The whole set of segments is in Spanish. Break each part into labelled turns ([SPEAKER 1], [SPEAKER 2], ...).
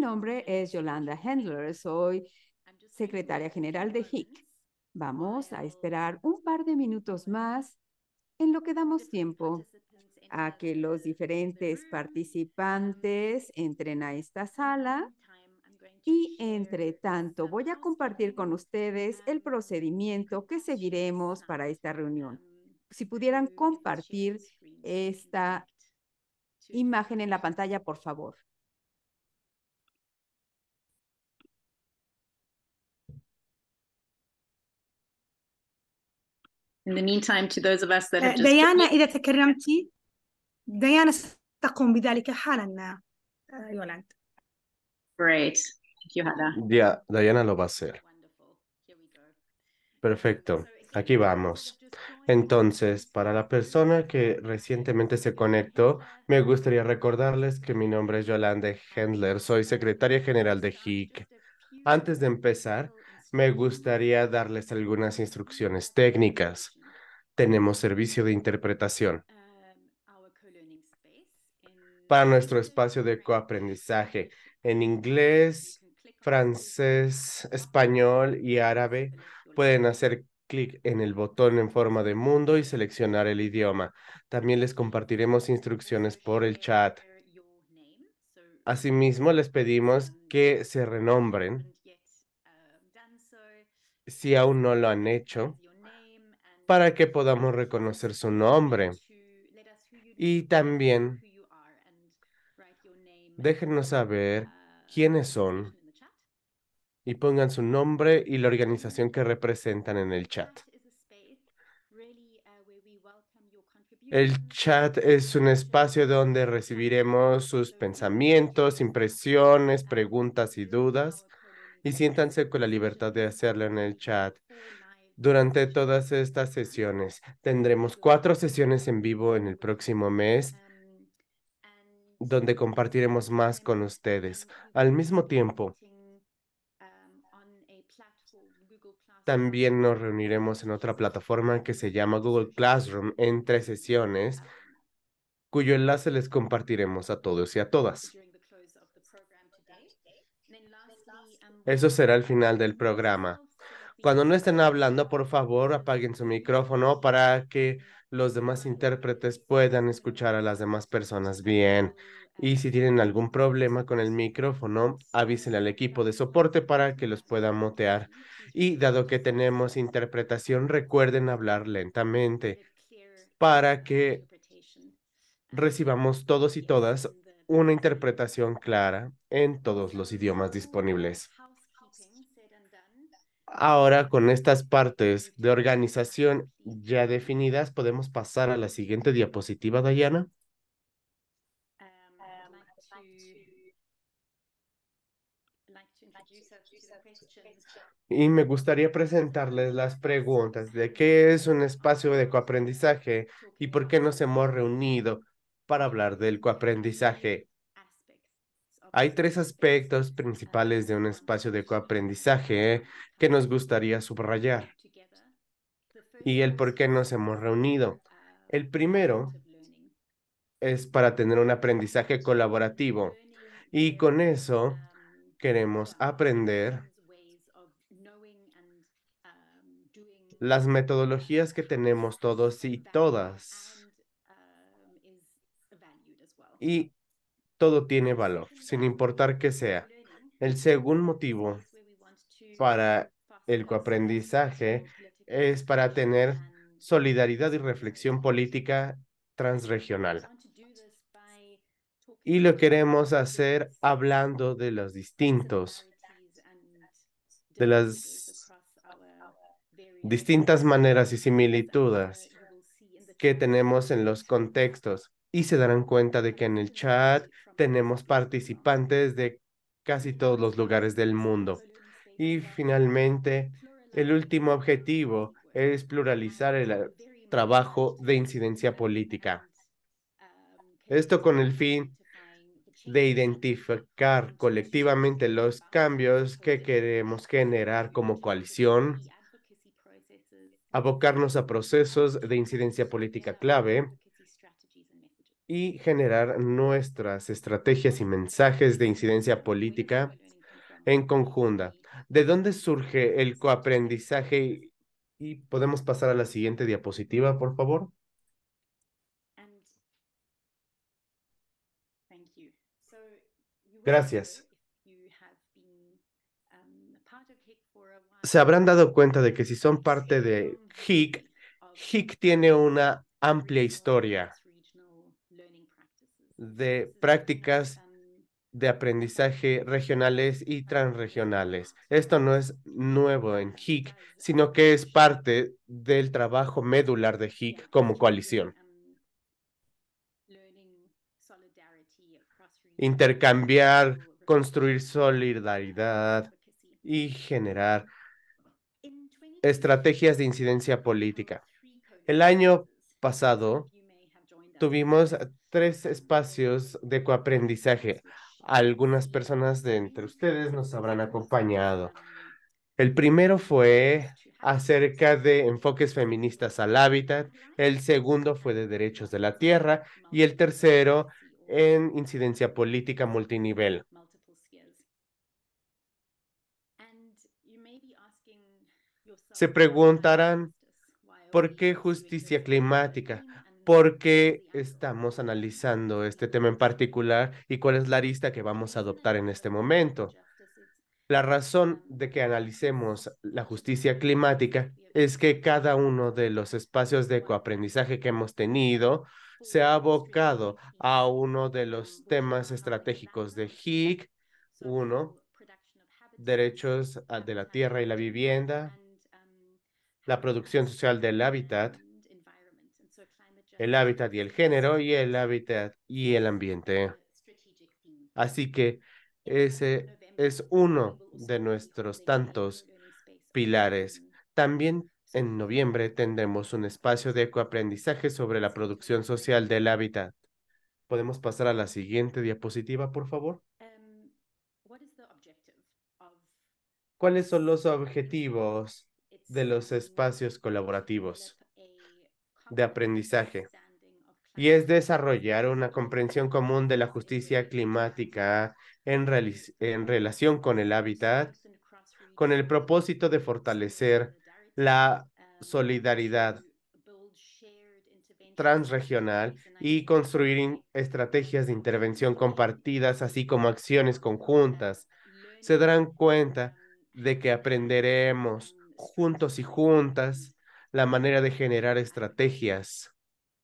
[SPEAKER 1] nombre es Yolanda Handler, soy secretaria general de HIC. Vamos a esperar un par de minutos más en lo que damos tiempo a que los diferentes participantes entren a esta sala y entre tanto voy a compartir con ustedes el procedimiento que seguiremos para esta reunión. Si pudieran compartir esta imagen en la pantalla, por favor.
[SPEAKER 2] in the meantime to those of us that have eh,
[SPEAKER 3] just ديانا
[SPEAKER 2] eh,
[SPEAKER 4] Great. Thank you,
[SPEAKER 5] Hannah. Diana lo va a hacer. Perfecto. Aquí vamos. Entonces, para la persona que recientemente se conectó, me gustaría recordarles que mi nombre es Yolanda Hendler, soy secretaria general de HIC. Antes de empezar, me gustaría darles algunas instrucciones técnicas tenemos servicio de interpretación um, para nuestro espacio de coaprendizaje en inglés, francés, español y árabe. Pueden hacer clic en el botón en forma de mundo y seleccionar el idioma. También les compartiremos instrucciones por el chat. Asimismo, les pedimos um, que se renombren um, si aún no lo han hecho para que podamos reconocer su nombre. Y también déjennos saber quiénes son y pongan su nombre y la organización que representan en el chat. El chat es un espacio donde recibiremos sus pensamientos, impresiones, preguntas y dudas y siéntanse con la libertad de hacerlo en el chat durante todas estas sesiones. Tendremos cuatro sesiones en vivo en el próximo mes donde compartiremos más con ustedes. Al mismo tiempo, también nos reuniremos en otra plataforma que se llama Google Classroom en tres sesiones, cuyo enlace les compartiremos a todos y a todas. Eso será el final del programa. Cuando no estén hablando, por favor, apaguen su micrófono para que los demás intérpretes puedan escuchar a las demás personas bien. Y si tienen algún problema con el micrófono, avísenle al equipo de soporte para que los pueda motear. Y dado que tenemos interpretación, recuerden hablar lentamente para que recibamos todos y todas una interpretación clara en todos los idiomas disponibles. Ahora, con estas partes de organización ya definidas, podemos pasar a la siguiente diapositiva, Dayana. Um, um, y me gustaría presentarles las preguntas de qué es un espacio de coaprendizaje y por qué nos hemos reunido para hablar del coaprendizaje. Hay tres aspectos principales de un espacio de coaprendizaje ¿eh? que nos gustaría subrayar y el por qué nos hemos reunido. El primero es para tener un aprendizaje colaborativo y con eso queremos aprender las metodologías que tenemos todos y todas. Y todo tiene valor, sin importar qué sea. El segundo motivo para el coaprendizaje es para tener solidaridad y reflexión política transregional. Y lo queremos hacer hablando de los distintos, de las distintas maneras y similitudes que tenemos en los contextos y se darán cuenta de que en el chat tenemos participantes de casi todos los lugares del mundo. Y finalmente, el último objetivo es pluralizar el eh, trabajo de incidencia política. Esto con el fin de identificar colectivamente los cambios que queremos generar como coalición, abocarnos a procesos de incidencia política clave y generar nuestras estrategias y mensajes de incidencia política en conjunta. ¿De dónde surge el coaprendizaje? Y podemos pasar a la siguiente diapositiva, por favor. Gracias. Um, Se habrán dado cuenta de que si son parte de HIC, HIC tiene una amplia historia de prácticas de aprendizaje regionales y transregionales. Esto no es nuevo en HIC, sino que es parte del trabajo medular de HIC como coalición. Intercambiar, construir solidaridad y generar estrategias de incidencia política. El año pasado tuvimos tres espacios de coaprendizaje. Algunas personas de entre ustedes nos habrán acompañado. El primero fue acerca de enfoques feministas al hábitat, el segundo fue de derechos de la tierra y el tercero en incidencia política multinivel. Se preguntarán, ¿por qué justicia climática? porque estamos analizando este tema en particular y cuál es la arista que vamos a adoptar en este momento. La razón de que analicemos la justicia climática es que cada uno de los espacios de coaprendizaje que hemos tenido se ha abocado a uno de los temas estratégicos de HIC, uno, derechos ah, de la tierra y la vivienda, la producción social del hábitat, el hábitat y el género y el hábitat y el ambiente. Así que ese es uno de nuestros tantos pilares. También en noviembre tendremos un espacio de ecoaprendizaje sobre la producción social del hábitat. ¿Podemos pasar a la siguiente diapositiva, por favor? ¿Cuáles son los objetivos de los espacios colaborativos? de aprendizaje y es desarrollar una comprensión común de la justicia climática en, en relación con el hábitat con el propósito de fortalecer la um, solidaridad transregional y construir estrategias de intervención compartidas, así como acciones conjuntas. Um, Se darán cuenta de que aprenderemos juntos y juntas la manera de generar estrategias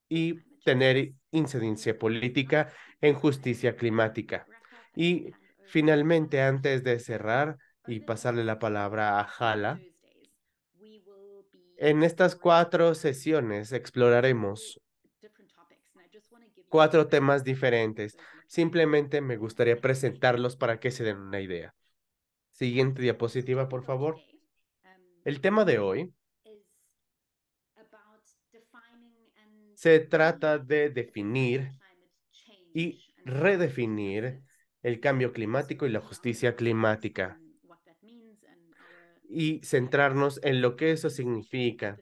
[SPEAKER 5] y tener incidencia política en justicia climática. Y finalmente, antes de cerrar y pasarle la palabra a Jala, en estas cuatro sesiones exploraremos cuatro temas diferentes. Simplemente me gustaría presentarlos para que se den una idea. Siguiente diapositiva, por favor. El tema de hoy se trata de definir y redefinir el cambio climático y la justicia climática y centrarnos en lo que eso significa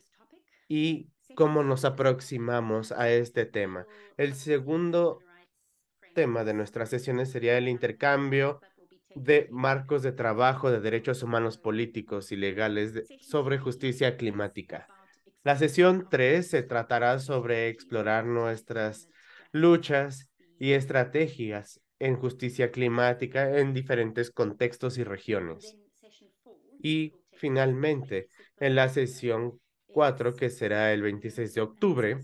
[SPEAKER 5] y cómo nos aproximamos a este tema. El segundo tema de nuestras sesiones sería el intercambio de marcos de trabajo de derechos humanos políticos y legales sobre justicia climática. La sesión 3 se tratará sobre explorar nuestras luchas y estrategias en justicia climática en diferentes contextos y regiones. Y finalmente, en la sesión 4, que será el 26 de octubre,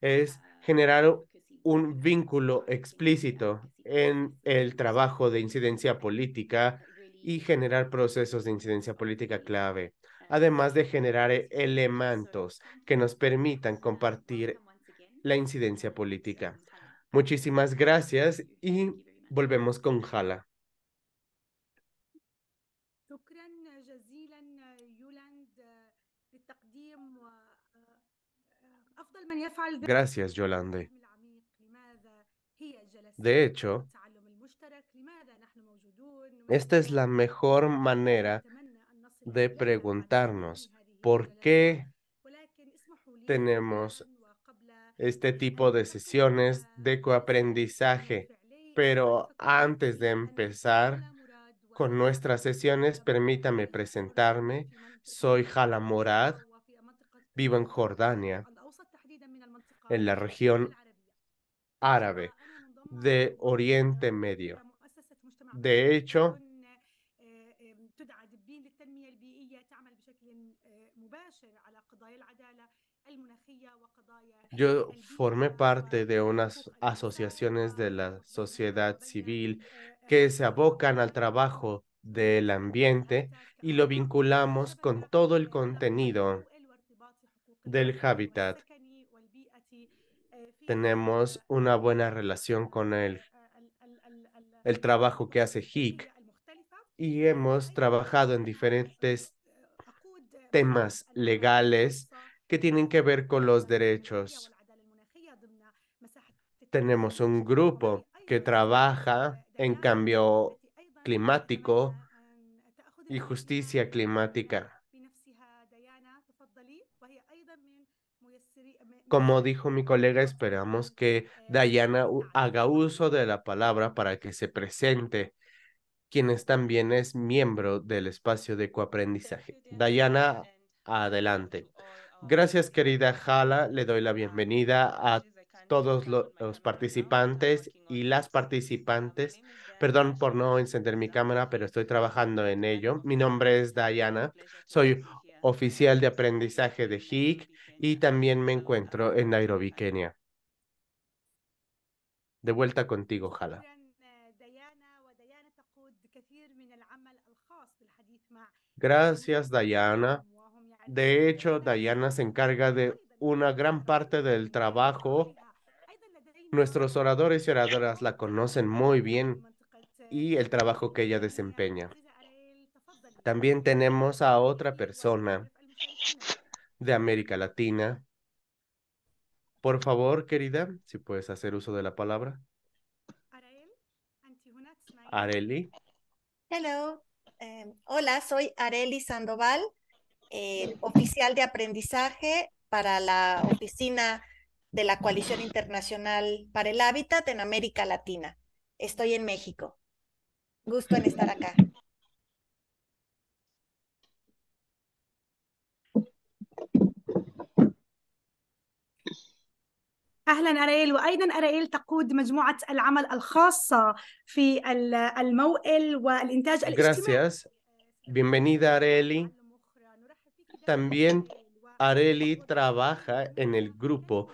[SPEAKER 5] es generar un vínculo explícito en el trabajo de incidencia política y generar procesos de incidencia política clave además de generar e-, elementos que nos permitan compartir la incidencia política. Muchísimas gracias y volvemos con Jala. Eh, gracias, Yolande. De hecho, esta es la mejor manera de preguntarnos por qué tenemos este tipo de sesiones de coaprendizaje. Pero antes de empezar con nuestras sesiones, permítame presentarme. Soy Hala Morad, vivo en Jordania, en la región árabe de Oriente Medio. De hecho, Yo formé parte de unas asociaciones de la sociedad civil que se abocan al trabajo del ambiente y lo vinculamos con todo el contenido del hábitat. Tenemos una buena relación con el, el trabajo que hace HIC y hemos trabajado en diferentes temas legales tienen que ver con los derechos. Tenemos un grupo que trabaja en cambio climático y justicia climática. Como dijo mi colega, esperamos que Dayana haga uso de la palabra para que se presente, quienes también es miembro del espacio de coaprendizaje. Dayana, adelante. Gracias, querida Jala. Le doy la bienvenida a todos los participantes y las participantes. Perdón por no encender mi cámara, pero estoy trabajando en ello. Mi nombre es Diana. Soy oficial de aprendizaje de HIC y también me encuentro en Nairobi, Kenia. De vuelta contigo, Jala. Gracias, Diana. De hecho, Diana se encarga de una gran parte del trabajo. Nuestros oradores y oradoras la conocen muy bien y el trabajo que ella desempeña. También tenemos a otra persona de América Latina. Por favor, querida, si puedes hacer uso de la palabra. Areli.
[SPEAKER 6] Em, hola, soy Areli Sandoval oficial de aprendizaje para la oficina de la Coalición Internacional para el Hábitat en América Latina. Estoy en México. Gusto en estar acá. اهلا
[SPEAKER 3] وايضا تقود مجموعه العمل الخاصه في الموئل والانتاج الاجتماعي.
[SPEAKER 5] Gracias. Bienvenida Areli. También Areli trabaja en el grupo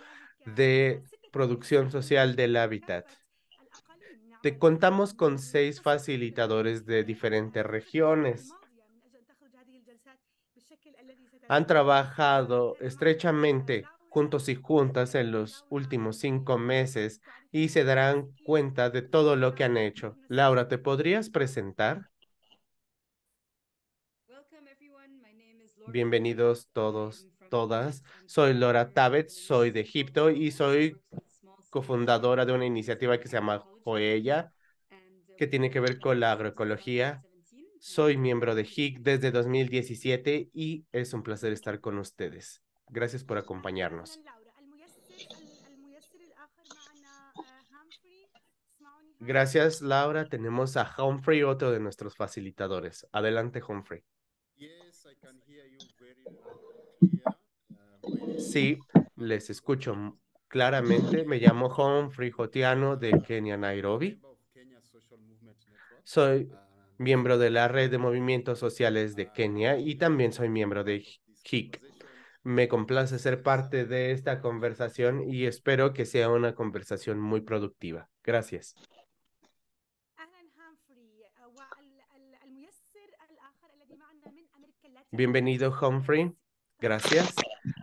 [SPEAKER 5] de producción social del hábitat. Te contamos con seis facilitadores de diferentes regiones. Han trabajado estrechamente juntos y juntas en los últimos cinco meses y se darán cuenta de todo lo que han hecho. Laura, ¿te podrías presentar? Bienvenidos todos, todas. Soy Laura Tabet, soy de Egipto y soy cofundadora de una iniciativa que se llama Joella, que tiene que ver con la agroecología. Soy miembro de HIC desde 2017 y es un placer estar con ustedes. Gracias por acompañarnos. Gracias, Laura. Tenemos a Humphrey, otro de nuestros facilitadores. Adelante, Humphrey. Sí, les escucho claramente. Me llamo Humphrey Jotiano de Kenia, Nairobi. Soy miembro de la red de movimientos sociales de Kenia y también soy miembro de HIC. Me complace ser parte de esta conversación y espero que sea una conversación muy productiva. Gracias. Bienvenido, Humphrey. Gracias.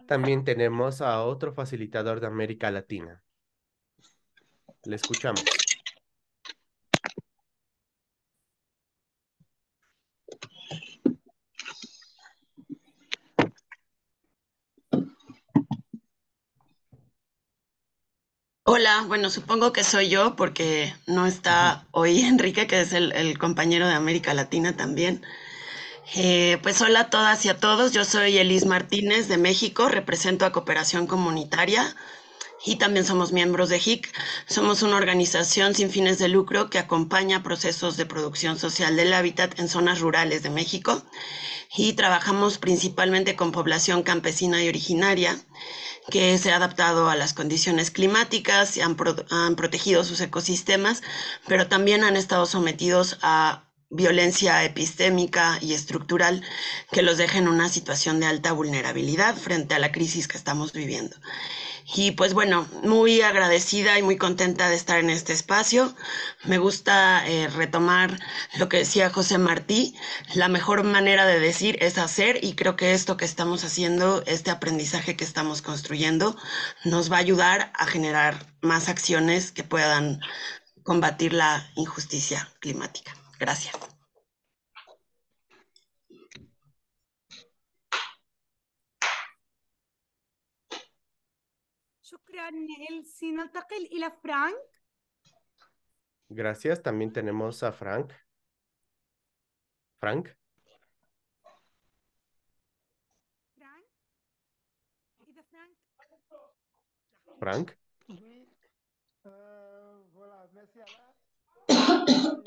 [SPEAKER 5] También tenemos a otro facilitador de América Latina. Le escuchamos.
[SPEAKER 7] Hola, bueno, supongo que soy yo porque no está hoy Enrique, que es el, compañero de América Latina también. Eh, pues hola a todas y a todos, yo soy Elis Martínez de México, represento a Cooperación Comunitaria y también somos miembros de HIC. Somos una organización sin fines de lucro que acompaña procesos de producción social del hábitat en zonas rurales de México y trabajamos principalmente con población campesina y originaria que se ha adaptado a las condiciones climáticas, han, han protegido sus ecosistemas, pero también han estado sometidos a violencia epistémica y estructural que los deja en una situación de alta vulnerabilidad frente a la crisis que estamos viviendo. Y pues bueno, muy agradecida y muy contenta de estar en este espacio. Me gusta eh, retomar lo que decía José Martí, la mejor manera de decir es hacer y creo que esto que estamos haciendo, este aprendizaje que estamos construyendo, nos va a ayudar a generar más acciones que puedan combatir la injusticia climática. Gracias.
[SPEAKER 3] Frank.
[SPEAKER 5] Gracias. También tenemos a Frank. Frank. Frank. Frank.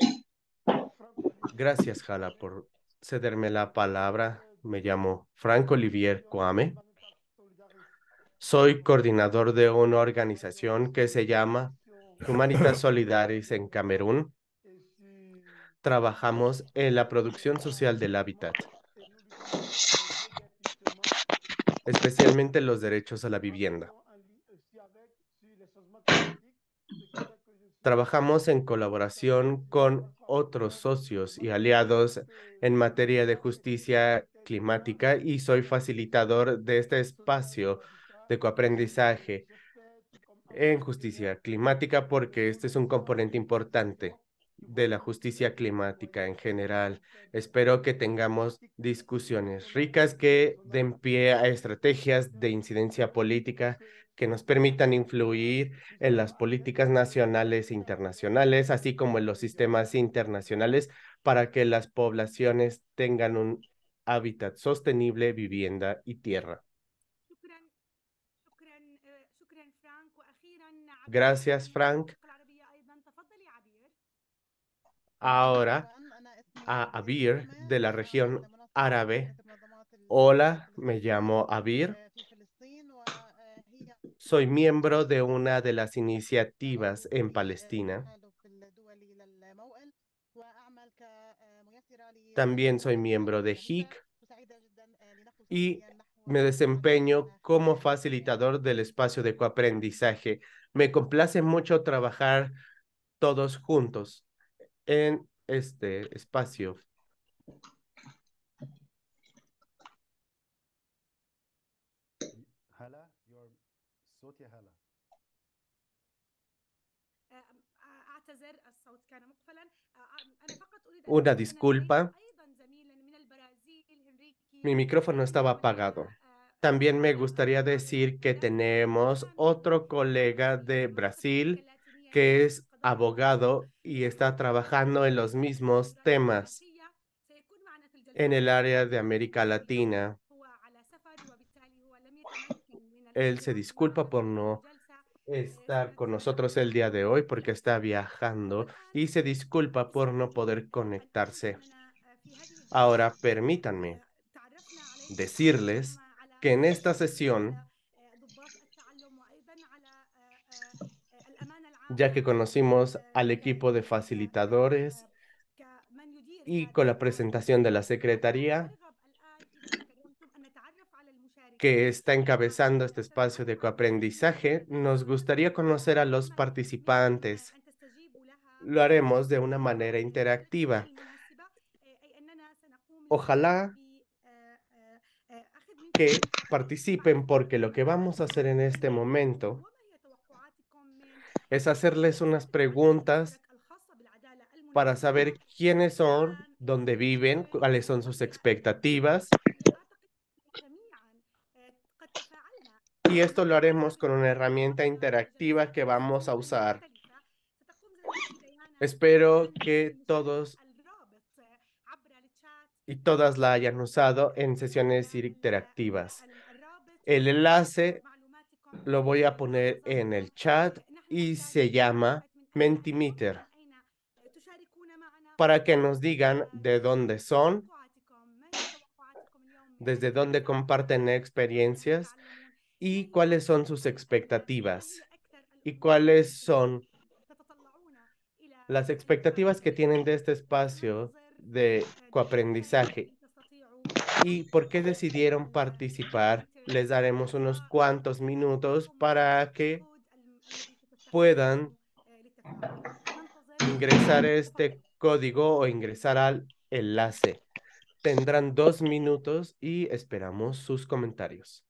[SPEAKER 5] Gracias, Jala, por cederme la palabra. Me llamo Franco Olivier Coame. Soy coordinador de una organización que se llama Humanitas Solidaris en Camerún. Trabajamos en la producción social del hábitat, especialmente los derechos a la vivienda. Trabajamos en colaboración con otros socios y aliados en materia de justicia climática y soy facilitador de este espacio de coaprendizaje en justicia climática porque este es un componente importante de la justicia climática en general. Espero que tengamos discusiones ricas que den pie a estrategias de incidencia política que nos permitan influir en las políticas nacionales e internacionales, así como en los sistemas internacionales, para que las poblaciones tengan un hábitat sostenible, vivienda y tierra. Eh, Gracias, Frank. Ahora, a Abir de la región árabe. Hola, me llamo Abir. Soy miembro de una de las iniciativas en Palestina. También soy miembro de HIC y me desempeño como facilitador del espacio de coaprendizaje. Me complace mucho trabajar todos juntos en este espacio. Una disculpa. Mi micrófono estaba apagado. También me gustaría decir que tenemos otro colega de Brasil que es abogado y está trabajando en los mismos temas en el área de América Latina. Él se disculpa por no estar con nosotros el día de hoy porque está viajando y se disculpa por no poder conectarse. Ahora permítanme decirles que en esta sesión, ya que conocimos al equipo de facilitadores y con la presentación de la Secretaría, que está encabezando este espacio de coaprendizaje, nos gustaría conocer a los participantes. Lo haremos de una manera interactiva. Ojalá que participen porque lo que vamos a hacer en este momento es hacerles unas preguntas para saber quiénes son, dónde viven, cuáles son sus expectativas y esto lo haremos con una herramienta interactiva que vamos a usar. Espero que todos y todas la hayan usado en sesiones interactivas. El enlace lo voy a poner en el chat y se llama Mentimeter para que nos digan de dónde son, desde dónde comparten experiencias y cuáles son sus expectativas y cuáles son las expectativas que tienen de este espacio de coaprendizaje y por qué decidieron participar. Les daremos unos cuantos minutos para que puedan ingresar este código o ingresar al enlace. Tendrán dos minutos y esperamos sus comentarios.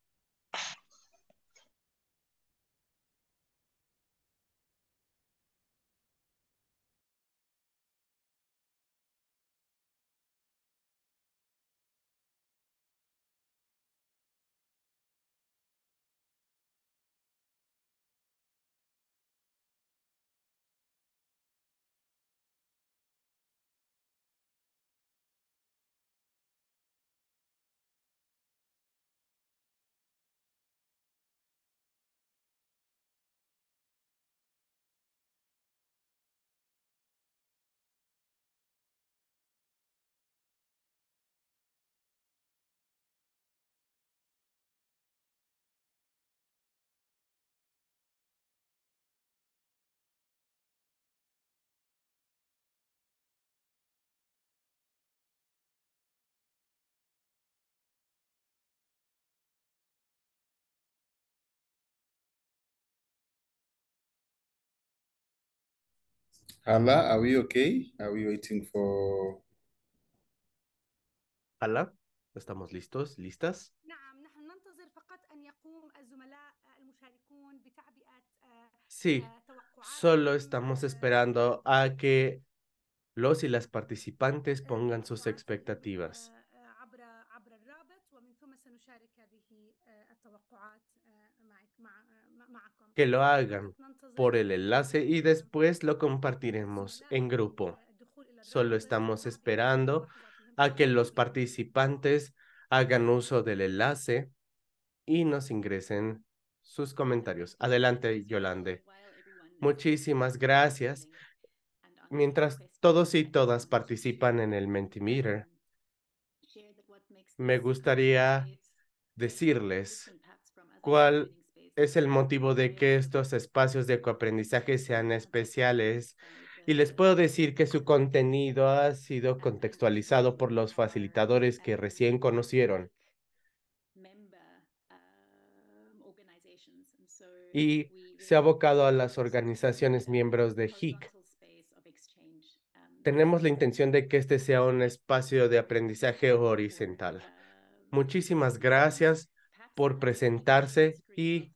[SPEAKER 5] Hola, ¿estamos listos? ¿Listas? Eh, eh, sí, eh, solo estamos esperando a que los y las participantes pongan sus expectativas. Que lo hagan por el enlace y después lo compartiremos en grupo. Solo estamos esperando a que los participantes hagan uso del enlace y nos ingresen sus comentarios. Adelante, Yolande. Muchísimas gracias. Mientras todos y todas participan en el Mentimeter, me gustaría decirles cuál es el motivo de que estos espacios de coaprendizaje sean especiales. Y les puedo decir que su contenido ha sido contextualizado por los facilitadores que recién conocieron. Um, y se ha abocado a las organizaciones miembros de HIC. Um, Tenemos la intención de que este sea un espacio de aprendizaje horizontal. Um, Muchísimas gracias por presentarse y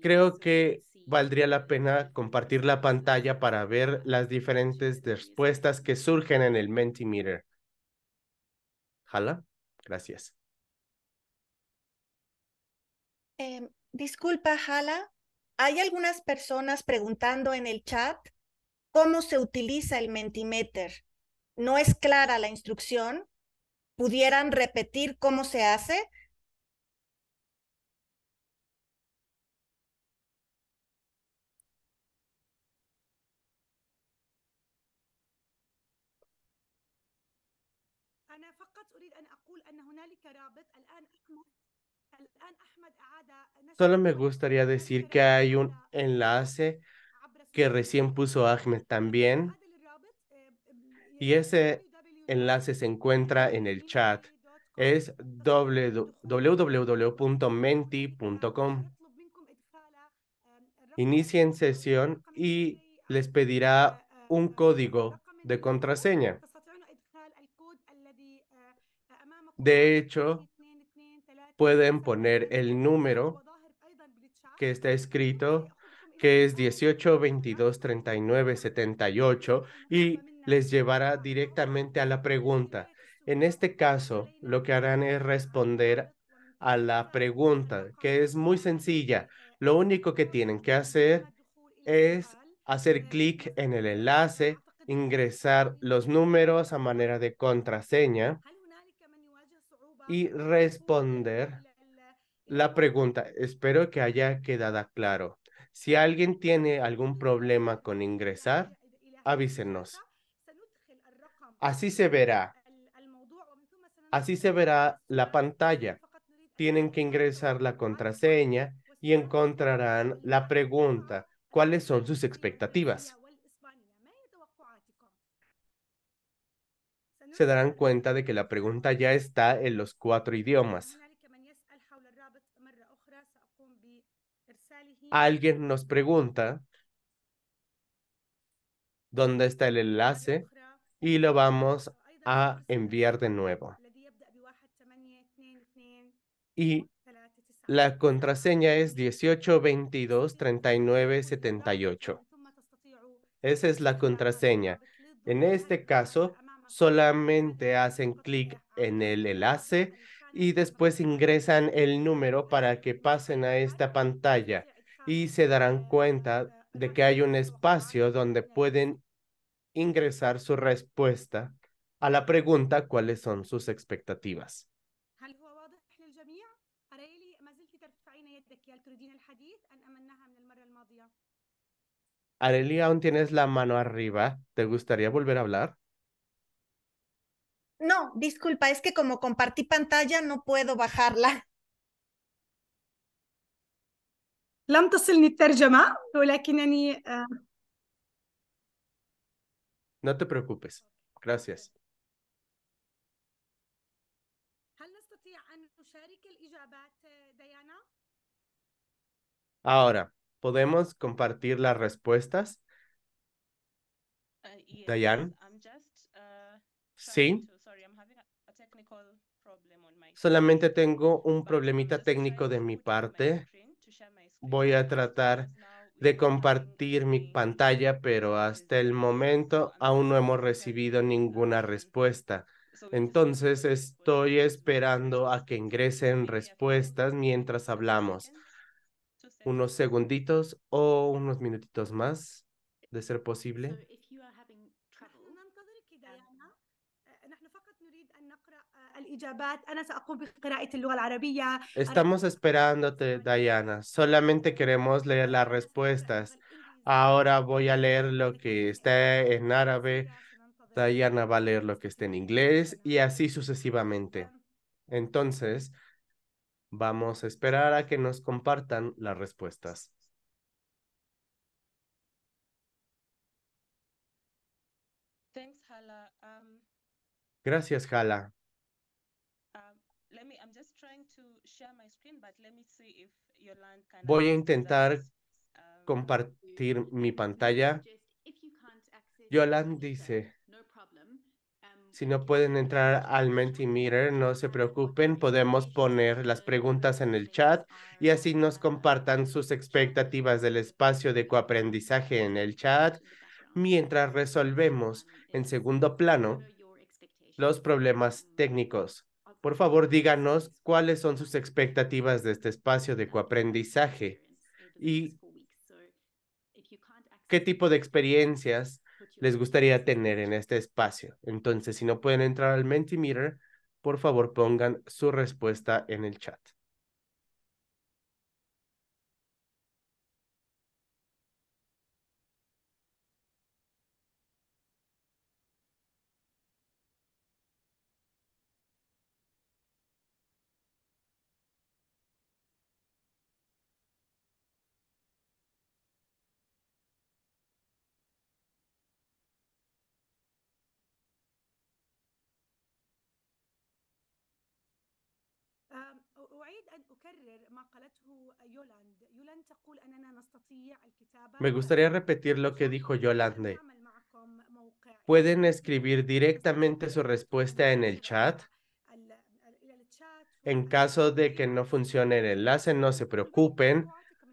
[SPEAKER 5] creo que valdría la pena compartir la pantalla para ver las diferentes respuestas que surgen en el Mentimeter. ¿Jala? Gracias.
[SPEAKER 6] Em, disculpa, Jala. Hay algunas personas preguntando en el chat cómo se utiliza el Mentimeter. No es clara la instrucción. ¿Pudieran repetir cómo se hace?
[SPEAKER 5] Solo me gustaría decir que hay un enlace que recién puso Ahmed también. Eh, em, y ese enlace se encuentra en el chat. Es www.menti.com. Inicien sesión y les pedirá un código de contraseña. De hecho, pueden poner el número que está escrito, que es 18 22 39 78, y les llevará directamente a la pregunta. En este caso, lo que harán es responder a la pregunta, que es muy sencilla. Lo único que tienen que hacer es hacer clic en el enlace, ingresar los números a manera de contraseña y responder la pregunta. Espero que haya quedado claro. Si alguien tiene algún problema con ingresar, avísenos. Así se verá. Así se verá la pantalla. Tienen que ingresar la contraseña y encontrarán la pregunta, ¿cuáles son sus expectativas? se darán cuenta de que la pregunta ya está en los cuatro idiomas. Alguien nos pregunta dónde está el enlace y lo vamos a enviar de nuevo. Y la contraseña es 18223978. Esa es la contraseña. En este caso, solamente hacen clic en el enlace y después ingresan el número para que pasen a esta pantalla y se darán cuenta de que hay un espacio donde pueden ingresar su respuesta a la pregunta cuáles son sus expectativas. Areli, aún tienes la mano arriba. ¿Te gustaría volver a hablar?
[SPEAKER 6] no, disculpa, es que como compartí pantalla no puedo bajarla.
[SPEAKER 3] No
[SPEAKER 5] te preocupes. Gracias. Ahora, ¿podemos compartir las respuestas? Uh, Dayan. Uh, sí. Solamente tengo un problemita técnico de mi parte. Voy a tratar de compartir mi eh, pantalla, pero eh, hasta el eh, momento ah, aún no hemos recibido ninguna respuesta. Entonces estoy esperando a que ingresen respuestas mientras hablamos. Unos segunditos o unos minutitos más, de ser posible. Estamos esperándote, Diana. Solamente queremos leer las respuestas. Ahora voy a leer lo que está en árabe. Diana va a leer lo que está en inglés y así sucesivamente. Entonces, vamos a esperar a que nos compartan las respuestas. Um, Gracias, Jala. Voy a intentar um, compartir mi pantalla. Yolan dice, um, si no pueden entrar al Mentimeter, no se preocupen, podemos poner las preguntas en el chat y así nos um, compartan sus expectativas del espacio de coaprendizaje en el chat mientras resolvemos en segundo plano los problemas técnicos. Por favor, díganos cuáles son sus expectativas de este espacio de coaprendizaje y qué tipo de experiencias les gustaría tener en este espacio. Entonces, si no pueden entrar al Mentimeter, por favor pongan su respuesta en el chat. Me gustaría repetir lo que dijo Yolande. Pueden escribir directamente su respuesta en el chat. En caso de que no funcione el enlace, no se preocupen.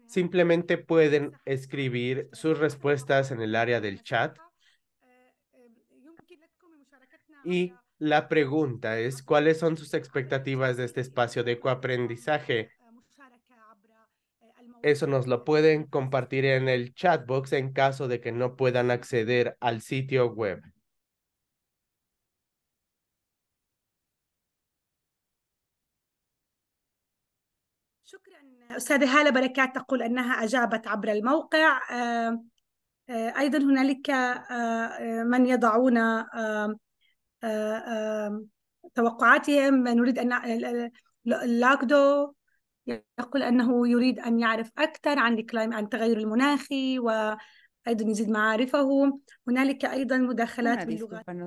[SPEAKER 5] Simplemente pueden escribir sus respuestas en el área del chat. Y la pregunta es, ¿cuáles son sus expectativas de este espacio de coaprendizaje? Eso nos lo pueden compartir en el chatbox en caso de que no puedan acceder al sitio web.
[SPEAKER 3] آه، توقعاتهم نريد ان لاكدو يقول انه يريد ان يعرف اكثر عن التغير المناخي و ايضا يزيد معارفه هنالك ايضا مداخلات باللغات
[SPEAKER 1] Ahora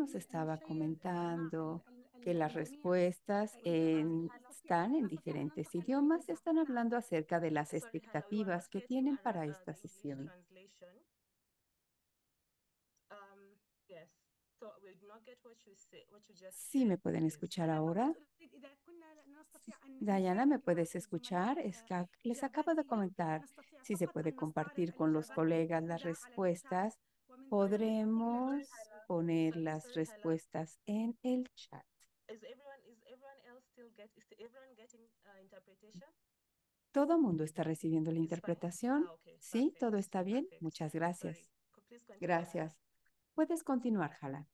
[SPEAKER 1] nos آه، آه، estaba comentando que las respuestas están en diferentes idiomas, están hablando acerca de las expectativas que tienen para esta sesión. Sí, me pueden escuchar ahora. Diana, ¿me puedes escuchar? les acabo de comentar si se puede compartir con los colegas las respuestas. Podremos poner las respuestas en el chat.
[SPEAKER 3] Is everyone,
[SPEAKER 1] Todo mundo está recibiendo la interpretación. Ah, sí, todo está bien. Muchas gracias. Gracias. Puedes continuar, Jala.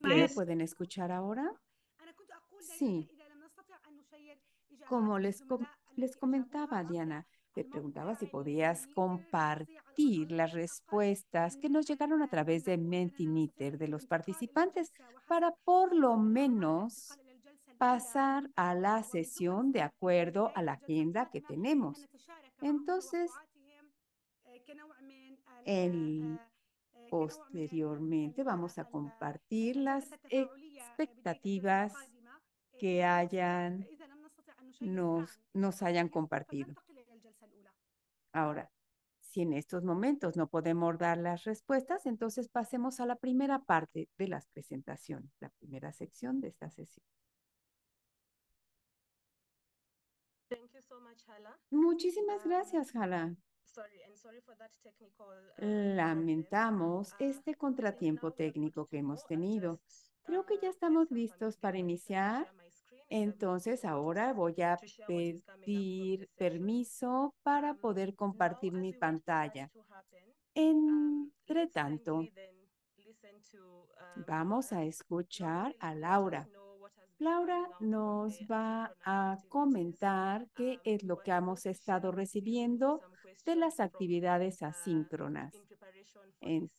[SPEAKER 1] ¿Me pueden escuchar ahora? Sí. Como les, les comentaba Diana, te preguntaba si podías compartir las respuestas que nos llegaron a través de Mentimeter de los participantes para por lo menos pasar a la sesión de acuerdo a la agenda que tenemos. Entonces, posteriormente vamos a compartir las expectativas eh, que hayan nos, nos hayan compartido. Ahora, si en estos momentos no podemos dar las respuestas, entonces pasemos a la primera parte de las presentaciones, la primera sección de esta sesión. Thank Muchísimas um, gracias, Hala.
[SPEAKER 3] Uh,
[SPEAKER 1] Lamentamos um, este contratiempo técnico que hemos tenido. Creo que ya uh, estamos listos para iniciar entonces ahora voy a pedir permiso para mm, poder compartir mi pantalla. Um, Entre tanto, um, vamos a escuchar a Laura. Laura nos va a comentar qué um, es lo que hemos estado recibiendo de las actividades uh, asíncronas. En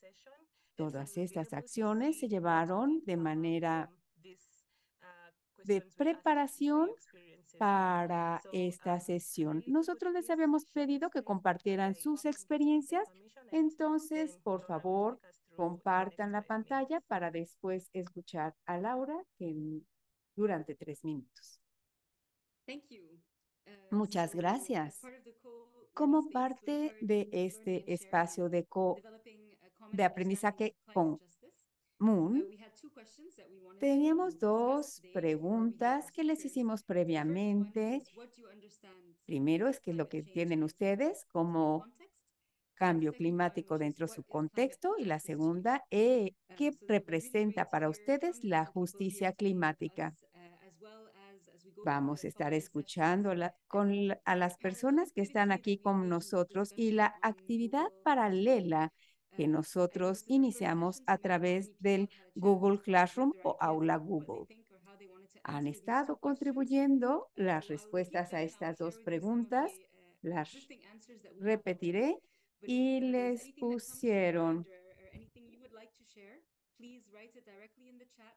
[SPEAKER 1] todas estas acciones se llevaron de manera de preparación para esta ah, sesión. Nosotros les habíamos pedido que compartieran sus experiencias, entonces, por favor, compartan la pantalla para después escuchar a Laura durante tres minutos. Eh, Muchas gracias. Como parte de este espacio de, uh, de aprendizaje con Moon, teníamos dos preguntas que les hicimos previamente. Primero es que lo que tienen ustedes como cambio climático dentro de su contexto y la segunda, es eh, ¿qué representa para ustedes la justicia climática?
[SPEAKER 8] Uh, Vamos
[SPEAKER 1] a estar escuchando a las personas que están aquí con nosotros y la actividad paralela que nosotros iniciamos a través del Google Classroom o Aula Google. Han estado contribuyendo las respuestas a estas dos preguntas. Las repetiré y les pusieron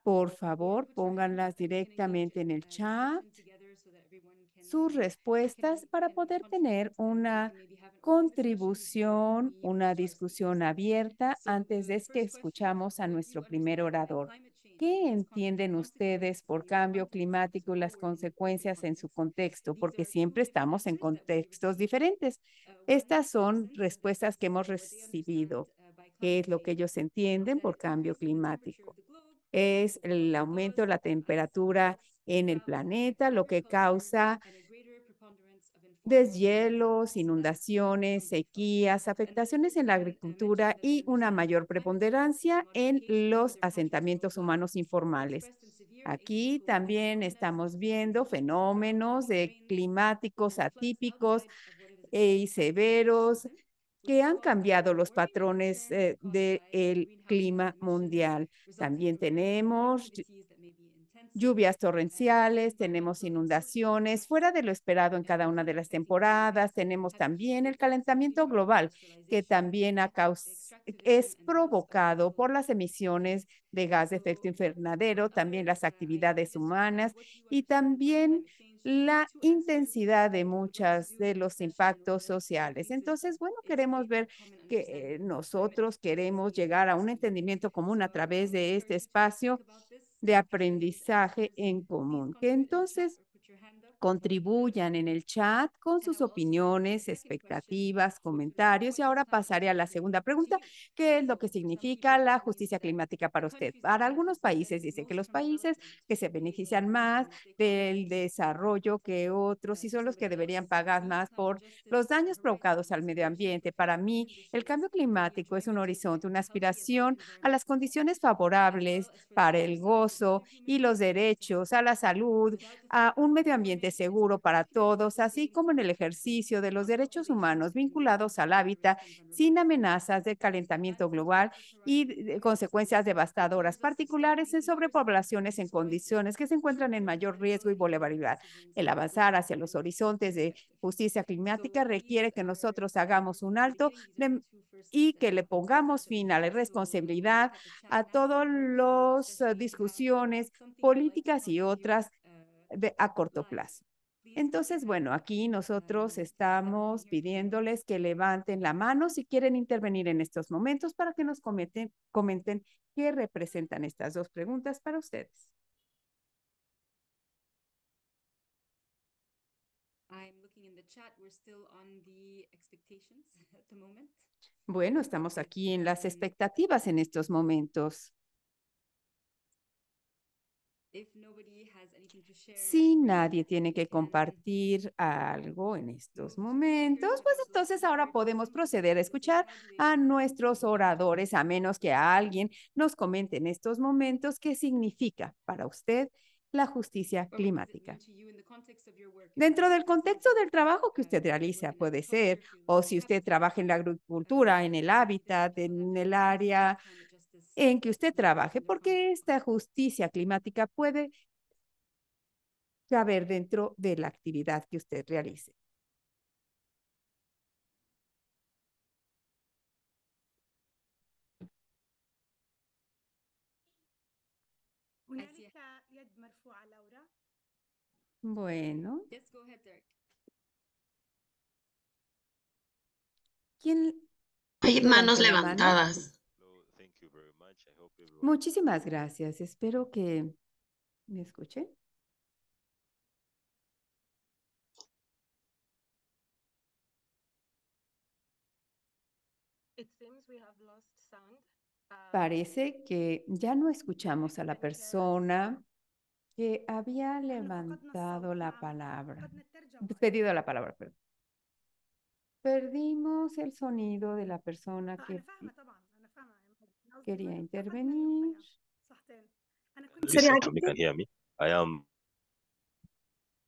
[SPEAKER 1] por favor, pónganlas directamente en el chat sus respuestas para poder tener una contribución, una discusión abierta antes de que escuchamos a nuestro primer orador. ¿Qué entienden ustedes por cambio climático y las consecuencias en su contexto? Porque siempre estamos en contextos diferentes. Estas son respuestas que hemos recibido. ¿Qué es lo que ellos entienden por cambio climático? Es el aumento de la temperatura en el planeta, lo que causa deshielos, inundaciones, sequías, afectaciones en la agricultura y una mayor preponderancia en los asentamientos humanos informales. Aquí también estamos viendo fenómenos climáticos atípicos y severos que han cambiado los patrones eh, del clima mundial. También tenemos lluvias torrenciales, tenemos inundaciones fuera de lo esperado en cada una de las temporadas, tenemos también el calentamiento global que también es provocado por las emisiones de gas de efecto invernadero, también las actividades humanas y también la intensidad de muchas de los impactos sociales. Entonces, bueno, queremos ver que eh, nosotros queremos llegar a un entendimiento común a través de este espacio de aprendizaje en común, que entonces Contribuyan en el chat con sus opiniones, expectativas, comentarios. Y ahora pasaré a la segunda pregunta, ¿qué es lo que significa la justicia climática para usted. Para algunos países dicen que los países que se benefician más del desarrollo que otros y son los que deberían pagar más por los daños provocados al medio ambiente. Para mí, el cambio climático es un horizonte, una aspiración a las condiciones favorables para el gozo y los derechos a la salud, a un medio ambiente seguro para todos, así como en el ejercicio de los derechos humanos vinculados al hábitat sin amenazas de calentamiento global y consecuencias devastadoras, particulares en sobrepoblaciones en condiciones que se encuentran en mayor riesgo y vulnerabilidad. El avanzar hacia los horizontes de justicia climática requiere que nosotros hagamos un alto y que le pongamos fin a la irresponsabilidad, a todas las eh, discusiones políticas y otras a corto plazo. Entonces, bueno, aquí nosotros mm. estamos pidiéndoles que levanten la mano si quieren intervenir en estos momentos para que nos comenten, comenten qué representan estas dos preguntas para ustedes. Bueno, estamos aquí en las expectativas en estos momentos.
[SPEAKER 4] If si nadie
[SPEAKER 1] tiene que compartir algo en estos momentos, pues entonces ahora podemos proceder a escuchar a nuestros oradores, a menos que alguien nos comente en estos momentos qué significa para usted la justicia climática. Dentro del contexto del trabajo que usted realiza, puede ser, o si usted trabaja en la agricultura, en el hábitat, en el área en que usted trabaje, porque esta justicia climática puede a dentro de la actividad que usted realice. Bueno. ¿Quién? Hay manos levantadas.
[SPEAKER 9] Muchísimas gracias.
[SPEAKER 1] Espero que me escuchen. parece que ya no escuchamos a la persona que había levantado la palabra, pues. pedido la palabra, Perdimos el sonido de la persona ah, que quería intervenir.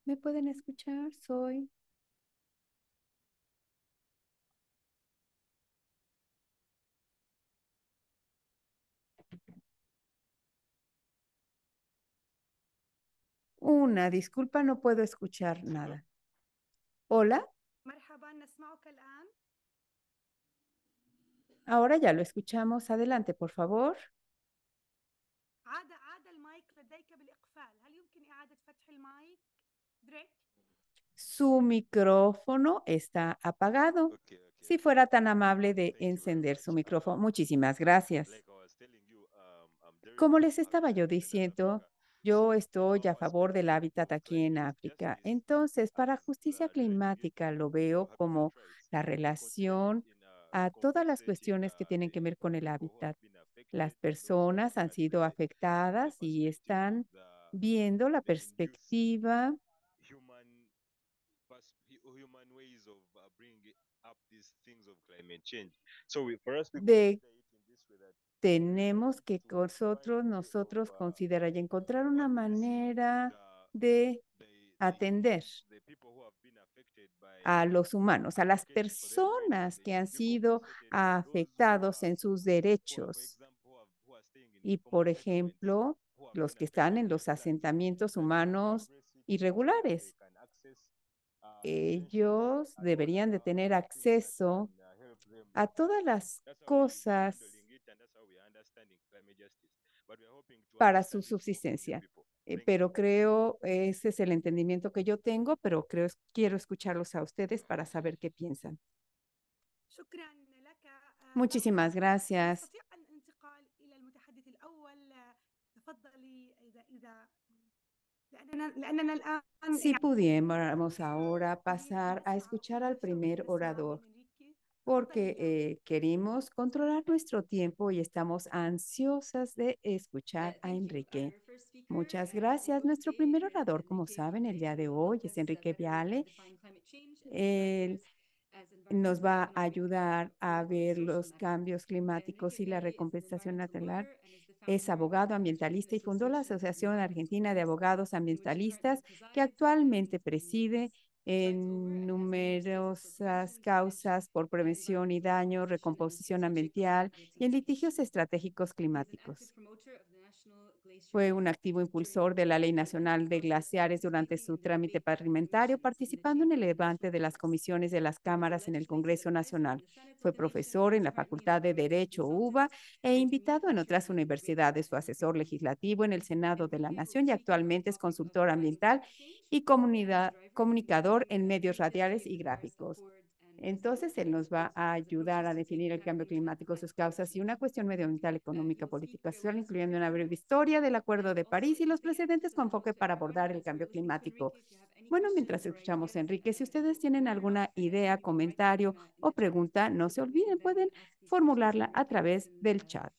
[SPEAKER 1] ¿Me pueden escuchar? Soy Una, disculpa, no puedo escuchar nada. Hola. Ahora ya lo escuchamos. Adelante, por favor. Su micrófono está apagado. Si fuera tan amable de encender su micrófono. Muchísimas gracias. Um, Como les estaba yo diciendo, yo estoy a favor del hábitat aquí en África. Entonces, para justicia climática lo veo como la relación a todas las cuestiones que tienen que ver con el hábitat. Las personas han sido afectadas y están viendo la perspectiva de tenemos que nosotros, nosotros considerar y encontrar una manera de atender a los humanos, a las personas que han sido afectados en sus derechos. Y, por ejemplo, los que están en los asentamientos humanos irregulares.
[SPEAKER 9] Uh,
[SPEAKER 1] Ellos deberían de tener acceso a todas las cosas para su subsistencia. Eh, pero creo, ese es el entendimiento que yo tengo, pero creo, quiero escucharlos a ustedes para saber qué piensan. Muchísimas gracias. Si pudiéramos ahora pasar a escuchar al primer orador porque eh, queremos controlar nuestro tiempo y estamos ansiosas de escuchar a Enrique. Muchas gracias. Nuestro primer orador, como saben, el día de hoy es Enrique Viale. Él nos va a ayudar a ver los cambios climáticos y la recompensación natural. Es abogado ambientalista y fundó la Asociación Argentina de Abogados Ambientalistas que actualmente preside en numerosas causas por prevención y daño, recomposición ambiental y en litigios estratégicos climáticos. Fue un activo impulsor de la Ley Nacional de Glaciares durante su trámite parlamentario, participando en el levante de las comisiones de las cámaras en el Congreso Nacional. Fue profesor en la Facultad de Derecho UBA e invitado en otras universidades, su asesor legislativo en el Senado de la Nación y actualmente es consultor ambiental y comunicador en medios radiales y gráficos. Entonces, él nos va a ayudar a definir el cambio climático, sus causas y una cuestión medioambiental, económica, política, social, incluyendo una breve historia del Acuerdo de París y los precedentes con enfoque para abordar el cambio climático. Bueno, mientras escuchamos a Enrique, si ustedes tienen alguna idea, comentario o pregunta, no se olviden, pueden formularla a través del chat.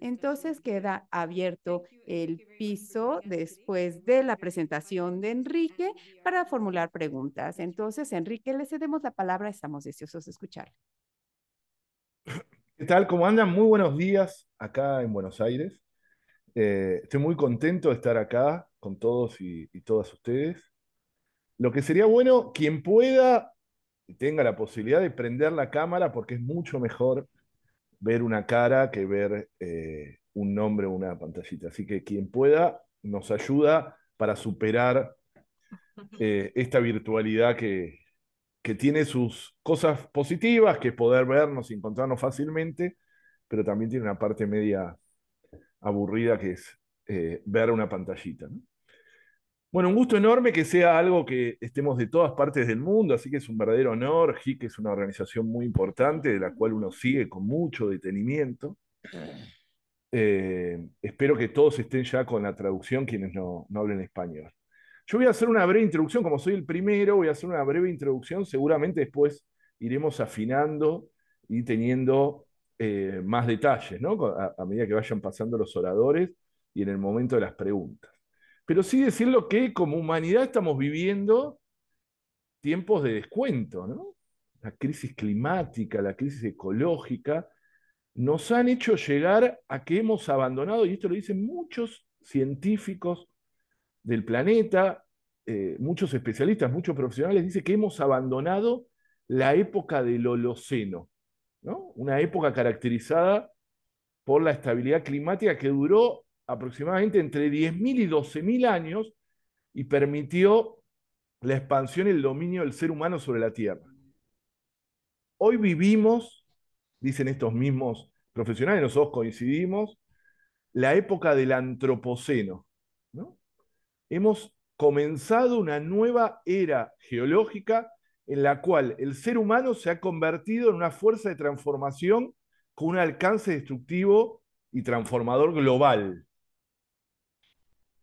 [SPEAKER 1] Entonces queda abierto el piso después de la presentación de Enrique para formular preguntas. Entonces, Enrique, le cedemos la palabra, estamos deseosos de escuchar.
[SPEAKER 10] ¿Qué tal? ¿Cómo andan? Muy buenos días acá en Buenos Aires. Eh, estoy muy contento de estar acá con todos y, y todas ustedes. Lo que sería bueno, quien pueda y tenga la posibilidad de prender la cámara, porque es mucho mejor ver una cara que ver eh, un nombre o una pantallita. Así que quien pueda nos ayuda para superar eh, esta virtualidad que, tiene sus cosas positivas, que es poder vernos y encontrarnos fácilmente, pero también tiene una parte media aburrida que es eh, ver una pantallita. ¿no? Bueno, un gusto enorme que sea algo que estemos de todas partes del mundo, así que es un verdadero honor. HIC es una organización muy importante de la cual uno sigue con mucho detenimiento. Eh, espero que todos estén ya con la traducción, quienes no, hablen español. Yo voy a hacer una breve introducción, como soy el primero, voy a hacer una breve introducción, seguramente después iremos afinando y teniendo eh, más detalles, ¿no? a medida que vayan pasando los oradores y en el momento de las preguntas pero sí decirlo que como humanidad estamos viviendo tiempos de descuento, ¿no? La crisis climática, la crisis ecológica, nos han hecho llegar a que hemos abandonado, y esto lo dicen muchos científicos del planeta, eh, muchos especialistas, muchos profesionales, dicen que hemos abandonado la época del Holoceno, ¿no? una época caracterizada por la estabilidad climática que duró aproximadamente entre 10.000 y 12.000 años y permitió la expansión y el dominio del ser humano sobre la Tierra. Hoy vivimos, dicen estos mismos profesionales, nosotros coincidimos, la época del antropoceno. Hemos comenzado una nueva era geológica en la cual el ser humano se ha convertido en una fuerza de transformación con un alcance destructivo y transformador global.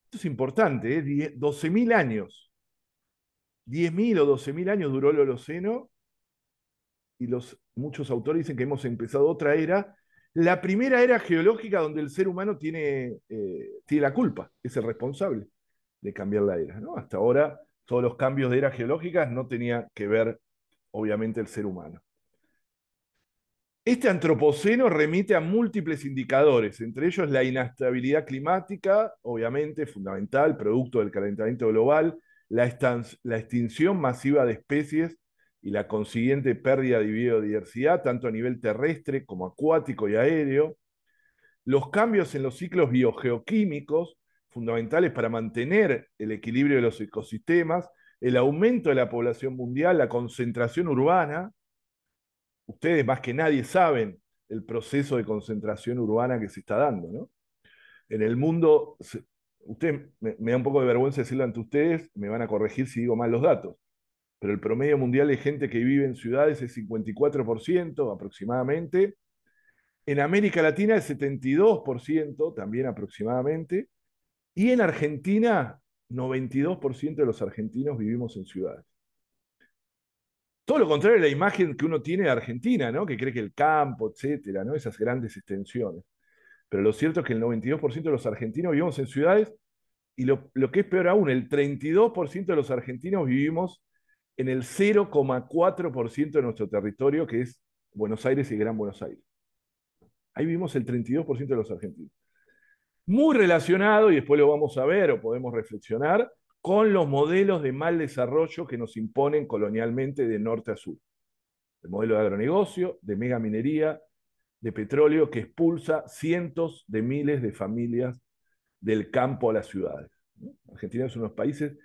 [SPEAKER 10] Esto es importante, 12.000 ¿eh? años. 10.000 o 12.000 años duró el Holoceno y los, muchos autores dicen que hemos empezado otra era. La primera era geológica donde el ser humano tiene, eh, tiene la culpa, es el responsable de cambiar la era. Hasta ahora todos los cambios de era geológicas no tenía que ver, obviamente, el ser humano. Este antropoceno remite a múltiples indicadores, entre ellos la inestabilidad climática, obviamente fundamental, producto del calentamiento global, la, extinción masiva de especies y la consiguiente pérdida de biodiversidad, tanto a nivel terrestre como acuático y aéreo, los cambios en los ciclos biogeoquímicos, fundamentales para mantener el equilibrio de los ecosistemas, el aumento de la población mundial, la concentración urbana, ustedes más que nadie saben el proceso de concentración urbana que se está dando, ¿no? En el mundo, me, da un poco de vergüenza decirlo ante ustedes, me van a corregir si digo mal los datos, pero el promedio mundial de gente que vive en ciudades es 54% aproximadamente, en América Latina es 72% también aproximadamente, y en Argentina 92% de los argentinos vivimos en ciudades. Todo lo contrario de la imagen que uno tiene de Argentina, Que cree que el campo, etcétera, ¿no? Esas grandes extensiones. Pero lo cierto es que el 92% de los argentinos vivimos en ciudades y lo que es peor aún, el 32% de los argentinos vivimos en el 0,4% de nuestro territorio, que es Buenos Aires y Gran Buenos Aires. Ahí vivimos el 32% de los argentinos. Muy relacionado, y después lo vamos a ver o podemos reflexionar, con los modelos de mal desarrollo que nos imponen colonialmente de norte a sur. El modelo de agronegocio, de megaminería, de petróleo que expulsa cientos de miles de familias del campo a las ciudades. Argentina es uno de los países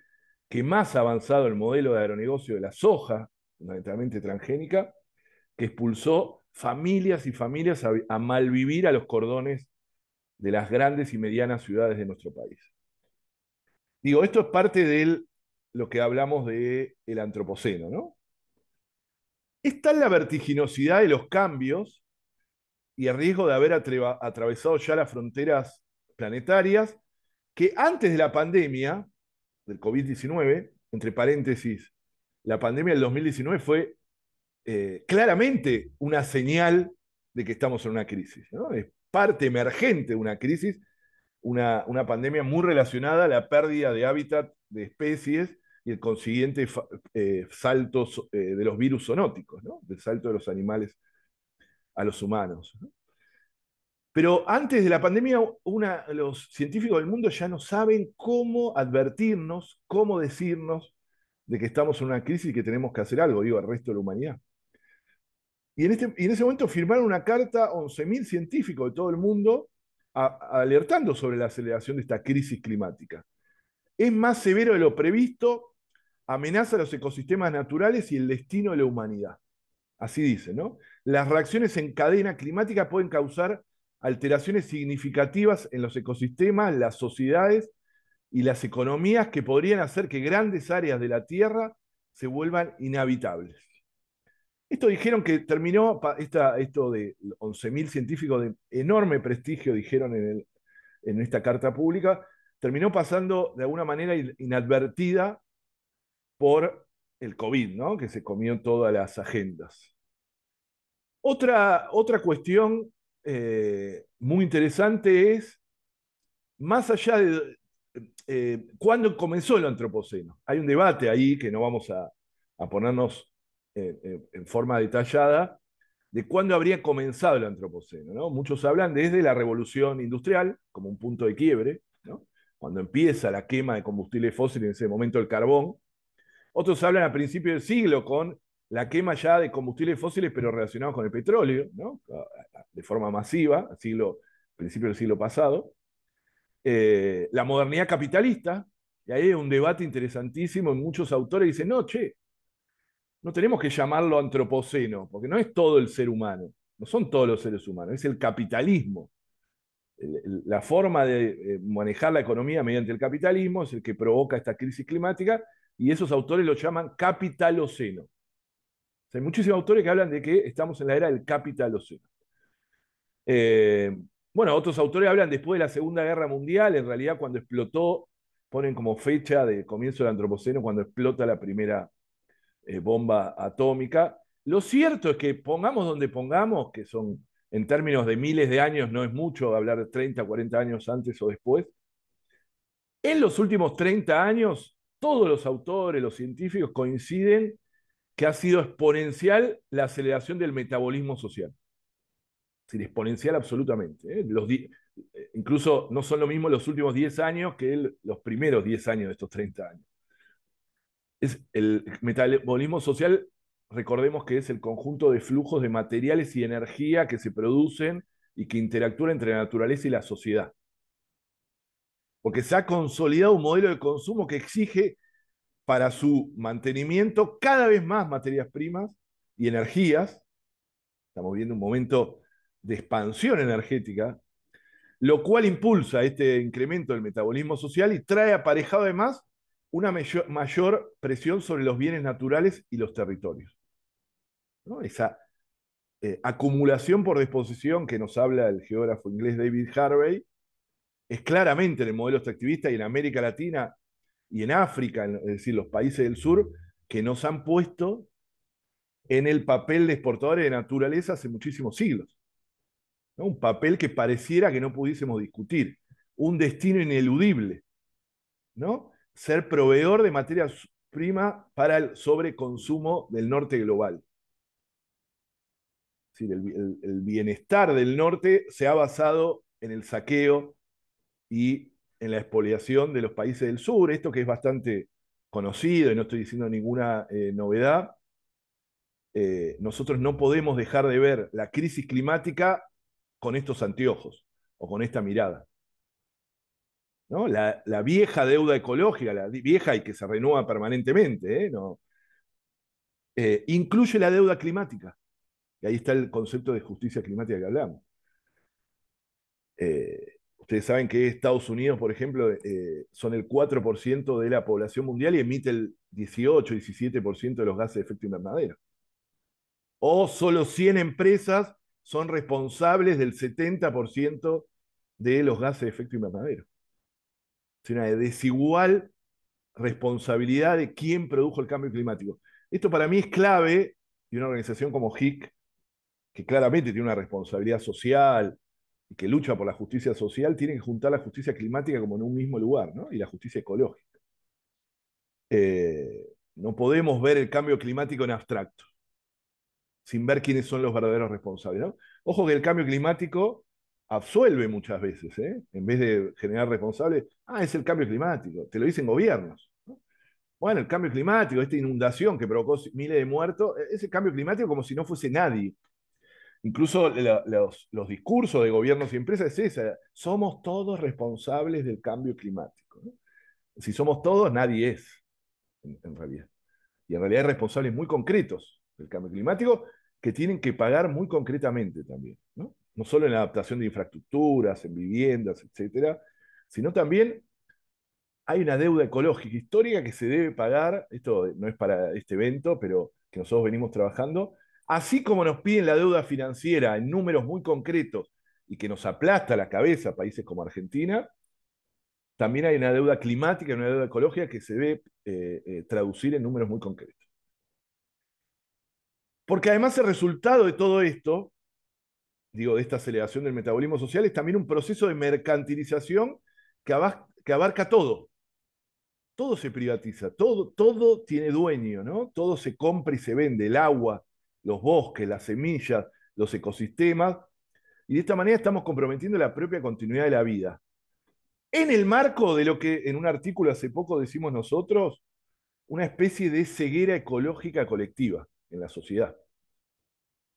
[SPEAKER 10] que más ha avanzado el modelo de agronegocio de la soja, fundamentalmente transgénica, que expulsó familias y familias a, a malvivir a los cordones de las grandes y medianas ciudades de nuestro país. Digo, esto es parte de lo que hablamos del el antropoceno, ¿no? Es tal la vertiginosidad de los cambios y el riesgo de haber atravesado ya las fronteras planetarias que antes de la pandemia del COVID-19, entre paréntesis, la pandemia del 2019 fue eh, claramente una señal de que estamos en una crisis. ¿no? Es parte emergente de una crisis una, pandemia muy relacionada a la pérdida de hábitat de especies y el consiguiente eh, salto eh, de los virus zoonóticos, ¿no? del salto de los animales a los humanos. Pero antes de la pandemia, los científicos del mundo ya no saben cómo advertirnos, cómo decirnos de que estamos en una crisis y que tenemos que hacer algo, digo, al resto de la humanidad. Y en, este, y en ese momento firmaron una carta 11.000 científicos de todo el mundo alertando sobre la aceleración de esta crisis climática. Es más severo de lo previsto, amenaza los ecosistemas naturales y el destino de la humanidad. Así dice, ¿no? Las reacciones en cadena climática pueden causar alteraciones significativas en los ecosistemas, las sociedades y las economías que podrían hacer que grandes áreas de la Tierra se vuelvan inhabitables. Esto dijeron que terminó, esta, esto de 11.000 científicos de enorme prestigio, dijeron en, esta carta pública, terminó pasando de alguna manera inadvertida por el COVID, ¿no? que se comió todas las agendas. Otra, otra cuestión eh, muy interesante es, más allá de eh, cuándo comenzó el antropoceno, hay un debate ahí que no vamos a ponernos en, forma detallada de cuándo habría comenzado el antropoceno. Muchos hablan desde la revolución industrial como un punto de quiebre, cuando empieza la quema de combustibles fósiles, en ese momento el carbón. Otros hablan a principios del siglo con la quema ya de combustibles fósiles, pero relacionados con el petróleo, de forma masiva, a siglo, principio del siglo pasado. Eh, la modernidad capitalista, y ahí hay un debate interesantísimo muchos autores dicen, no, che, no tenemos que llamarlo antropoceno, porque no es todo el ser humano, no son todos los seres humanos, es el capitalismo. La forma de eh, manejar la economía mediante el capitalismo es el que provoca esta crisis climática y esos autores lo llaman capitaloceno. hay muchísimos autores que hablan de que estamos en la era del capitaloceno. Eh, bueno, otros autores hablan después de la Segunda Guerra Mundial, en realidad cuando explotó, ponen como fecha de comienzo del antropoceno cuando explota la primera eh, bomba atómica. Lo cierto es que pongamos donde pongamos, que son en términos de miles de años, no es mucho hablar 30, 40 años antes o después, en los últimos 30 años todos los autores, los científicos coinciden que ha sido exponencial la aceleración del metabolismo social. Es decir, exponencial absolutamente. ¿eh? Eh, incluso no son lo mismo los últimos 10 años que los primeros 10 años de estos 30 años el metabolismo social, recordemos que es el conjunto de flujos de materiales y energía que se producen y que interactúan entre la naturaleza y la sociedad. Porque se ha consolidado un modelo de consumo que exige para su mantenimiento cada vez más materias primas y energías. Estamos viendo un momento de expansión energética, lo cual impulsa este incremento del metabolismo social y trae aparejado además una mayor, presión sobre los bienes naturales y los territorios. Esa eh, acumulación por disposición que nos habla el geógrafo inglés David Harvey es claramente en el modelo extractivista y en América Latina y en África, es decir, los países del sur, que nos han puesto en el papel de exportadores de naturaleza hace muchísimos siglos. Un papel que pareciera que no pudiésemos discutir, un destino ineludible. ¿no? ser proveedor de materia prima para el sobreconsumo del norte global. el, bienestar del norte se ha basado en el saqueo y en la expoliación de los países del sur, esto que es bastante conocido y no estoy diciendo ninguna eh, novedad, eh, nosotros no podemos dejar de ver la crisis climática con estos anteojos o con esta mirada. La, vieja deuda ecológica, la vieja y que se renueva permanentemente, ¿eh? Eh, incluye la deuda climática. Y ahí está el concepto de justicia climática que hablamos. Eh, ustedes saben que Estados Unidos, por ejemplo, son el 4% de la población mundial y emite el 18, 17% de los gases de efecto invernadero. O solo 100 empresas son responsables del 70% de los gases de efecto invernadero sino de desigual responsabilidad de quién produjo el cambio climático. Esto para mí es clave y una organización como HIC, que claramente tiene una responsabilidad social y que lucha por la justicia social, tiene que juntar la justicia climática como en un mismo lugar, ¿no? Y la justicia ecológica. Eh, no podemos ver el cambio climático en abstracto, sin ver quiénes son los verdaderos responsables. Ojo que el cambio climático absuelve muchas veces, ¿eh? en vez de generar responsables, ah, es el cambio climático, te lo dicen gobiernos. Bueno, el cambio climático, esta inundación que provocó miles de muertos, e, es el cambio climático como si no fuese nadie. Incluso los, discursos de gobiernos y empresas es esa, somos todos responsables del cambio climático. Si somos todos, nadie es, en, realidad. Y en realidad hay responsables muy concretos del cambio climático que tienen que pagar muy concretamente también. ¿no? no solo en la adaptación de infraestructuras, en viviendas, etcétera, sino también hay una deuda ecológica histórica que se debe pagar, esto no es para este evento, pero que nosotros venimos trabajando, así como nos piden la deuda financiera en números muy concretos y que nos aplasta la cabeza a países como Argentina, también hay una deuda climática, una deuda ecológica que se debe eh, eh, traducir en números muy concretos. Porque además el resultado de todo esto digo, de esta aceleración del metabolismo social, es también un proceso de mercantilización que, abarca, que abarca todo. Todo se privatiza, todo, todo tiene dueño, ¿no? Todo se compra y se vende, el agua, los bosques, las semillas, los ecosistemas, y de esta manera estamos comprometiendo la propia continuidad de la vida. En el marco de lo que en un artículo hace poco decimos nosotros, una especie de ceguera ecológica colectiva en la sociedad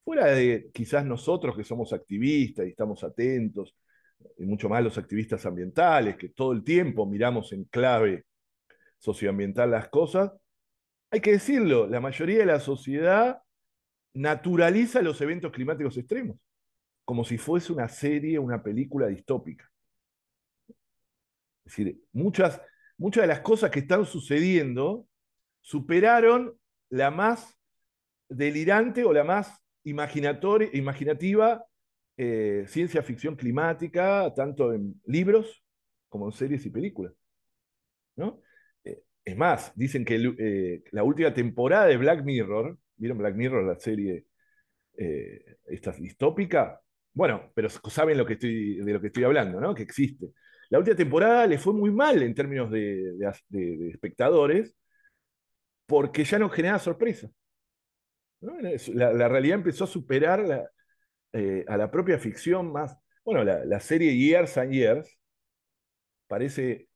[SPEAKER 10] fuera de quizás nosotros que somos activistas y estamos atentos, y mucho más los activistas ambientales, que todo el tiempo miramos en clave socioambiental las cosas, hay que decirlo, la mayoría de la sociedad naturaliza los eventos climáticos extremos, como si fuese una serie, una película distópica. Es decir, muchas, muchas de las cosas que están sucediendo superaron la más delirante o la más imaginativa, eh, ciencia ficción climática, tanto en libros como en series y películas. Eh, es más, dicen que eh, la última temporada de Black Mirror, ¿vieron Black Mirror, la serie esta distópica? Bueno, pero saben lo que estoy, de lo que estoy hablando, ¿no? que existe. La última temporada le fue muy mal en términos de, espectadores porque ya no generaba sorpresa. La, realidad empezó a superar eh, a la propia ficción más. Bueno, la, serie Years and Years parece.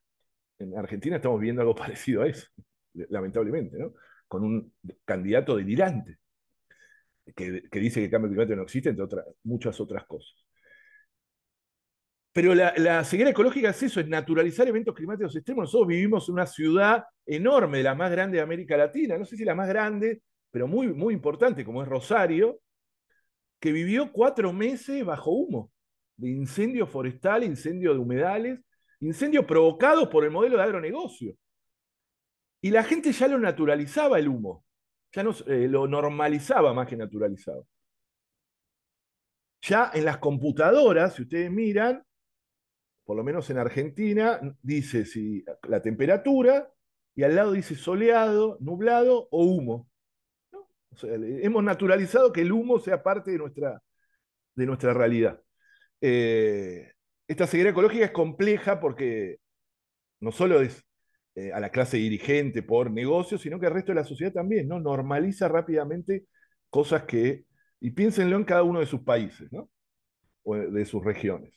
[SPEAKER 10] En Argentina estamos viendo algo parecido a eso, lamentablemente, ¿no? Con un candidato delirante que, dice que el cambio climático no existe, entre muchas otras cosas. Pero la, la, ceguera ecológica es eso, es naturalizar eventos climáticos extremos. Nosotros vivimos en una ciudad enorme, la más grande de América Latina, no sé si la más grande, pero muy, muy importante, como es Rosario, que vivió cuatro meses bajo humo, de incendio forestal, incendio de humedales, incendio provocado por el modelo de agronegocio. Y la gente ya lo naturalizaba el humo, ya eh, lo normalizaba más que naturalizado Ya en las computadoras, si ustedes miran, por lo menos en Argentina, dice si, la temperatura y al lado dice soleado, nublado o humo hemos naturalizado que el humo sea parte de nuestra, de nuestra realidad. Eh, esta ceguera ecológica es compleja porque no solo es eh, a la clase dirigente por negocios, sino que el resto de la sociedad también, ¿no? Normaliza rápidamente cosas que, y piénsenlo en cada uno de sus países, O de sus regiones.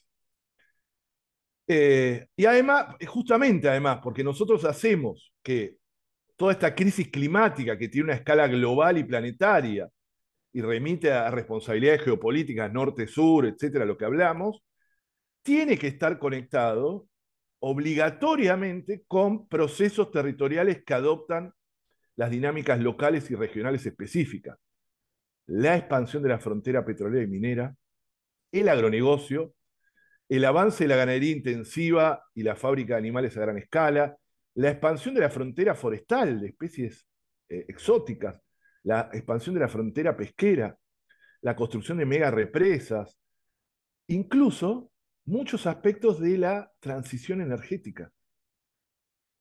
[SPEAKER 10] Eh, y además, justamente además, porque nosotros hacemos que toda esta crisis climática que tiene una escala global y planetaria y remite a responsabilidades geopolíticas norte-sur, etcétera, lo que hablamos, tiene que estar conectado obligatoriamente con procesos territoriales que adoptan las dinámicas locales y regionales específicas. La expansión de la frontera petrolera y minera, el agronegocio, el avance de la ganadería intensiva y la fábrica de animales a gran escala, la expansión de la frontera forestal de especies eh, exóticas, la expansión de la frontera pesquera, la construcción de mega represas, incluso muchos aspectos de la transición energética.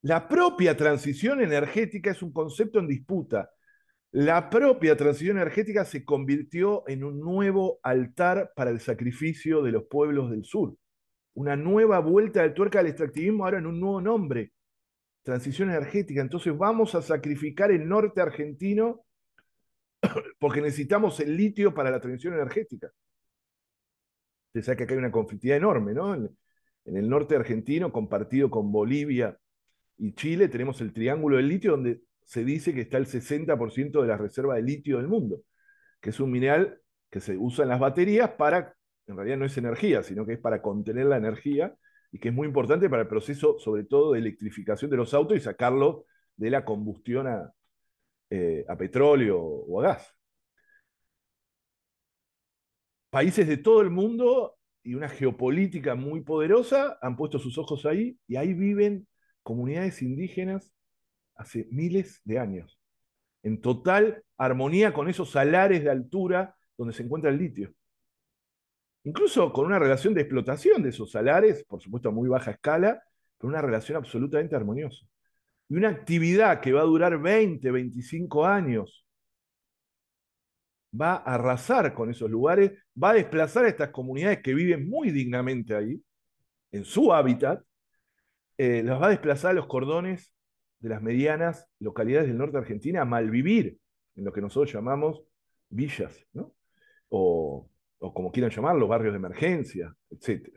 [SPEAKER 10] La propia transición energética es un concepto en disputa. La propia transición energética se convirtió en un nuevo altar para el sacrificio de los pueblos del sur. Una nueva vuelta de tuerca al extractivismo ahora en un nuevo nombre, transición energética. Entonces vamos a sacrificar el norte argentino porque necesitamos el litio para la transición energética. Se sabe que acá hay una conflictividad enorme, ¿no? En, el norte argentino, compartido con Bolivia y Chile, tenemos el triángulo del litio donde se dice que está el 60% de la reserva de litio del mundo, que es un mineral que se usa en las baterías para, en realidad no es energía, sino que es para contener la energía y que es muy importante para el proceso, sobre todo, de electrificación de los autos y sacarlo de la combustión a, eh, a petróleo o a gas. Países de todo el mundo y una geopolítica muy poderosa han puesto sus ojos ahí y ahí viven comunidades indígenas hace miles de años, en total armonía con esos salares de altura donde se encuentra el litio incluso con una relación de explotación de esos salares, por supuesto a muy baja escala, pero una relación absolutamente armoniosa. Y una actividad que va a durar 20, 25 años, va a arrasar con esos lugares, va a desplazar a estas comunidades que viven muy dignamente ahí, en su hábitat, eh, las va a desplazar a los cordones de las medianas localidades del norte de Argentina a malvivir, en lo que nosotros llamamos villas, ¿no? o o como quieran llamarlo, barrios de emergencia, etc.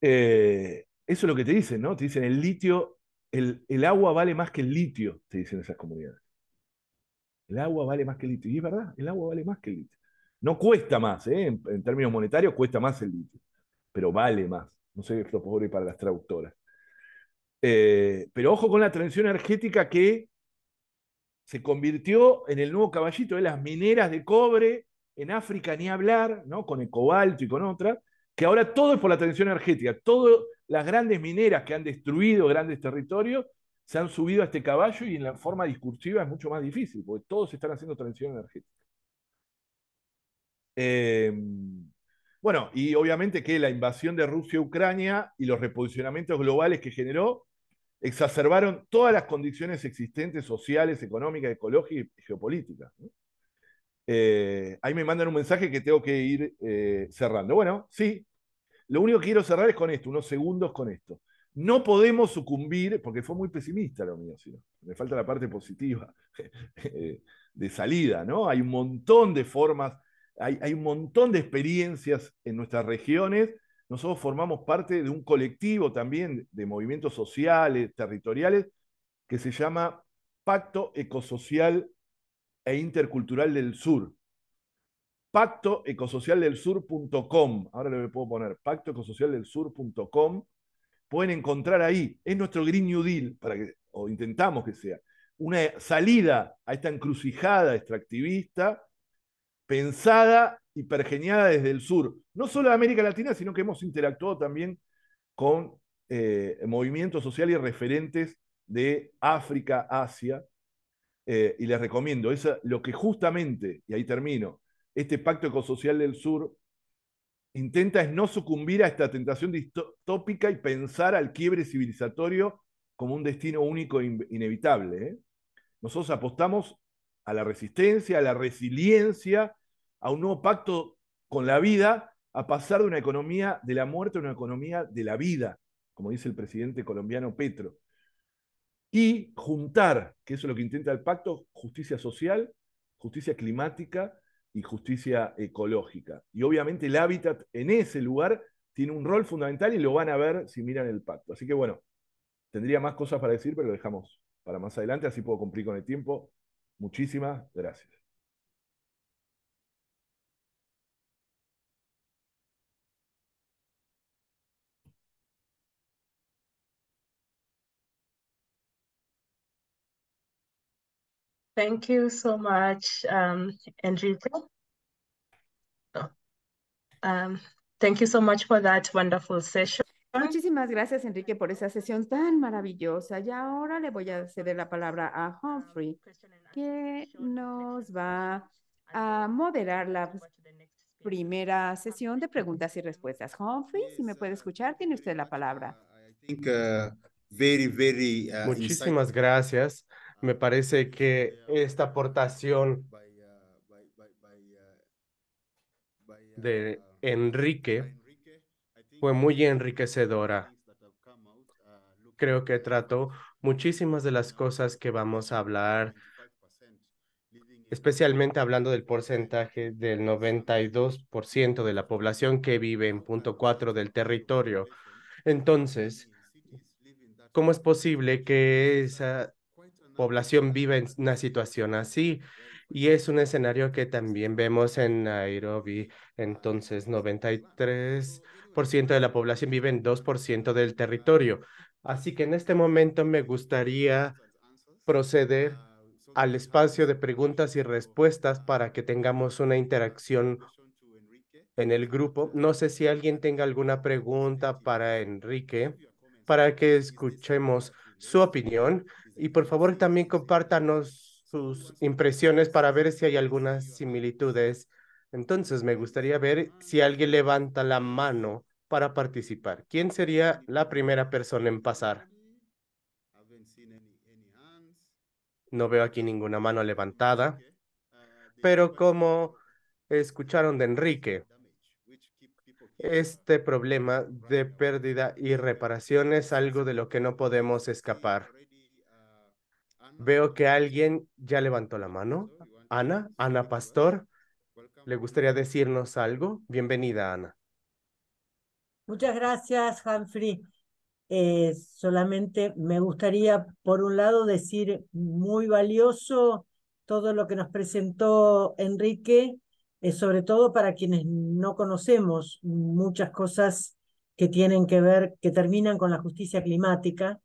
[SPEAKER 10] Eh, eso es lo que te dicen, ¿no? Te dicen el litio, el, agua vale más que el litio, te dicen esas comunidades. El agua vale más que el litio. Y es verdad, el agua vale más que el litio. No cuesta más, ¿eh? en, términos monetarios cuesta más el litio, pero vale más. No sé esto pobre para las traductoras. Eh, pero ojo con la transición energética que se convirtió en el nuevo caballito de las mineras de cobre en África ni hablar, ¿no? con el cobalto y con otras, que ahora todo es por la transición energética, todas las grandes mineras que han destruido grandes territorios se han subido a este caballo y en la forma discursiva es mucho más difícil, porque todos están haciendo transición energética. Eh, bueno, y obviamente que la invasión de Rusia Ucrania y los reposicionamientos globales que generó exacerbaron todas las condiciones existentes sociales, económicas, ecológicas y geopolíticas. ¿no? Eh, ahí me mandan un mensaje que tengo que ir eh, cerrando. Bueno, sí, lo único que quiero cerrar es con esto, unos segundos con esto. No podemos sucumbir, porque fue muy pesimista lo mío, sino me falta la parte positiva eh, de salida, ¿no? Hay un montón de formas, hay, hay un montón de experiencias en nuestras regiones. Nosotros formamos parte de un colectivo también de movimientos sociales, territoriales, que se llama Pacto Ecosocial e intercultural del sur. Pacto Ecosocial del Ahora le puedo poner Pacto Ecosocial del Pueden encontrar ahí, es nuestro Green New Deal, para que, o intentamos que sea, una salida a esta encrucijada extractivista pensada y pergeñada desde el sur, no solo de América Latina, sino que hemos interactuado también con eh, movimientos sociales y referentes de África, Asia, eh, y les recomiendo, es lo que justamente, y ahí termino, este pacto ecosocial del sur intenta es no sucumbir a esta tentación distópica y pensar al quiebre civilizatorio como un destino único e inevitable. ¿eh? Nosotros apostamos a la resistencia, a la resiliencia, a un nuevo pacto con la vida, a pasar de una economía de la muerte a una economía de la vida, como dice el presidente colombiano Petro y juntar, que eso es lo que intenta el pacto, justicia social, justicia climática y justicia ecológica. Y obviamente el hábitat en ese lugar tiene un rol fundamental y lo van a ver si miran el pacto. Así que bueno, tendría más cosas para decir, pero lo dejamos para más adelante, así puedo cumplir con el tiempo. Muchísimas gracias.
[SPEAKER 11] Thank you so much, um,
[SPEAKER 3] Enrique. Oh, um, so much wonderful
[SPEAKER 1] Muchísimas gracias, Enrique, por esa sesión tan maravillosa. Y ahora le voy a ceder la palabra a Humphrey, que nos va a moderar la primera sesión de preguntas y respuestas. Humphrey, si me puede escuchar, tiene usted la palabra.
[SPEAKER 9] Uh, uh, Muchísimas
[SPEAKER 5] gracias. Me parece que esta aportación de Enrique fue muy enriquecedora. Creo que trató muchísimas de las cosas que vamos a hablar, especialmente hablando del porcentaje del 92% de la población que vive en punto 4 del territorio. Entonces, ¿cómo es posible que esa población vive en una situación así. Y es un escenario que también vemos en Nairobi. Entonces, 93% de la población vive en 2% del territorio. Así que en este momento me gustaría proceder al espacio de preguntas y respuestas para que tengamos una interacción en el grupo. No sé si alguien tenga alguna pregunta para Enrique, para que escuchemos su opinión y por favor también compártanos sus impresiones para ver si hay algunas similitudes. Entonces me gustaría ver si alguien levanta la mano para participar. ¿Quién sería la primera persona en pasar? No veo aquí ninguna mano levantada, pero como escucharon de Enrique, este problema de pérdida y reparación es algo de lo que no podemos escapar. Veo que alguien ya levantó la mano. Ana, Ana Pastor, ¿le gustaría decirnos algo? Bienvenida, Ana.
[SPEAKER 11] Muchas gracias, Humphrey. Eh, solamente me gustaría, por un lado, decir muy valioso todo lo que nos presentó Enrique, eh, sobre todo para quienes no conocemos muchas cosas que tienen que ver, que terminan con la justicia climática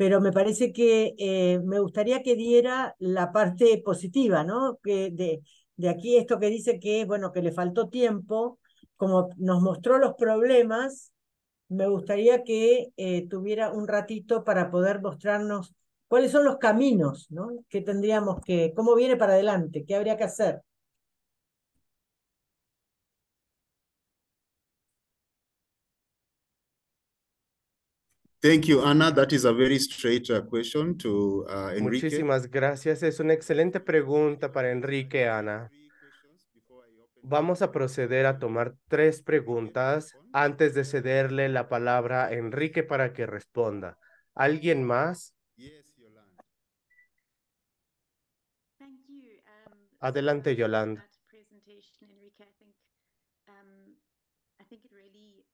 [SPEAKER 11] pero me parece que eh, me gustaría que diera la parte positiva, ¿no? Que de, de aquí esto que dice que, bueno, que le faltó tiempo, como nos mostró los problemas, me gustaría que eh, tuviera un ratito para poder mostrarnos cuáles son los caminos, ¿no? Que tendríamos que, cómo viene para adelante, qué habría que hacer.
[SPEAKER 9] Thank Muchísimas
[SPEAKER 5] gracias. Es una excelente pregunta para Enrique, Ana. Vamos a proceder a tomar tres preguntas antes de cederle la palabra a Enrique para que responda. ¿Alguien más? Um, Adelante, Yolanda.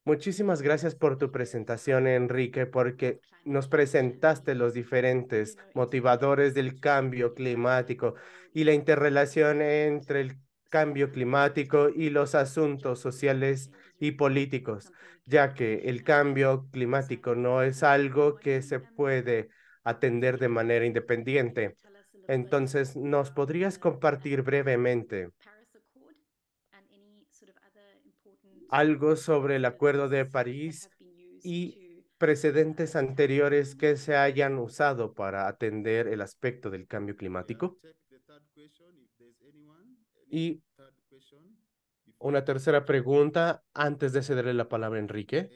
[SPEAKER 5] Muchísimas gracias por tu presentación, Enrique, porque nos presentaste los diferentes motivadores del cambio climático y la interrelación entre el cambio climático y los asuntos sociales y políticos, ya que el cambio climático no es algo que se puede atender de manera independiente. Entonces, ¿nos podrías compartir brevemente algo sobre el Acuerdo de París y precedentes anteriores que se hayan usado para atender el aspecto del cambio climático? Y una tercera pregunta antes de cederle la palabra a Enrique.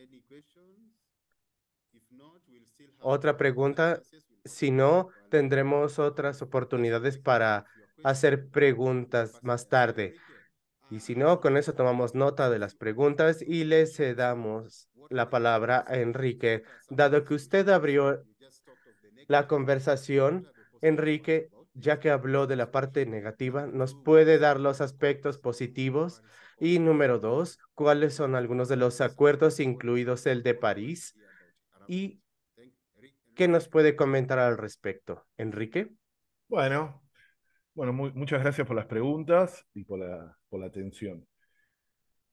[SPEAKER 5] Otra pregunta. Si no, tendremos otras oportunidades para hacer preguntas más tarde. Y si no, con eso tomamos nota de las preguntas y le cedamos la palabra a Enrique. Dado que usted abrió la conversación, Enrique, ya que habló de la parte negativa, nos puede dar los aspectos positivos. Y número dos, ¿cuáles son algunos de los acuerdos, incluidos el de París? ¿Y qué nos puede comentar al respecto,
[SPEAKER 10] Enrique? Bueno, bueno, muchas gracias por las preguntas y por la, por la atención.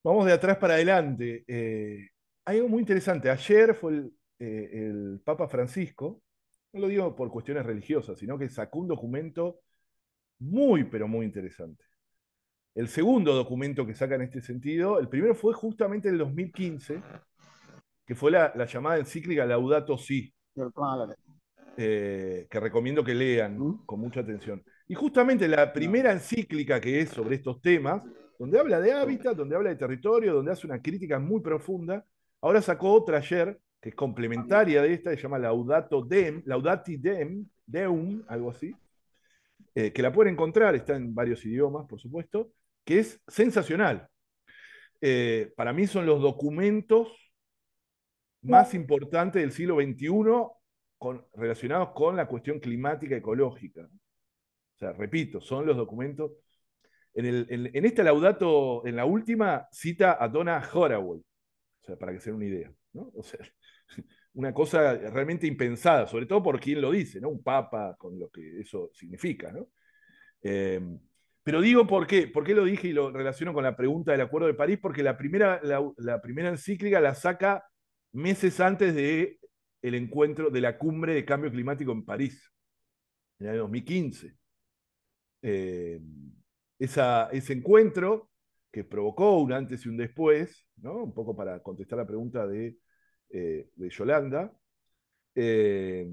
[SPEAKER 10] Vamos de atrás para adelante. Eh, hay algo muy interesante. Ayer fue eh, el, Papa Francisco, no lo digo por cuestiones religiosas, sino que sacó un documento muy, pero muy interesante. El segundo documento que saca en este sentido, el primero fue justamente en el 2015, que fue la, llamada encíclica Laudato Si, eh, que recomiendo que lean con mucha atención. Y justamente la primera encíclica que es sobre estos temas, donde habla de hábitat, donde habla de territorio, donde hace una crítica muy profunda, ahora sacó otra ayer, que es complementaria de esta, se llama Laudato Dem, Laudati Dem, Deum, algo así, eh, que la pueden encontrar, está en varios idiomas, por supuesto, que es sensacional. Eh, para mí son los documentos más importantes del siglo XXI relacionados con la cuestión climática ecológica. O sea, repito, son los documentos. En, el, este laudato, en la última, cita a Donna Horaway, o sea, para que sea una idea, una cosa realmente impensada, sobre todo por quien lo dice, ¿no? Un papa, con lo que eso significa, eh, pero digo por qué, por qué lo dije y lo relaciono con la pregunta del Acuerdo de París, porque la primera, la, primera encíclica la saca meses antes de encuentro de la cumbre de cambio climático en París, en el año 2015. Eh, ese encuentro que provocó un antes y un después, ¿no? un poco para contestar la pregunta de, eh, Yolanda, eh,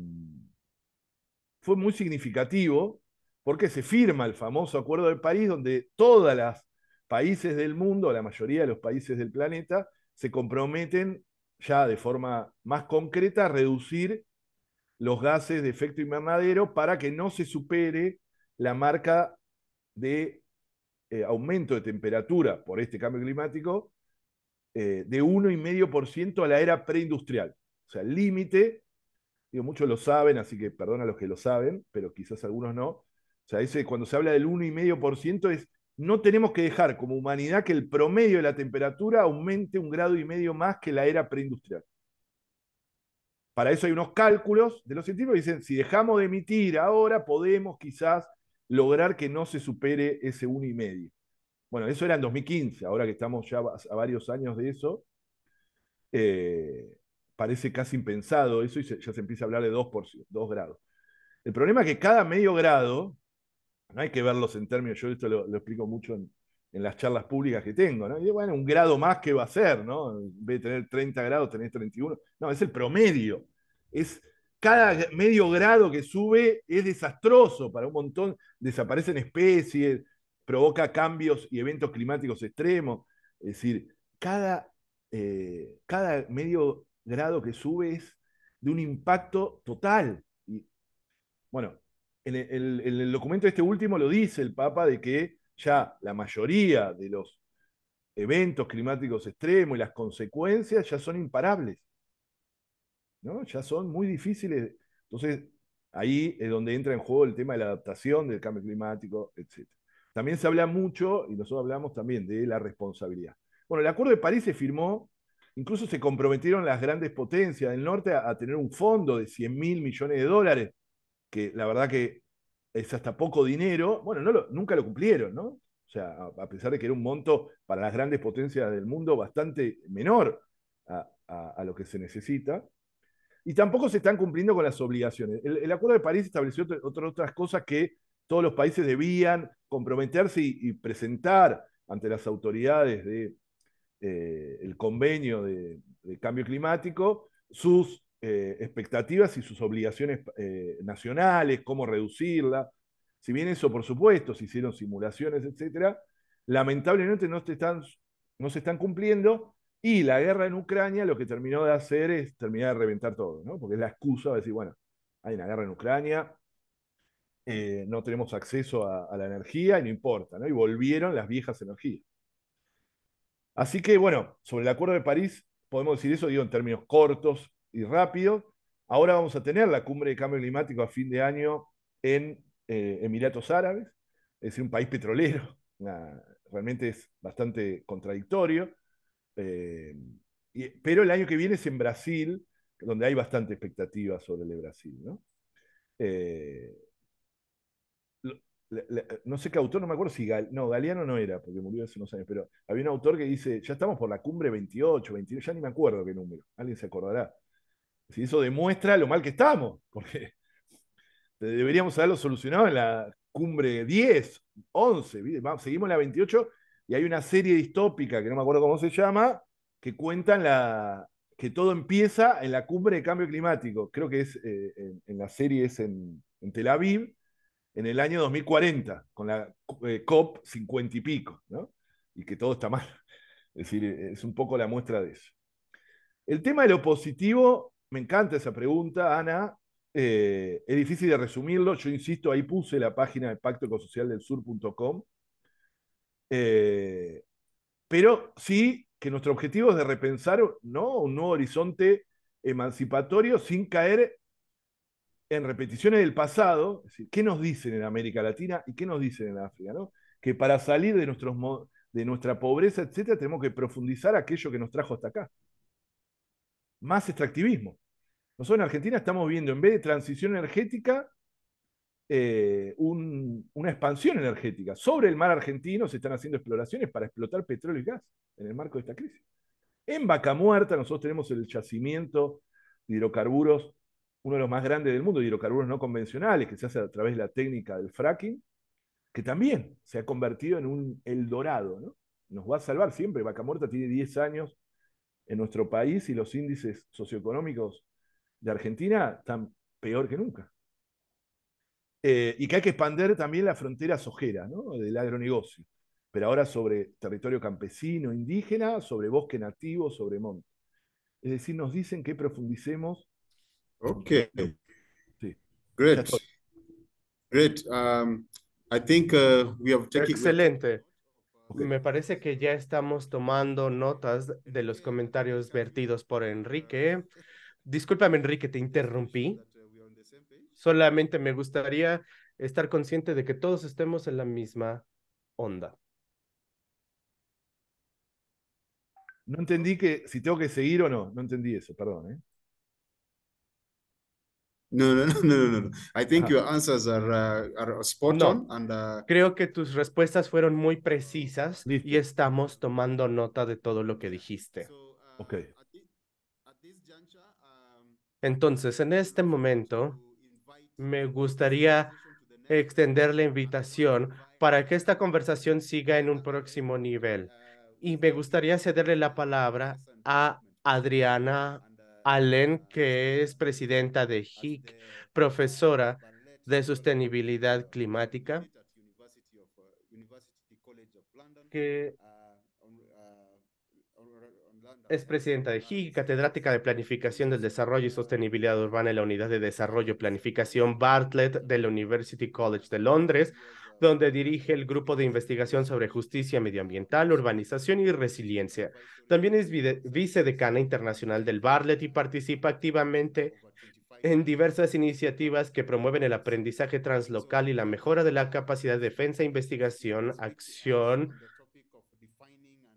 [SPEAKER 10] fue muy significativo porque se firma el famoso Acuerdo de París donde todas las países del mundo, la mayoría de los países del planeta, se comprometen ya de forma más concreta a reducir los gases de efecto invernadero para que no se supere la marca de eh, aumento de temperatura por este cambio climático eh, de 1,5% a la era preindustrial. O sea, el límite, digo, muchos lo saben, así que perdón a los que lo saben, pero quizás algunos no. O sea, cuando se habla del 1,5% es no tenemos que dejar como humanidad que el promedio de la temperatura aumente un grado y medio más que la era preindustrial. Para eso hay unos cálculos de los científicos que dicen, si dejamos de emitir ahora, podemos quizás lograr que no se supere ese 1,5. Bueno, eso era en 2015, ahora que estamos ya a varios años de eso, eh, parece casi impensado eso y ya se empieza a hablar de 2, grados. El problema es que cada medio grado, no hay que verlos en términos, yo esto lo, explico mucho en, las charlas públicas que tengo, ¿no? Y bueno, un grado más que va a ser, ¿no? En vez de tener 30 grados, tenés 31. No, es el promedio. Es cada medio grado que sube es desastroso para un montón, desaparecen especies, provoca cambios y eventos climáticos extremos. Es decir, cada, eh, cada medio grado que sube es de un impacto total. Y, bueno, en el, en el documento este último lo dice el Papa de que ya la mayoría de los eventos climáticos extremos y las consecuencias ya son imparables. Ya son muy difíciles. Entonces, ahí es donde entra en juego el tema de la adaptación del cambio climático, etc. También se habla mucho, y nosotros hablamos también, de la responsabilidad. Bueno, el Acuerdo de París se firmó, incluso se comprometieron las grandes potencias del norte a, tener un fondo de 100 mil millones de dólares, que la verdad que es hasta poco dinero. Bueno, nunca lo cumplieron, ¿no? O sea, a, pesar de que era un monto para las grandes potencias del mundo bastante menor a lo que se necesita y tampoco se están cumpliendo con las obligaciones. El, Acuerdo de París estableció otras cosas que todos los países debían comprometerse y, presentar ante las autoridades del de, eh, convenio de, cambio climático sus eh, expectativas y sus obligaciones eh, nacionales, cómo reducirla. Si bien eso, por supuesto, se hicieron simulaciones, etcétera, lamentablemente no, están, no se están cumpliendo y la guerra en Ucrania lo que terminó de hacer es terminar de reventar todo, Porque es la excusa de decir, bueno, hay una guerra en Ucrania, eh, no tenemos acceso a, la energía y no importa, ¿no? Y volvieron las viejas energías. Así que, bueno, sobre el Acuerdo de París, podemos decir eso, digo, en términos cortos y rápidos. Ahora vamos a tener la cumbre de cambio climático a fin de año en eh, Emiratos Árabes, es un país petrolero, realmente es bastante contradictorio. Eh, pero el año que viene es en Brasil, donde hay bastante expectativa sobre el Brasil. Eh, ¿no? sé qué autor, no me acuerdo si Gal, no, Galeano no era, porque murió hace unos años, pero había un autor que dice, ya estamos por la cumbre 28, 29, ya ni me acuerdo qué número, alguien se acordará. Si eso demuestra lo mal que estamos, porque deberíamos haberlo solucionado en la cumbre 10, 11, seguimos la 28 y hay una serie distópica, que no me acuerdo cómo se llama, que cuentan la, que todo empieza en la cumbre de cambio climático, creo que es eh, en, la serie es en, Tel Aviv, en el año 2040, con la eh, COP 50 y pico, ¿no? y que todo está mal. Es decir, es un poco la muestra de eso. El tema de lo positivo, me encanta esa pregunta, Ana. Eh, es difícil de resumirlo. Yo insisto, ahí puse la página de pactoecosocialdelsur.com eh, pero sí que nuestro objetivo es de repensar ¿no? un nuevo horizonte emancipatorio sin caer en repeticiones del pasado. ¿qué nos dicen en América Latina y qué nos dicen en África? Que para salir de, nuestros, de nuestra pobreza, etcétera, tenemos que profundizar aquello que nos trajo hasta acá. Más extractivismo. Nosotros en Argentina estamos viendo, en vez de transición energética, eh, una expansión energética. Sobre el mar argentino se están haciendo exploraciones para explotar petróleo y gas en el marco de esta crisis. En Vaca Muerta nosotros tenemos el yacimiento de hidrocarburos, uno de los más grandes del mundo, hidrocarburos no convencionales, que se hace a través de la técnica del fracking, que también se ha convertido en un Eldorado. ¿no? Nos va a salvar siempre. Vaca Muerta tiene 10 años en nuestro país y los índices socioeconómicos de Argentina están peor que nunca. Eh, y que hay que expandir también la frontera sojera del agronegocio, pero ahora sobre territorio campesino, indígena, sobre bosque nativo, sobre monte. Es decir, nos dicen que profundicemos. Ok. Sí. Great.
[SPEAKER 9] Great. Um, I think uh, we have Excelente.
[SPEAKER 5] Me parece que ya estamos tomando notas de los comentarios vertidos por Enrique. Discúlpame, Enrique, te interrumpí. Solamente me gustaría estar consciente de que todos estemos en la misma onda.
[SPEAKER 10] No entendí que si tengo que seguir o no, no entendí eso, perdón. ¿eh?
[SPEAKER 9] No, no, no, no, no. I think your answers are, uh, spot on. Uh,
[SPEAKER 5] Creo que tus respuestas fueron muy precisas y estamos tomando nota de todo lo que dijiste. Uh, um, Entonces, en este momento, me gustaría extender la invitación para que esta conversación siga en un próximo nivel. Y me gustaría cederle la palabra a Adriana Allen, que es presidenta de HIC, profesora de sostenibilidad climática, que es presidenta de HIG, catedrática de Planificación del Desarrollo y Sostenibilidad Urbana en la Unidad de Desarrollo y Planificación Bartlett de la University College de Londres, donde dirige el Grupo de Investigación sobre Justicia Medioambiental, Urbanización y Resiliencia. También es vicedecana internacional del Bartlett y participa activamente en diversas iniciativas que promueven el aprendizaje translocal y la mejora de la capacidad de defensa, investigación, acción,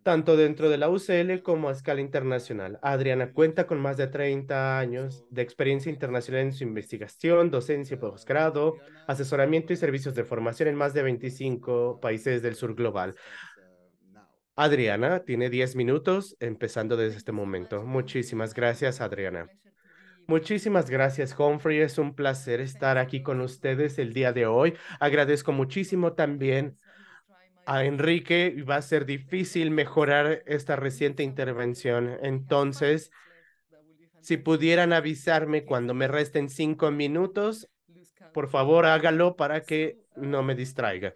[SPEAKER 5] tanto dentro de la UCL como a escala internacional. Adriana cuenta con más de 30 años de experiencia internacional en su investigación, docencia y posgrado, asesoramiento y servicios de formación en más de 25 países del sur global. Adriana tiene 10 minutos empezando desde este momento. Muchísimas gracias, Adriana. Muchísimas gracias, Humphrey. Es un placer estar aquí con ustedes el día de hoy. Agradezco muchísimo también a Enrique va a ser difícil mejorar esta reciente intervención. Entonces, si pudieran avisarme cuando me resten cinco minutos, por favor hágalo para que no me distraiga.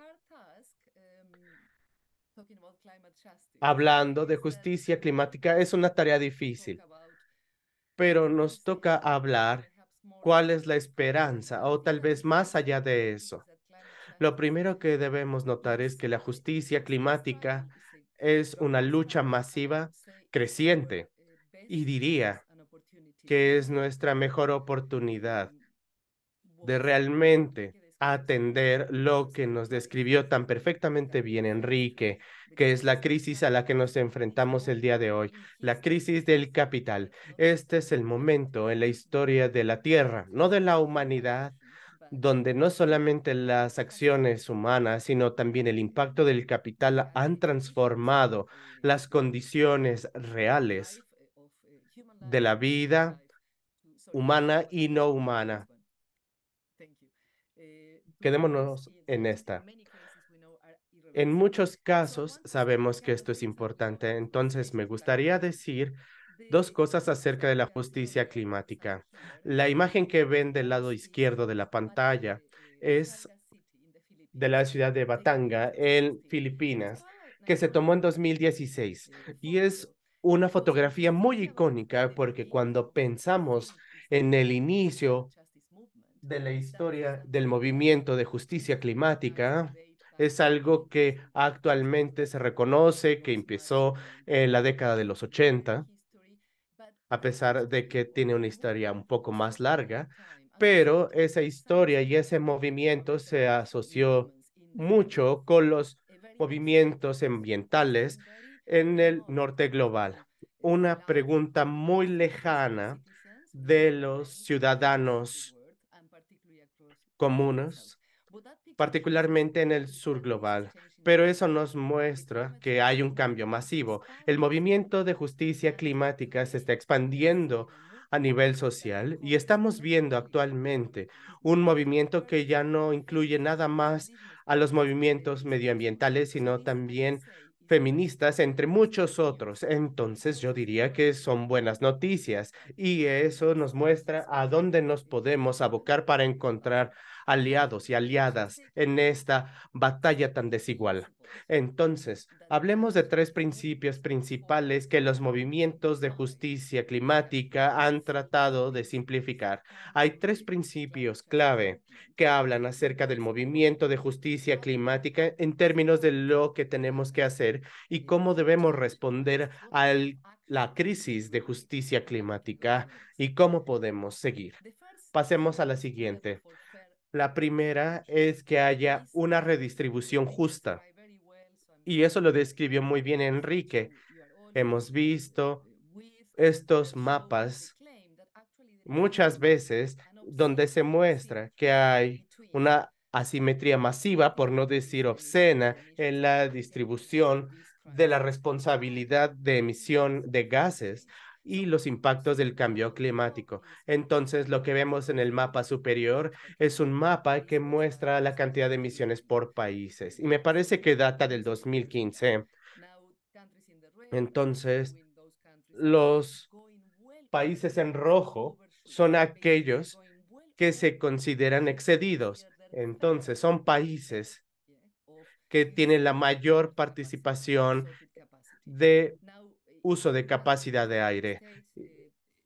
[SPEAKER 5] Hablando de justicia climática es una tarea difícil, pero nos toca hablar cuál es la esperanza o tal vez más allá de eso lo primero que debemos notar es que la justicia climática es una lucha masiva creciente y diría que es nuestra mejor oportunidad de realmente atender lo que nos describió tan perfectamente bien Enrique, que es la crisis a la que nos enfrentamos el día de hoy, la crisis del capital. Este es el momento en la historia de la Tierra, no de la humanidad, donde no solamente las acciones humanas, sino también el impacto del capital han transformado las condiciones reales de la vida humana y no humana. Quedémonos en esta. En muchos casos sabemos que esto es importante, entonces me gustaría decir Dos cosas acerca de la justicia climática. La imagen que ven del lado izquierdo de la pantalla es de la ciudad de Batanga, en Filipinas, que se tomó en 2016. Y es una fotografía muy icónica porque cuando pensamos en el inicio de la historia del movimiento de justicia climática, es algo que actualmente se reconoce que empezó en la década de los 80 a pesar de que tiene una historia un poco más larga, pero esa historia y ese movimiento se asoció mucho con los movimientos ambientales en el norte global. Una pregunta muy lejana de los ciudadanos comunes, particularmente en el sur global pero eso nos muestra que hay un cambio masivo. El movimiento de justicia climática se está expandiendo a nivel social y estamos viendo actualmente un movimiento que ya no incluye nada más a los movimientos medioambientales, sino también feministas, entre muchos otros. Entonces yo diría que son buenas noticias y eso nos muestra a dónde nos podemos abocar para encontrar aliados y aliadas en esta batalla tan desigual. Entonces, hablemos de tres principios principales que los movimientos de justicia climática han tratado de simplificar. Hay tres principios clave que hablan acerca del movimiento de justicia climática en términos de lo que tenemos que hacer y cómo debemos responder a la crisis de justicia climática y cómo podemos seguir. Pasemos a la siguiente. La primera es que haya una redistribución justa. Y eso lo describió muy bien Enrique. Hemos visto estos mapas muchas veces donde se muestra que hay una asimetría masiva, por no decir obscena, en la distribución de la responsabilidad de emisión de gases y los impactos del cambio climático. Entonces, lo que vemos en el mapa superior es un mapa que muestra la cantidad de emisiones por países y me parece que data del 2015. Entonces, los países en rojo son aquellos que se consideran excedidos. Entonces, son países que tienen la mayor participación de uso de capacidad de aire.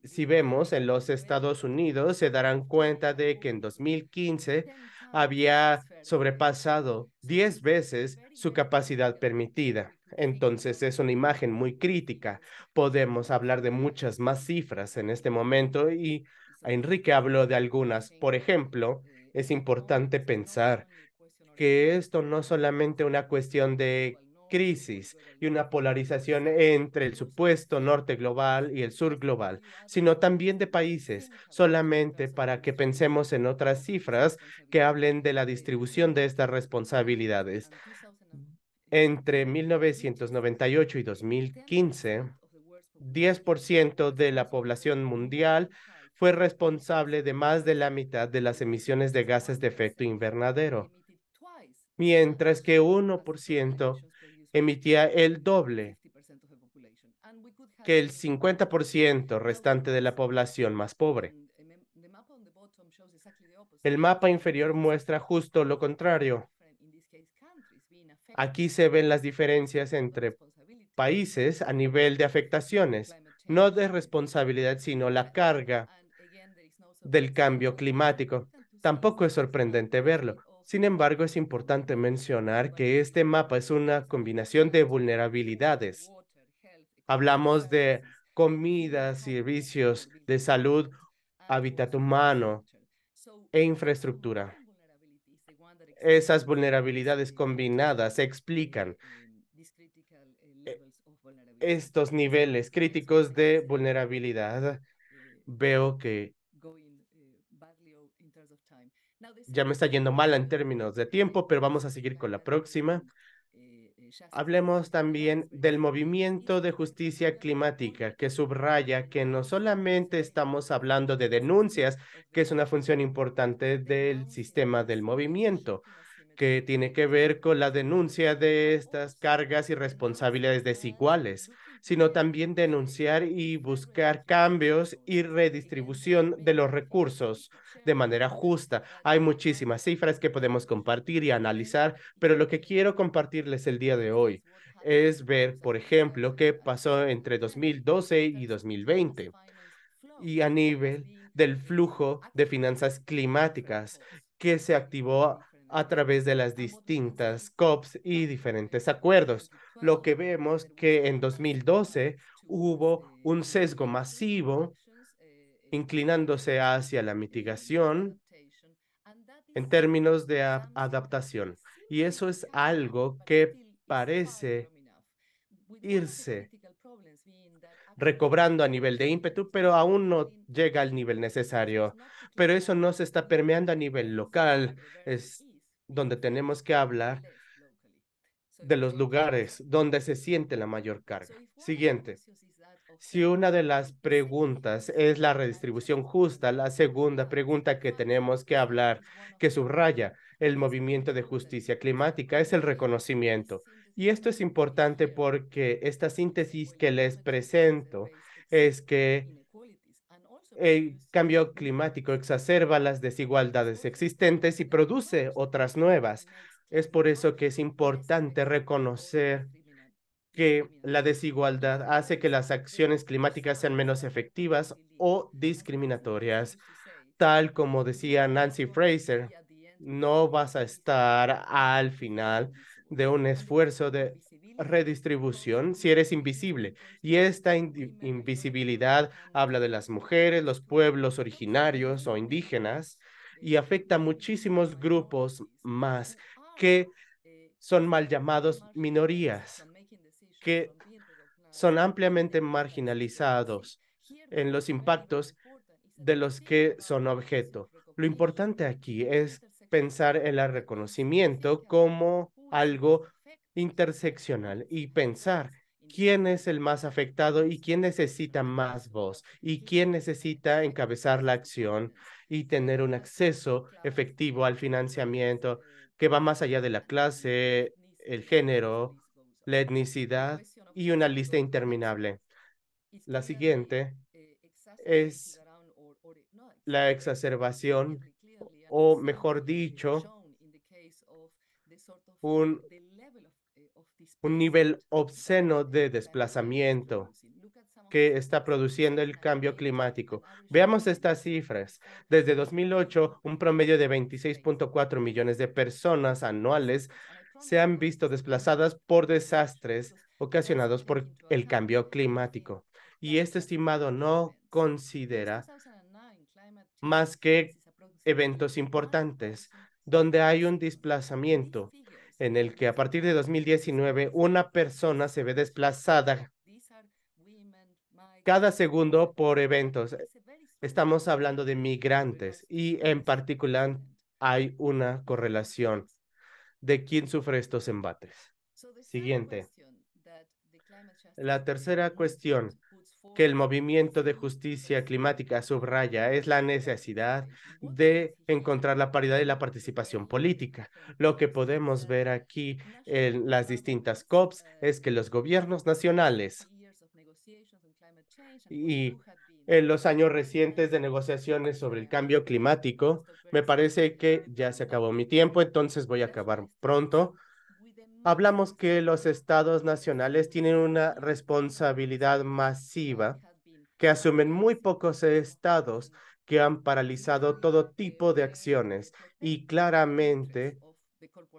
[SPEAKER 5] Si vemos en los Estados Unidos, se darán cuenta de que en 2015 había sobrepasado 10 veces su capacidad permitida. Entonces es una imagen muy crítica. Podemos hablar de muchas más cifras en este momento y Enrique habló de algunas. Por ejemplo, es importante pensar que esto no es solamente una cuestión de crisis y una polarización entre el supuesto norte global y el sur global, sino también de países, solamente para que pensemos en otras cifras que hablen de la distribución de estas responsabilidades. Entre 1998 y 2015, 10% de la población mundial fue responsable de más de la mitad de las emisiones de gases de efecto invernadero, mientras que 1% emitía el doble que el 50% restante de la población más pobre. El mapa inferior muestra justo lo contrario. Aquí se ven las diferencias entre países a nivel de afectaciones, no de responsabilidad, sino la carga del cambio climático. Tampoco es sorprendente verlo. Sin embargo, es importante mencionar que este mapa es una combinación de vulnerabilidades. Hablamos de comida, servicios de salud, hábitat humano e infraestructura. Esas vulnerabilidades combinadas explican e, estos niveles críticos de vulnerabilidad. Veo que ya me está yendo mal en términos de tiempo, pero vamos a seguir con la próxima. Eh, eh, Hablemos también del movimiento de justicia climática, que subraya que no solamente estamos hablando de denuncias, que es una función importante del sistema del movimiento, que tiene que ver con la denuncia de estas cargas y responsabilidades desiguales sino también denunciar y buscar cambios y redistribución de los recursos de manera justa. Hay muchísimas cifras que podemos compartir y analizar, pero lo que quiero compartirles el día de hoy es ver, por ejemplo, qué pasó entre 2012 y 2020 y a nivel del flujo de finanzas climáticas que se activó a través de las distintas COPs y diferentes acuerdos. Lo que vemos que en 2012 hubo eh, un sesgo masivo eh, inclinándose hacia la mitigación en términos de adaptación. Y eso es algo que parece irse recobrando a nivel de ímpetu, pero aún no llega al nivel necesario. Pero eso no se está permeando a nivel local donde tenemos que hablar de los lugares donde se siente la mayor carga. Siguiente. Si una de las preguntas es la redistribución justa, la segunda pregunta que tenemos que hablar, que subraya el movimiento de justicia climática, es el reconocimiento. Y esto es importante porque esta síntesis que les presento es que el eh, cambio climático exacerba las desigualdades existentes y produce otras nuevas. Es por eso que es importante reconocer que la desigualdad hace que las acciones climáticas sean menos efectivas o discriminatorias. Tal como decía Nancy Fraser, no vas a estar al final de un esfuerzo de redistribución si eres invisible. Y esta invisibilidad habla de las mujeres, los pueblos originarios o indígenas y afecta a muchísimos grupos más que son mal llamados minorías, que son ampliamente marginalizados en los impactos de los que son objeto. Lo importante aquí es pensar en el reconocimiento como algo interseccional y pensar quién es el más afectado y quién necesita más voz y quién necesita encabezar la acción y tener un acceso efectivo al financiamiento que va más allá de la clase, el género, la etnicidad y una lista interminable. La siguiente eh, es la exacerbación o, mejor dicho, un un nivel obsceno de desplazamiento que está produciendo el cambio climático. Veamos estas cifras. Desde 2008, un promedio de 26.4 millones de personas anuales se han visto desplazadas por desastres ocasionados por el cambio climático. Y este estimado no considera más que eventos importantes donde hay un desplazamiento en el que a partir de 2019 una persona se ve desplazada cada segundo por eventos. Estamos hablando de migrantes y en particular hay una correlación de quién sufre estos embates. Siguiente. La tercera cuestión que el movimiento de justicia climática subraya es la necesidad de encontrar la paridad y la participación política. Lo que podemos ver aquí en las distintas COPs es que los gobiernos nacionales y en los años recientes de negociaciones sobre el cambio climático, me parece que ya se acabó mi tiempo, entonces voy a acabar pronto hablamos que los estados nacionales tienen una responsabilidad masiva que asumen muy pocos estados que han paralizado todo tipo de acciones y claramente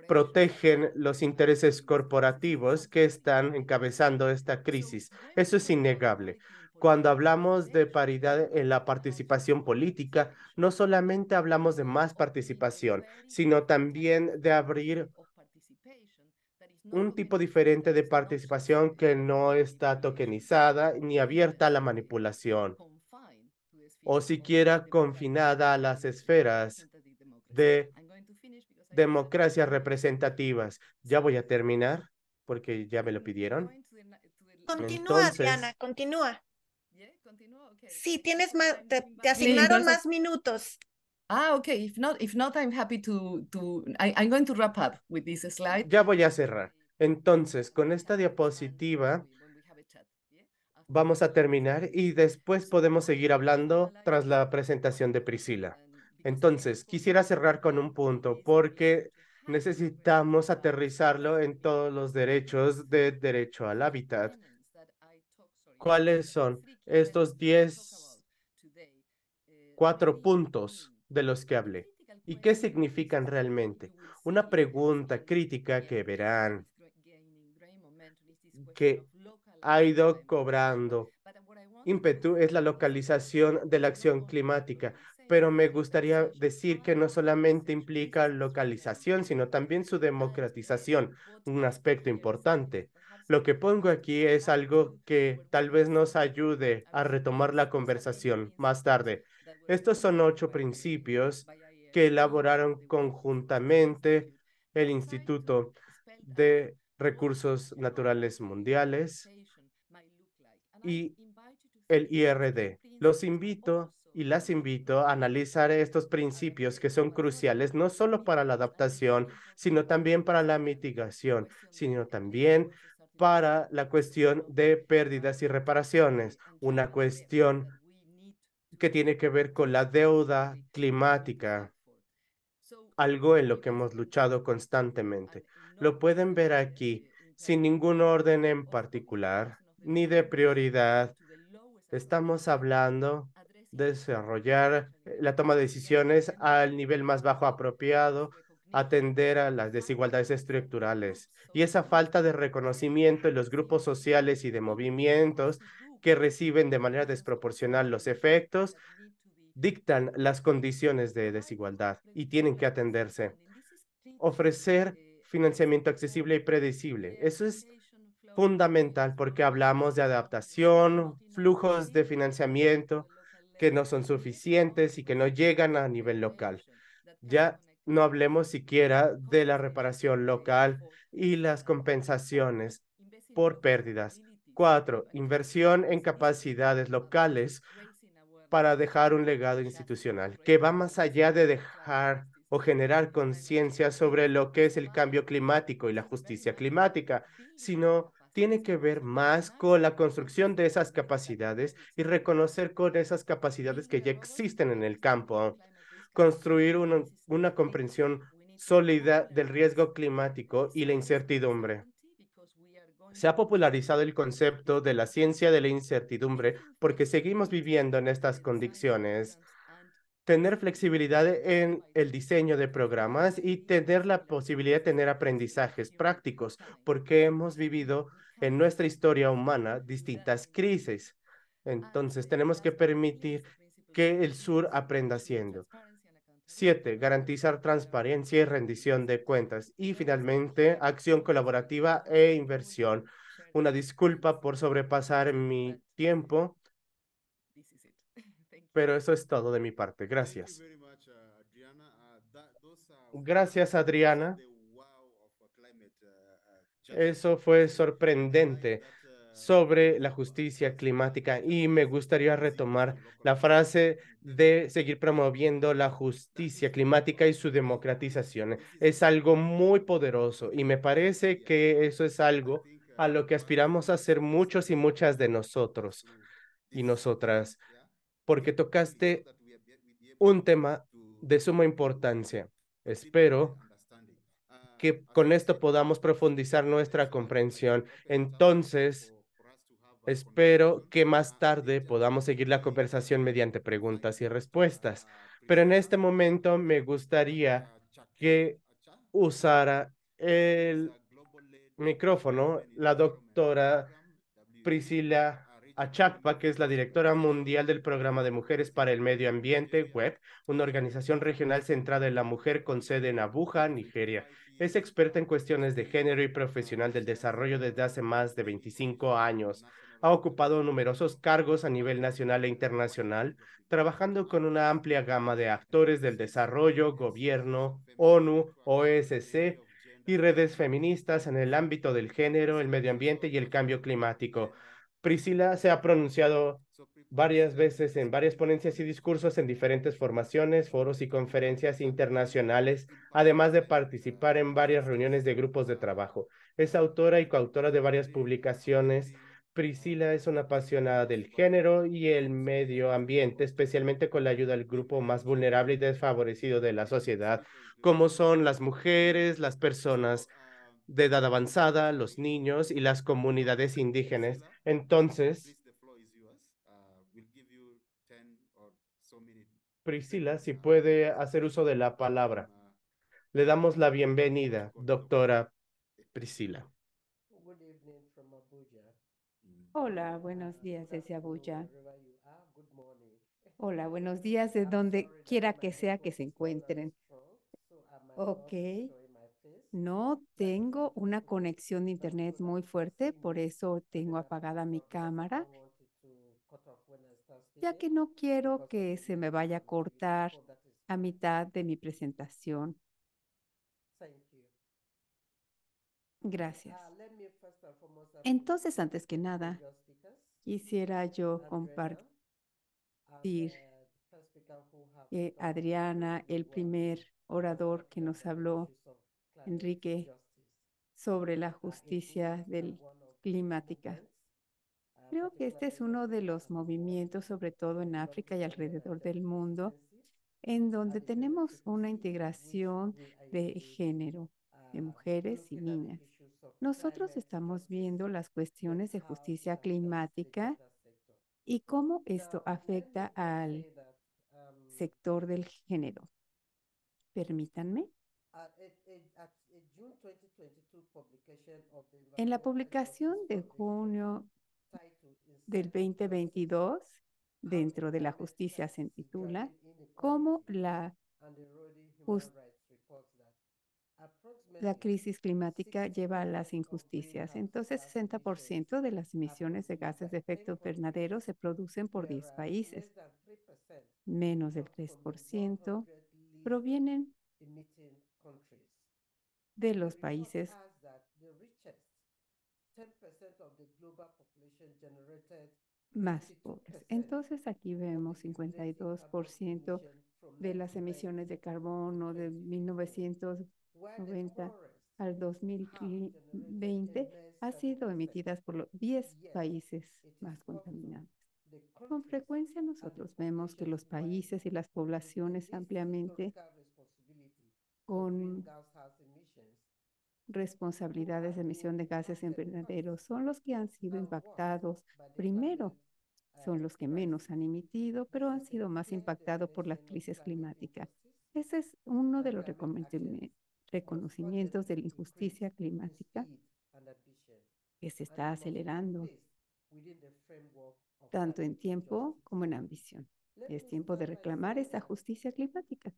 [SPEAKER 5] protegen los intereses corporativos que están encabezando esta crisis. Eso es innegable. Cuando hablamos de paridad en la participación política, no solamente hablamos de más participación, sino también de abrir un tipo diferente de participación que no está tokenizada ni abierta a la manipulación o siquiera confinada a las esferas de democracias representativas. Ya voy a terminar porque ya me lo mm, pidieron.
[SPEAKER 6] Continúa, Diana, continúa. Sí, tienes más,
[SPEAKER 4] te, asignaron más minutos. Ah, ok. If not, if not, I'm happy to, to
[SPEAKER 5] I'm going to wrap up with this slide. Ya voy a cerrar. Entonces, con esta diapositiva vamos a terminar y después podemos seguir hablando tras la presentación de Priscila. Entonces, quisiera cerrar con un punto porque necesitamos aterrizarlo en todos los derechos de derecho al hábitat. ¿Cuáles son estos 10, cuatro puntos de los que hablé? ¿Y qué significan realmente? Una pregunta crítica que verán que ha ido cobrando ímpetu es la localización de la acción climática, pero me gustaría decir que no solamente implica localización, sino también su democratización, un aspecto importante. Lo que pongo aquí es algo que tal vez nos ayude a retomar la conversación más tarde. Estos son ocho principios que elaboraron conjuntamente el Instituto de recursos naturales mundiales y el IRD. Los invito y las invito a analizar estos principios que son cruciales no solo para la adaptación, sino también para la mitigación, sino también para la cuestión de pérdidas y reparaciones, una cuestión que tiene que ver con la deuda climática, algo en lo que hemos luchado constantemente. Lo pueden ver aquí, sin ningún orden en particular, ni de prioridad. Estamos hablando de desarrollar eh, la toma de decisiones al nivel más bajo apropiado, atender a las desigualdades estructurales y esa falta de reconocimiento en los grupos sociales y de movimientos que reciben de manera desproporcional los efectos dictan las condiciones de desigualdad y tienen que atenderse. Ofrecer financiamiento accesible y predecible. Eso es fundamental porque hablamos de adaptación, flujos de financiamiento que no son suficientes y que no llegan a nivel local. Ya no hablemos siquiera de la reparación local y las compensaciones por pérdidas. Cuatro, inversión en capacidades locales para dejar un legado institucional que va más allá de dejar o generar conciencia sobre lo que es el cambio climático y la justicia climática, sino tiene que ver más con la construcción de esas capacidades y reconocer con esas capacidades que ya existen en el campo, construir una, una comprensión sólida del riesgo climático y la incertidumbre. Se ha popularizado el concepto de la ciencia de la incertidumbre porque seguimos viviendo en estas condiciones tener flexibilidad en el diseño de programas y tener la posibilidad de tener aprendizajes prácticos, porque hemos vivido en nuestra historia humana distintas crisis. Entonces, tenemos que permitir que el sur aprenda haciendo. Siete, garantizar transparencia y rendición de cuentas. Y finalmente, acción colaborativa e inversión. Una disculpa por sobrepasar mi tiempo pero eso es todo de mi parte. Gracias. Uh, uh, uh, Gracias, Adriana. Eso fue sorprendente sobre la justicia climática y me gustaría retomar la frase de seguir promoviendo la justicia climática y su democratización. Es algo muy poderoso y me parece que eso es algo a lo que aspiramos a hacer muchos y muchas de nosotros mm, y nosotras porque tocaste un tema de suma importancia. Espero que con esto podamos profundizar nuestra comprensión. Entonces, espero que más tarde podamos seguir la conversación mediante preguntas y respuestas. Pero en este momento me gustaría que usara el micrófono la doctora Priscila Achakba, que es la directora mundial del programa de mujeres para el medio ambiente, WEB, una organización regional centrada en la mujer con sede en Abuja, Nigeria. Es experta en cuestiones de género y profesional del desarrollo desde hace más de 25 años. Ha ocupado numerosos cargos a nivel nacional e internacional, trabajando con una amplia gama de actores del desarrollo, gobierno, ONU, OSC y redes feministas en el ámbito del género, el medio ambiente y el cambio climático. Priscila se ha pronunciado varias veces en varias ponencias y discursos en diferentes formaciones, foros y conferencias internacionales, además de participar en varias reuniones de grupos de trabajo. Es autora y coautora de varias publicaciones. Priscila es una apasionada del género y el medio ambiente, especialmente con la ayuda del grupo más vulnerable y desfavorecido de la sociedad, como son las mujeres, las personas de edad avanzada, los niños y las comunidades indígenas entonces, uh, Priscila, si ah, puede hacer uso de la palabra. Ah, Le damos la bienvenida, doctora Priscila.
[SPEAKER 1] Mm. Hola, buenos ah, días desde Abuja. Hola, buenos días de donde quiera que sea que se encuentren. Ok, no tengo una conexión de internet muy fuerte, por eso tengo apagada mi cámara, ya que no quiero que se me vaya a cortar a mitad de mi presentación. Gracias.
[SPEAKER 8] Entonces, antes que nada, quisiera yo
[SPEAKER 1] compartir que Adriana, el primer orador que nos habló Enrique, sobre la justicia climática. Ah, creo que este es uno de los movimientos, sobre todo en África y alrededor del mundo, en donde tenemos una integración de género, de ah, mujeres y niñas. Nosotros estamos viendo las cuestiones de justicia climática y cómo esto afecta al sector del género. Permítanme. En la publicación de junio del 2022, dentro de la justicia, se titula ¿Cómo la, crisis climática lleva a las injusticias? Entonces, 60% de las emisiones de gases de efecto invernadero se producen por 10 países. Menos del 3% provienen de los países más pobres. Entonces aquí vemos 52% de las emisiones de carbono de 1990 al 2020 ha sido emitidas por los 10 países más contaminantes. Con frecuencia nosotros vemos que los países y las poblaciones ampliamente con responsabilidades de emisión de gases en son los que han sido impactados primero. Son los que menos han emitido, pero han sido más impactados por la crisis climática. Ese es uno de los reconocimientos de la injusticia climática que se está acelerando, tanto en tiempo como en ambición. Es tiempo de reclamar esa justicia climática.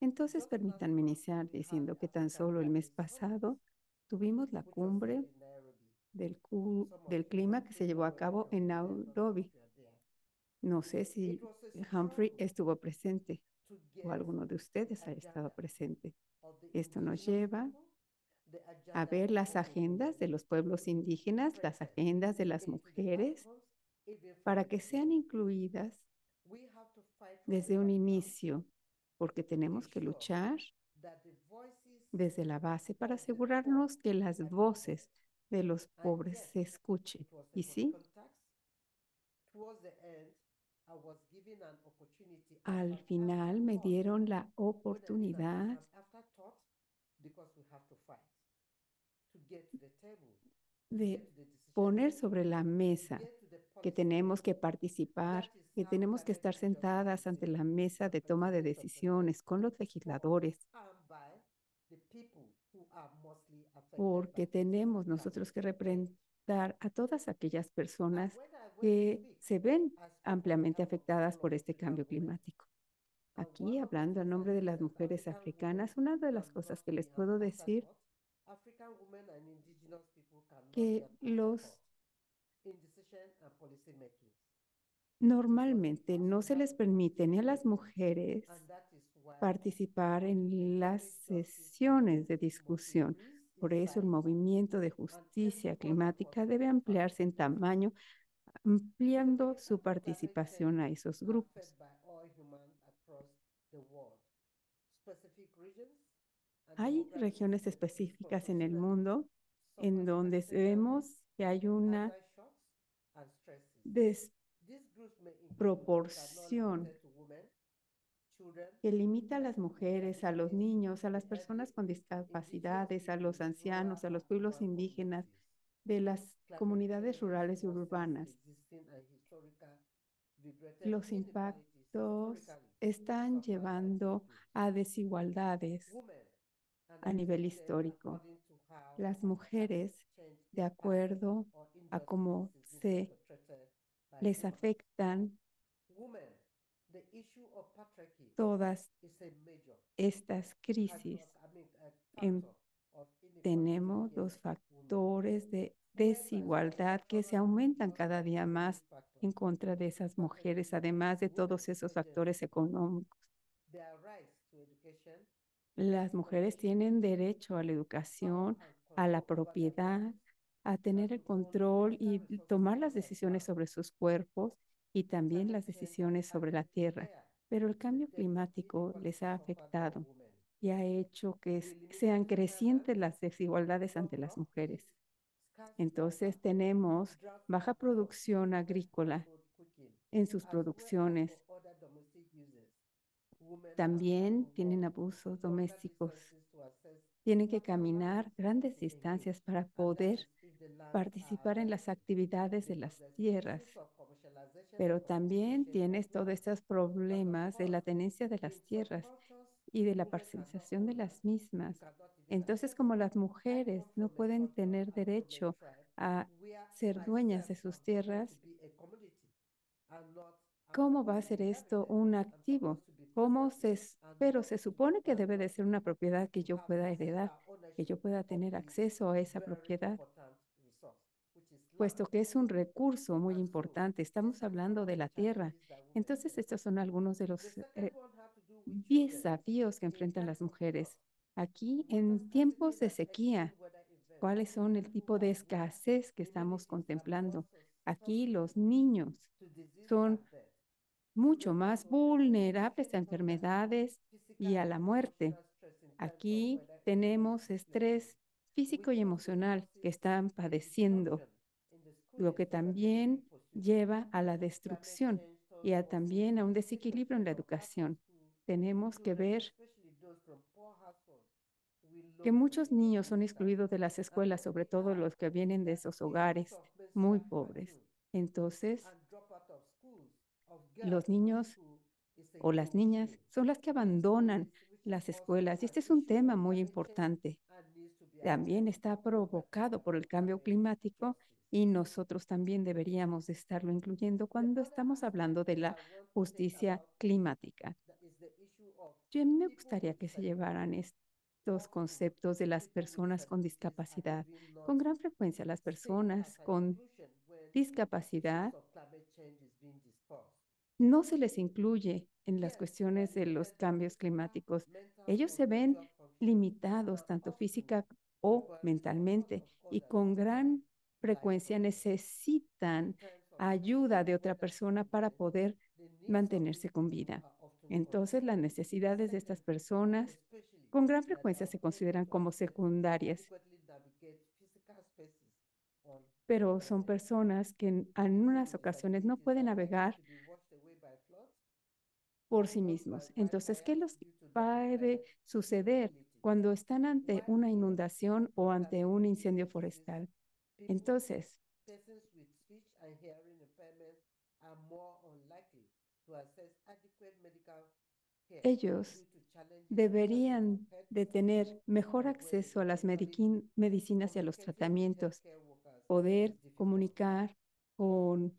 [SPEAKER 1] Entonces, permítanme iniciar diciendo que tan solo el mes pasado Tuvimos la cumbre del, del clima que se llevó a cabo en Nairobi. No sé si Humphrey estuvo presente o alguno de ustedes ha estado presente. Esto nos lleva a ver las agendas de los pueblos indígenas, las agendas de las mujeres, para que sean incluidas desde un inicio, porque tenemos que luchar desde la base para asegurarnos que las voces de los pobres se escuchen. Y sí, al final me dieron la oportunidad de poner sobre la mesa que tenemos que participar, que tenemos que estar sentadas ante la mesa de toma de decisiones con los legisladores porque tenemos nosotros que representar a todas aquellas personas que se ven ampliamente afectadas por este cambio climático. Aquí, hablando a nombre de las mujeres africanas, una de las cosas que les puedo decir
[SPEAKER 8] es que los
[SPEAKER 1] normalmente no se les permite ni a las mujeres participar en las sesiones de discusión. Por eso el movimiento de justicia climática debe ampliarse en tamaño, ampliando su participación a esos grupos. Hay regiones específicas en el mundo en donde vemos que hay una desproporción que limita a las mujeres, a los niños, a las personas con discapacidades, a los ancianos, a los pueblos indígenas, de las comunidades rurales y urbanas. Los impactos están llevando a desigualdades a nivel histórico. Las mujeres, de acuerdo a cómo se les afectan todas estas crisis tenemos los factores de desigualdad que se aumentan cada día más en contra de esas mujeres, además de todos esos factores económicos. Las mujeres tienen derecho a la educación, a la propiedad, a tener el control y tomar las decisiones sobre sus cuerpos y también las decisiones sobre la tierra, pero el cambio este climático les ha afectado y ha hecho que sean crecientes las desigualdades ante las mujeres. Entonces tenemos baja producción agrícola en sus producciones. También tienen abusos domésticos. Tienen que caminar grandes distancias para poder uh, participar en las actividades de las tierras pero también tienes todos estos problemas de la tenencia de las tierras y de la parcialización de las mismas. Entonces, como las mujeres no pueden tener derecho a ser dueñas de sus tierras, ¿cómo va a ser esto un activo? ¿Cómo se, pero se supone que debe de ser una propiedad que yo pueda heredar, que yo pueda tener acceso a esa propiedad puesto que es un recurso muy importante. Estamos hablando de la tierra. Entonces, estos son algunos de los eh, desafíos que enfrentan las mujeres. Aquí, en tiempos de sequía, ¿cuáles son el tipo de escasez que estamos contemplando? Aquí los niños son mucho más vulnerables a enfermedades y a la muerte. Aquí tenemos estrés físico y emocional que están padeciendo lo que también lleva a la destrucción y a también a un desequilibrio en la educación. Tenemos que ver que muchos niños son excluidos de las escuelas, sobre todo los que vienen de esos hogares muy pobres. Entonces, los niños o las niñas son las que abandonan las escuelas. Y este es un tema muy importante. También está provocado por el cambio climático y nosotros también deberíamos estarlo incluyendo cuando estamos hablando de la justicia climática. Yo me gustaría que se llevaran estos conceptos de las personas con discapacidad. Con gran frecuencia las personas con discapacidad no se les incluye en las cuestiones de los cambios climáticos. Ellos se ven limitados tanto física o mentalmente y con gran frecuencia necesitan ayuda de otra persona para poder mantenerse con vida. Entonces, las necesidades de estas personas con gran frecuencia se consideran como secundarias, pero son personas que en algunas ocasiones no pueden navegar por sí mismos. Entonces, ¿qué les puede suceder cuando están ante una inundación o ante un incendio forestal? Entonces,
[SPEAKER 8] ellos
[SPEAKER 1] deberían de tener mejor acceso a las medicinas y a los tratamientos, poder comunicar con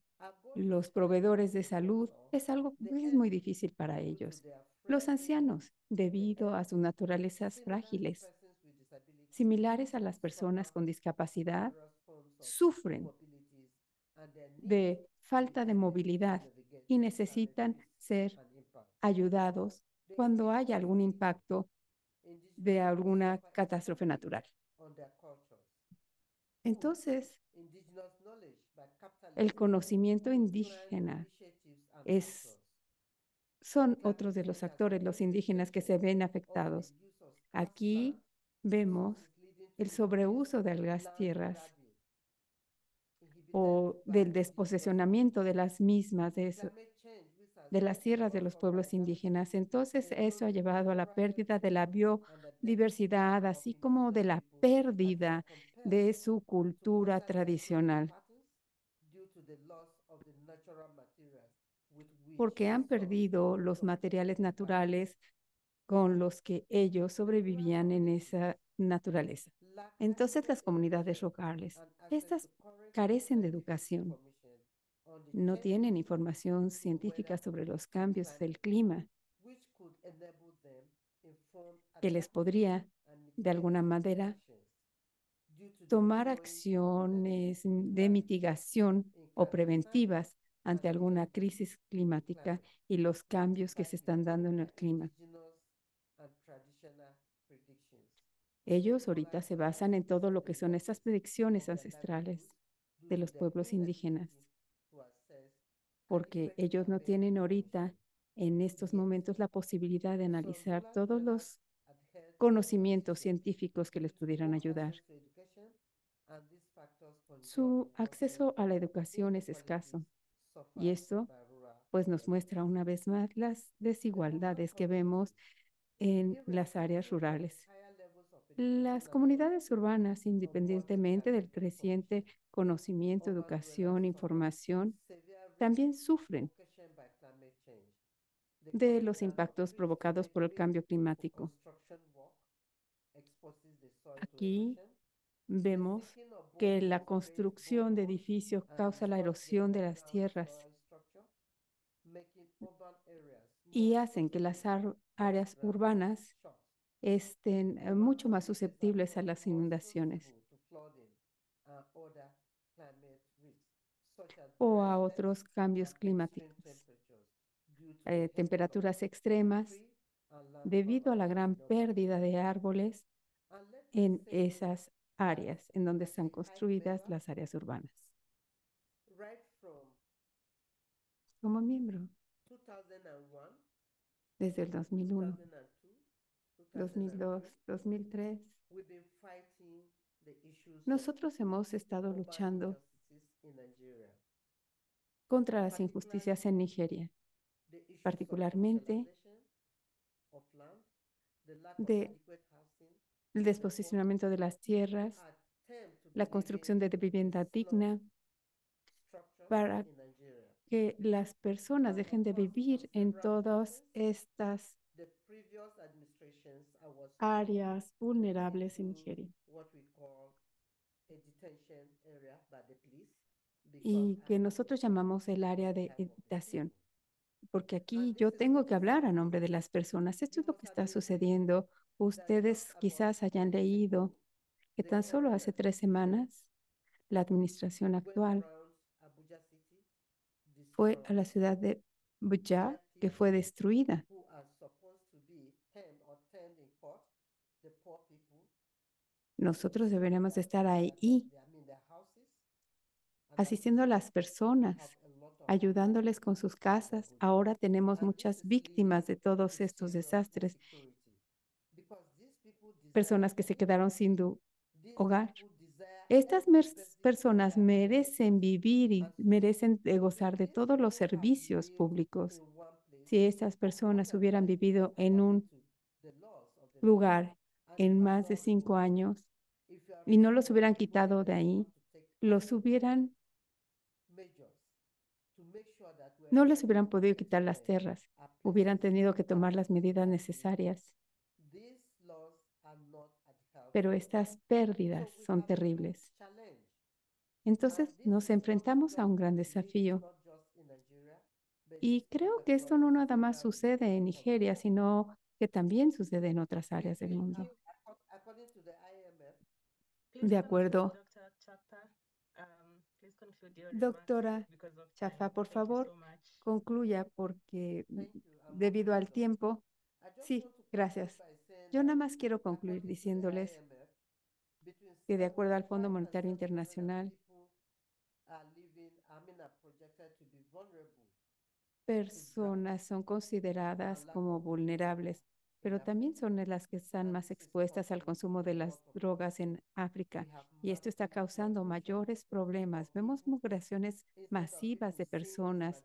[SPEAKER 1] los proveedores de salud es algo que es muy difícil para ellos. Los ancianos, debido a sus naturalezas frágiles, similares a las personas con discapacidad sufren de falta de movilidad y necesitan ser ayudados cuando haya algún impacto de alguna catástrofe natural. Entonces, el conocimiento indígena es, son otros de los actores, los indígenas que se ven afectados. Aquí vemos el sobreuso de algas tierras o del desposesionamiento de las mismas, de, eso, de las tierras de los pueblos indígenas. Entonces, eso ha llevado a la pérdida de la biodiversidad, así como de la pérdida de su cultura tradicional. Porque han perdido los materiales naturales con los que ellos sobrevivían en esa naturaleza. Entonces las comunidades locales, estas carecen de educación, no tienen información científica sobre los cambios del clima que les podría, de alguna manera, tomar acciones de mitigación o preventivas ante alguna crisis climática y los cambios que se están dando en el clima. Ellos ahorita se basan en todo lo que son esas predicciones ancestrales de los pueblos indígenas, porque ellos no tienen ahorita en estos momentos la posibilidad de analizar todos los conocimientos científicos que les pudieran ayudar. Su acceso a la educación es escaso y eso pues nos muestra una vez más las desigualdades que vemos en las áreas rurales. Las comunidades urbanas, independientemente del creciente conocimiento, educación, información, también sufren de los impactos provocados por el cambio climático. Aquí vemos que la construcción de edificios causa la erosión de las tierras y hacen que las áreas urbanas estén eh, mucho más susceptibles a las inundaciones o a otros cambios climáticos, eh, temperaturas extremas, debido a la gran pérdida de árboles en esas áreas en donde están construidas las áreas urbanas. Como miembro, desde el 2001 2002, 2003.
[SPEAKER 8] Nosotros hemos estado luchando
[SPEAKER 1] contra las injusticias en Nigeria, particularmente de el desposicionamiento de las tierras, la construcción de vivienda digna para que las personas dejen de vivir en todas estas
[SPEAKER 8] áreas
[SPEAKER 1] vulnerables en Nigeria y que nosotros llamamos el área de editación, porque aquí yo tengo que hablar a nombre de las personas. Esto es lo que está sucediendo. Ustedes quizás hayan leído que tan solo hace tres semanas la administración actual fue a la ciudad de Buja, que fue destruida Nosotros deberíamos estar ahí, asistiendo a las personas, ayudándoles con sus casas. Ahora tenemos muchas víctimas de todos estos desastres, personas que se quedaron sin hogar. Estas personas merecen vivir y merecen gozar de todos los servicios públicos. Si estas personas hubieran vivido en un lugar en más de cinco años, y no los hubieran quitado de ahí, los hubieran, no les hubieran podido quitar las tierras, hubieran tenido que tomar las medidas necesarias.
[SPEAKER 8] Pero estas
[SPEAKER 1] pérdidas son terribles. Entonces nos enfrentamos a un gran desafío. Y creo que esto no nada más sucede en Nigeria, sino que también sucede en otras áreas del mundo. De acuerdo. Um, Doctora Chafa, por favor, concluya porque um, debido al tiempo. Sí, gracias. Yo nada más quiero concluir diciéndoles que de acuerdo al Fondo Monetario Internacional, personas son consideradas como vulnerables pero también son las que están más expuestas al consumo de las drogas en África y esto está causando mayores problemas. Vemos migraciones masivas de personas.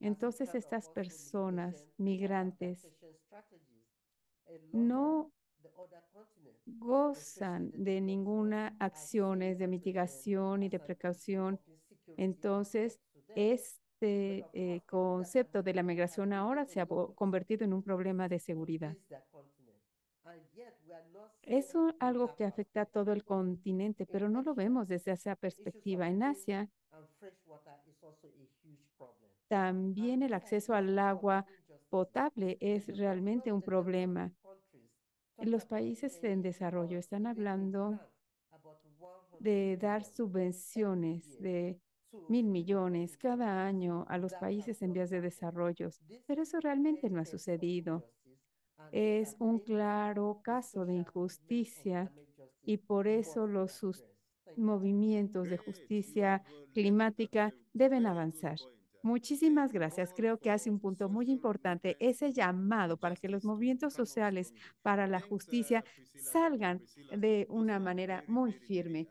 [SPEAKER 1] Entonces estas personas migrantes no gozan de ninguna acciones de mitigación y de precaución. Entonces es este eh, concepto de la migración ahora se ha convertido en un problema de seguridad. Es algo que afecta a todo el continente, pero no lo vemos desde esa perspectiva. En Asia, también el acceso al agua potable es realmente un problema. Los países en desarrollo están hablando de dar subvenciones, de mil millones cada año a los países en vías de desarrollo, pero eso realmente no ha sucedido. Es un claro caso de injusticia y por eso los movimientos de justicia climática deben avanzar. Muchísimas gracias. Creo que hace un punto muy importante ese llamado para que los movimientos sociales para la justicia salgan de una manera muy firme.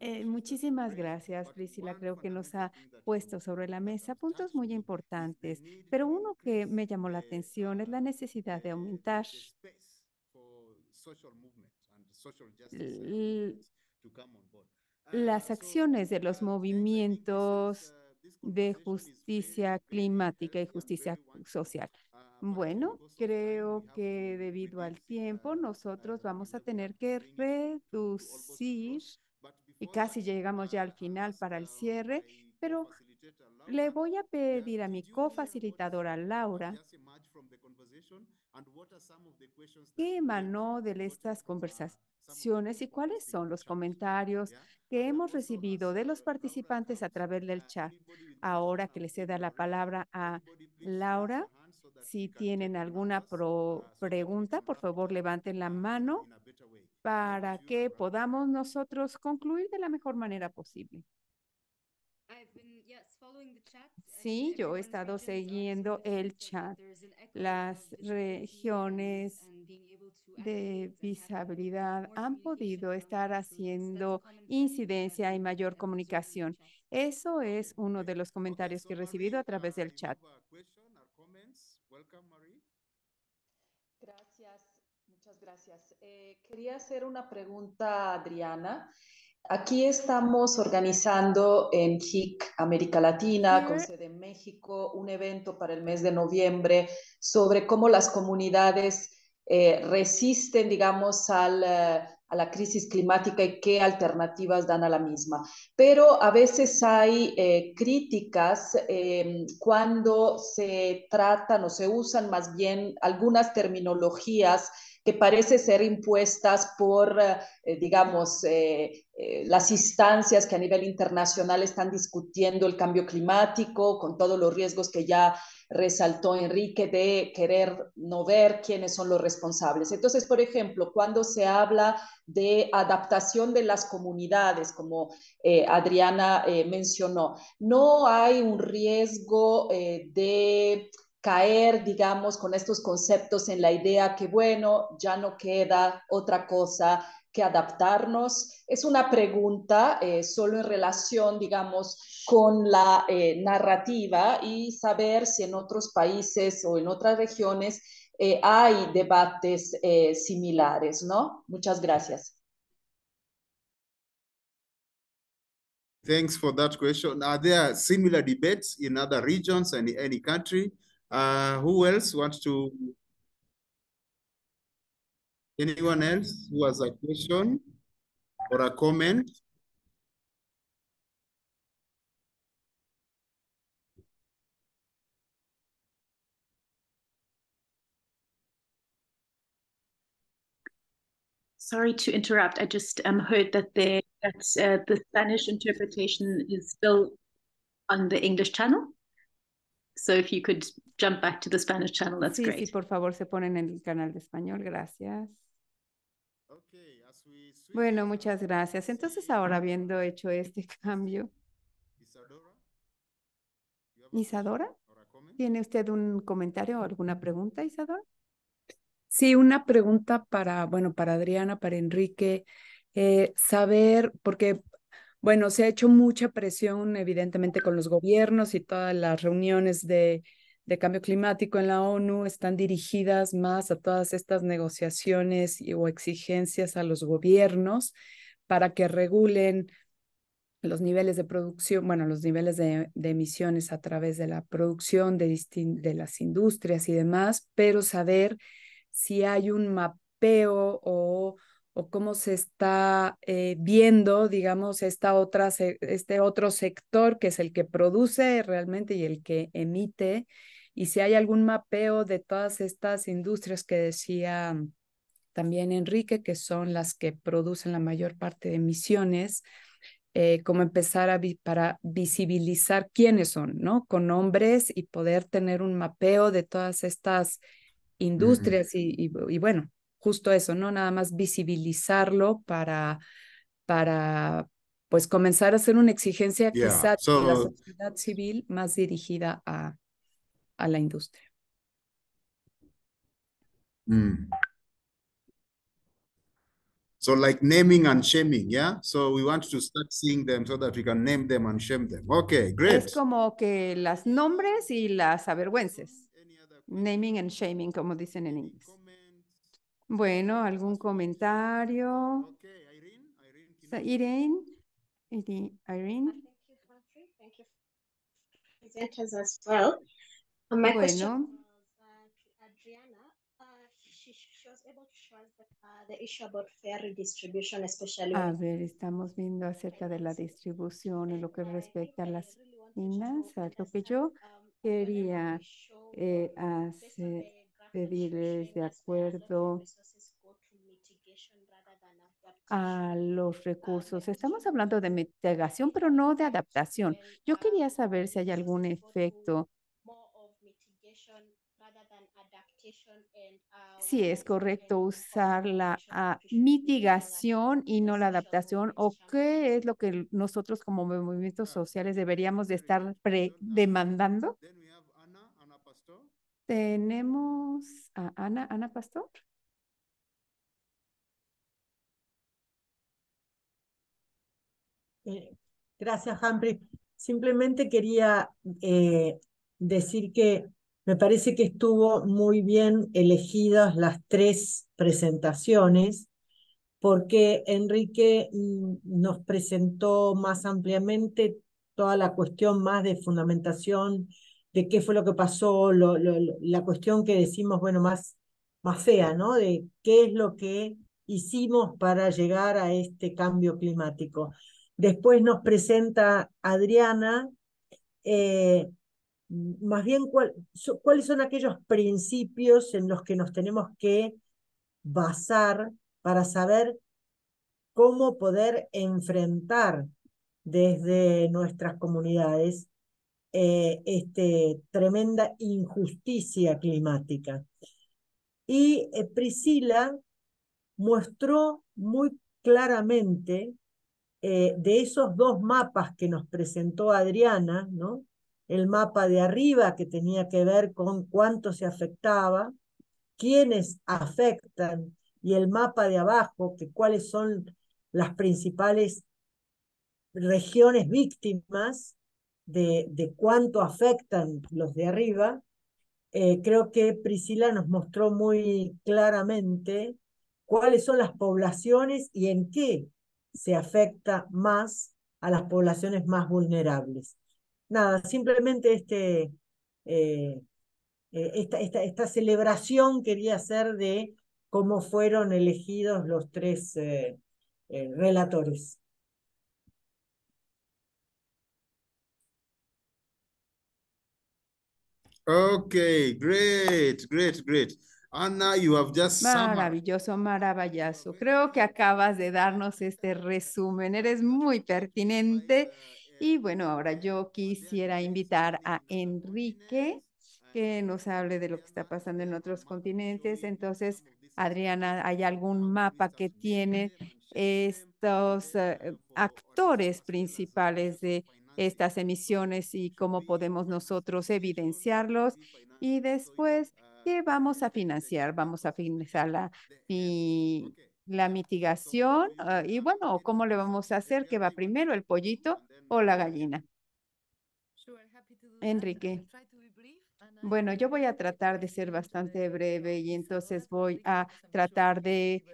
[SPEAKER 1] Eh, muchísimas gracias, Priscila. Creo que nos ha puesto sobre la mesa puntos muy importantes, pero uno que me llamó la atención es la necesidad de aumentar
[SPEAKER 9] ah, las acciones
[SPEAKER 1] de los ah, movimientos uh, de justicia climática y justicia social. Ah, bueno, creo que debido al tiempo nosotros vamos a tener que reducir y casi llegamos ya al final para el cierre, pero le voy a pedir a mi cofacilitadora Laura
[SPEAKER 9] qué emanó
[SPEAKER 1] de estas conversaciones y cuáles son los comentarios que hemos recibido de los participantes a través del chat. Ahora que le ceda la palabra a Laura, si tienen alguna pregunta, por favor levanten la mano para que podamos nosotros concluir de la mejor manera posible.
[SPEAKER 4] Sí, yo he
[SPEAKER 1] estado siguiendo el chat, las regiones de visibilidad han podido estar haciendo incidencia y mayor comunicación. Eso es uno de los comentarios que he recibido a través del chat.
[SPEAKER 9] gracias. Eh,
[SPEAKER 2] quería hacer una pregunta, Adriana. Aquí estamos organizando en HIC América Latina, con sede en México, un evento para el mes de noviembre sobre cómo las comunidades eh, resisten, digamos, eh, a la crisis climática y qué alternativas dan a la misma. Pero a veces hay críticas em, cuando se tratan o se usan más bien algunas terminologías que parece ser impuestas por, eh, digamos, eh, eh, las instancias que a nivel internacional están discutiendo el cambio climático, con todos los riesgos que ya resaltó Enrique de querer no ver quiénes son los responsables. Entonces, por ejemplo, cuando se habla de adaptación de las comunidades, como Adriana mencionó, no hay un riesgo de caer, digamos, con estos conceptos en la idea que, bueno, ya no queda otra cosa que adaptarnos. Es una pregunta eh, solo en relación, digamos, con la eh, narrativa y saber si en otros países o en otras regiones eh, hay debates similares, ¿no? Muchas gracias.
[SPEAKER 9] Thanks for that question. Are there similar debates in other regions and in any country? Uh, who else wants to? Anyone else who has a question or a comment?
[SPEAKER 2] Sorry to interrupt. I just um, heard that the that uh, the Spanish interpretation is still on the English channel. So if you could
[SPEAKER 1] jump back to the Spanish channel. That's sí, great. Sí, por favor, se ponen en el canal de español. Gracias. Bueno, muchas gracias. Entonces, ahora habiendo hecho este cambio, Isadora, ¿tiene usted un
[SPEAKER 4] comentario
[SPEAKER 1] o alguna pregunta, Isadora?
[SPEAKER 4] Sí, una pregunta para, bueno, para Adriana, para Enrique, eh, saber, porque, bueno, se ha hecho mucha presión, evidentemente, con los gobiernos y todas las reuniones de de cambio climático en la ONU están dirigidas más a todas estas negociaciones o exigencias a los gobiernos para que regulen los niveles de producción, bueno, los niveles de, emisiones a través de la producción de las industrias y demás, pero saber si hay un mapeo o o cómo se está eh, viendo, digamos, esta otra, este otro sector que es el que produce realmente y el que emite, y si hay algún mapeo de todas estas industrias que decía también Enrique, que son las que producen la mayor parte de emisiones, eh, como empezar a para visibilizar quiénes son, ¿no? Con nombres y poder tener un mapeo de todas estas industrias y, bueno, justo eso, ¿no? Nada más visibilizarlo para, pues comenzar a hacer una exigencia yeah. quizás la sociedad civil más dirigida a, la industria.
[SPEAKER 9] Mm. So like naming and shaming, yeah? So we want to start seeing them so that we can name them and shame them. Okay, great. Es
[SPEAKER 1] como que las nombres y las avergüences. Naming and shaming, como dicen en inglés. Bueno, ¿algún comentario? Irene, Irene, Irene. Bueno. A ver, estamos viendo acerca de la distribución en lo que respecta a las finanzas. Lo que yo um, quería eh, hacer Pedirles de acuerdo a los recursos. Estamos hablando de mitigación, pero no de adaptación. Yo quería saber si hay algún efecto. Si es correcto usar la mitigación y no la adaptación, o qué es lo que nosotros como movimientos sociales deberíamos de estar demandando. Tenemos a Ana, Ana Pastor.
[SPEAKER 11] Eh, gracias, Humphrey. Simplemente quería eh, decir que me parece que estuvo muy bien elegidas las tres presentaciones porque Enrique mm, nos presentó más ampliamente toda la cuestión más de fundamentación de qué fue lo que pasó, la cuestión que decimos, bueno, más, más fea, ¿no? De qué es lo que hicimos para llegar a este cambio climático. Después nos presenta Adriana, eh, más bien cuáles son aquellos principios en los que nos tenemos que basar para saber cómo poder enfrentar desde nuestras comunidades eh, este, tremenda injusticia climática. Y eh, Priscila mostró muy claramente eh, de esos dos mapas que nos presentó Adriana, ¿no? el mapa de arriba que tenía que ver con cuánto se afectaba, quiénes afectan, y el mapa de abajo, que cuáles son las principales regiones víctimas, de, cuánto afectan los de arriba, eh, creo que Priscila nos mostró muy claramente cuáles son las poblaciones y en qué se afecta más a las poblaciones más vulnerables. Nada, simplemente este, eh, eh, esta, celebración quería hacer de cómo fueron elegidos los tres relatores.
[SPEAKER 9] Okay, great, great, great. Ana, you have just maravilloso,
[SPEAKER 1] maravilloso. Creo que acabas de darnos este resumen. Eres muy pertinente. Eh, y bueno, ahora eh, yo quisiera invitar a este, Enrique eh, que nos hable de lo que está pasando en otros continentes. Entonces, Adriana, ¿hay algún mapa que tiene estos actores principales de estas emisiones y cómo podemos nosotros evidenciarlos. Y después, ¿qué vamos a financiar? Vamos a financiar la, y la mitigación ah, y bueno, ¿cómo le vamos a hacer? ¿Qué va primero, el pollito o la gallina? Enrique. Bueno, yo voy a tratar de ser bastante breve y entonces voy a tratar de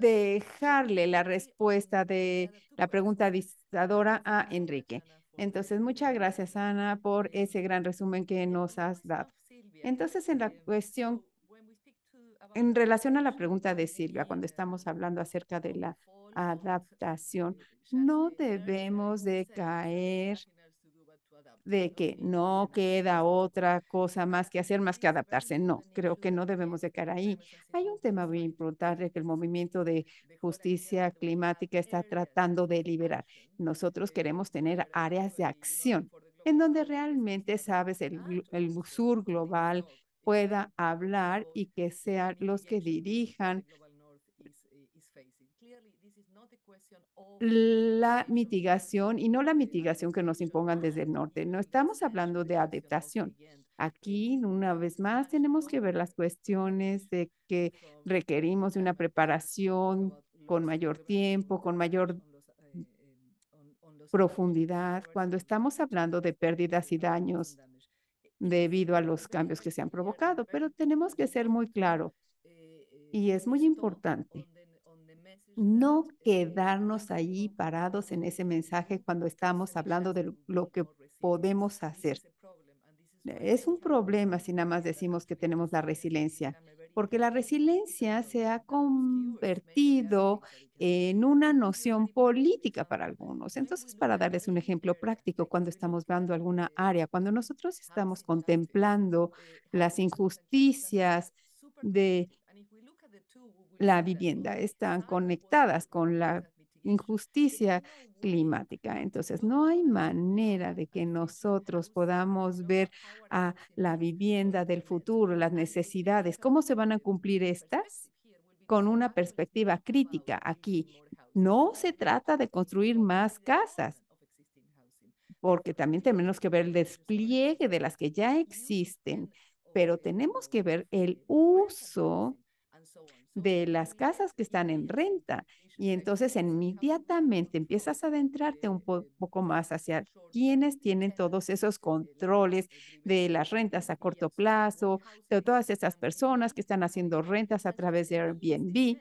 [SPEAKER 1] dejarle la respuesta de la pregunta dictadora a Enrique. Entonces, muchas gracias, Ana, por ese gran resumen que nos has dado. Entonces, en la eh, cuestión, en relación a la pregunta de eh, Silvia, cuando estamos hablando acerca de la adaptación, no debemos de caer de que no queda otra cosa más que hacer más que adaptarse. No, creo que no debemos de ahí. Hay un tema muy importante que el movimiento de justicia climática está tratando de liberar. Nosotros queremos tener áreas de acción en donde realmente, sabes, el, el sur global pueda hablar y que sean los que dirijan la mitigación y no la mitigación que nos impongan ah, desde el norte. No estamos hablando de adaptación. Aquí, una vez más, tenemos que ver las cuestiones de que requerimos de una preparación con mayor tiempo, con mayor profundidad, cuando estamos hablando de pérdidas y daños eh, debido a los cambios que se han provocado, pero tenemos que ser muy claro eh, eh, y es muy importante no quedarnos ahí parados en ese mensaje cuando estamos hablando de lo que podemos hacer. Es un problema si nada más decimos que tenemos la resiliencia, porque la resiliencia se ha convertido en una noción política para algunos. Entonces, para darles un ejemplo práctico, cuando estamos viendo alguna área, cuando nosotros estamos contemplando las injusticias de la vivienda, están conectadas con la injusticia climática. Entonces, no hay manera de que nosotros podamos ver a la vivienda del futuro, las necesidades, cómo se van a cumplir estas con una perspectiva crítica aquí. No se trata de construir más casas, porque también tenemos que ver el despliegue de las que ya existen, pero tenemos que ver el uso de las casas que están en renta. Y entonces inmediatamente empiezas a adentrarte un poco más hacia quienes tienen todos esos controles de las rentas a corto plazo, de todas esas personas que están haciendo rentas a través de Airbnb.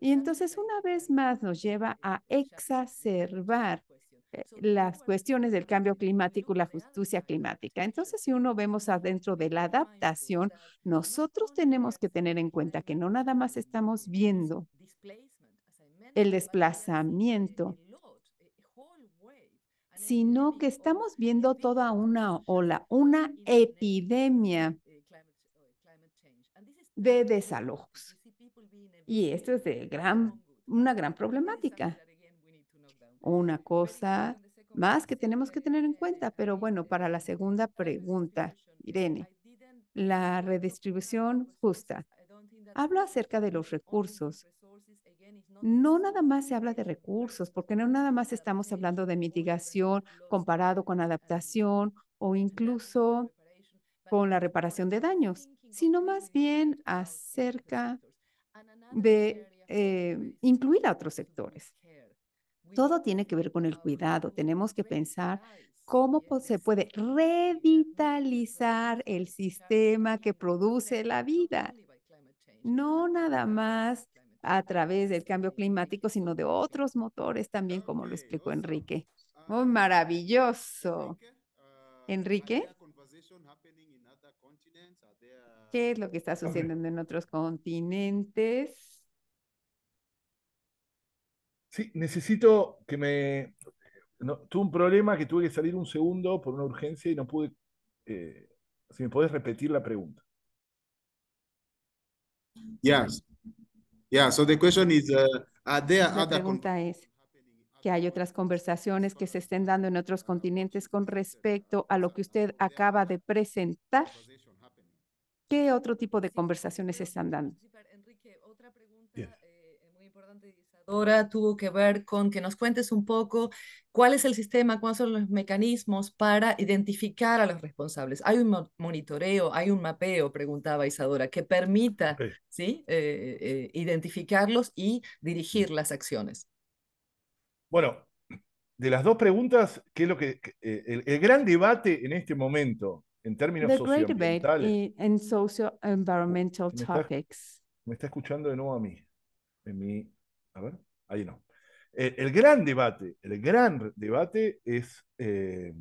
[SPEAKER 1] Y entonces una vez más nos lleva a exacerbar eh, las cuestiones del cambio climático y la justicia climática. Entonces, si uno vemos adentro de la adaptación, nosotros tenemos que tener en cuenta que no nada más estamos viendo el desplazamiento, sino que estamos viendo toda una ola, una epidemia de desalojos. Y esto es de gran, una gran problemática una cosa más que tenemos que tener en cuenta. Pero bueno, para la segunda pregunta, Irene, la redistribución justa. Hablo acerca de los recursos. No nada más se habla de recursos, porque no nada más estamos hablando de mitigación comparado con adaptación o incluso con la reparación de daños, sino más bien acerca de eh, incluir a otros sectores. Todo tiene que ver con el cuidado. Tenemos que pensar cómo se puede revitalizar el sistema que produce la vida. No nada más a través del cambio climático, sino de otros motores también, como lo explicó Enrique. Ah, maravilloso. Enrique, uh, ¿qué es lo que está sucediendo en otros continentes?
[SPEAKER 10] Sí, necesito que me... tuve un problema que tuve que salir un segundo por una urgencia y no pude... Eh, si me puedes repetir la pregunta.
[SPEAKER 9] Yes. Yeah, so the question is, uh, are there la pregunta
[SPEAKER 1] es que hay otras conversaciones que se estén dando en otros continentes con respecto a lo que usted acaba de presentar. ¿Qué otro tipo de conversaciones se están dando?
[SPEAKER 2] tuvo que ver con que nos cuentes un poco cuál es el sistema, cuáles son los mecanismos para identificar a los responsables. ¿Hay un monitoreo, hay un mapeo, preguntaba Isadora, que permita ¿sí? Eh, eh, identificarlos y dirigir mm. las acciones?
[SPEAKER 10] Bueno, de las dos preguntas, ¿qué es lo que eh, el, gran debate en este momento en términos The gran
[SPEAKER 1] socio environmental topics.
[SPEAKER 10] me está escuchando de nuevo a mí, en mi ahí no. Eh, el gran debate, el gran debate es eh,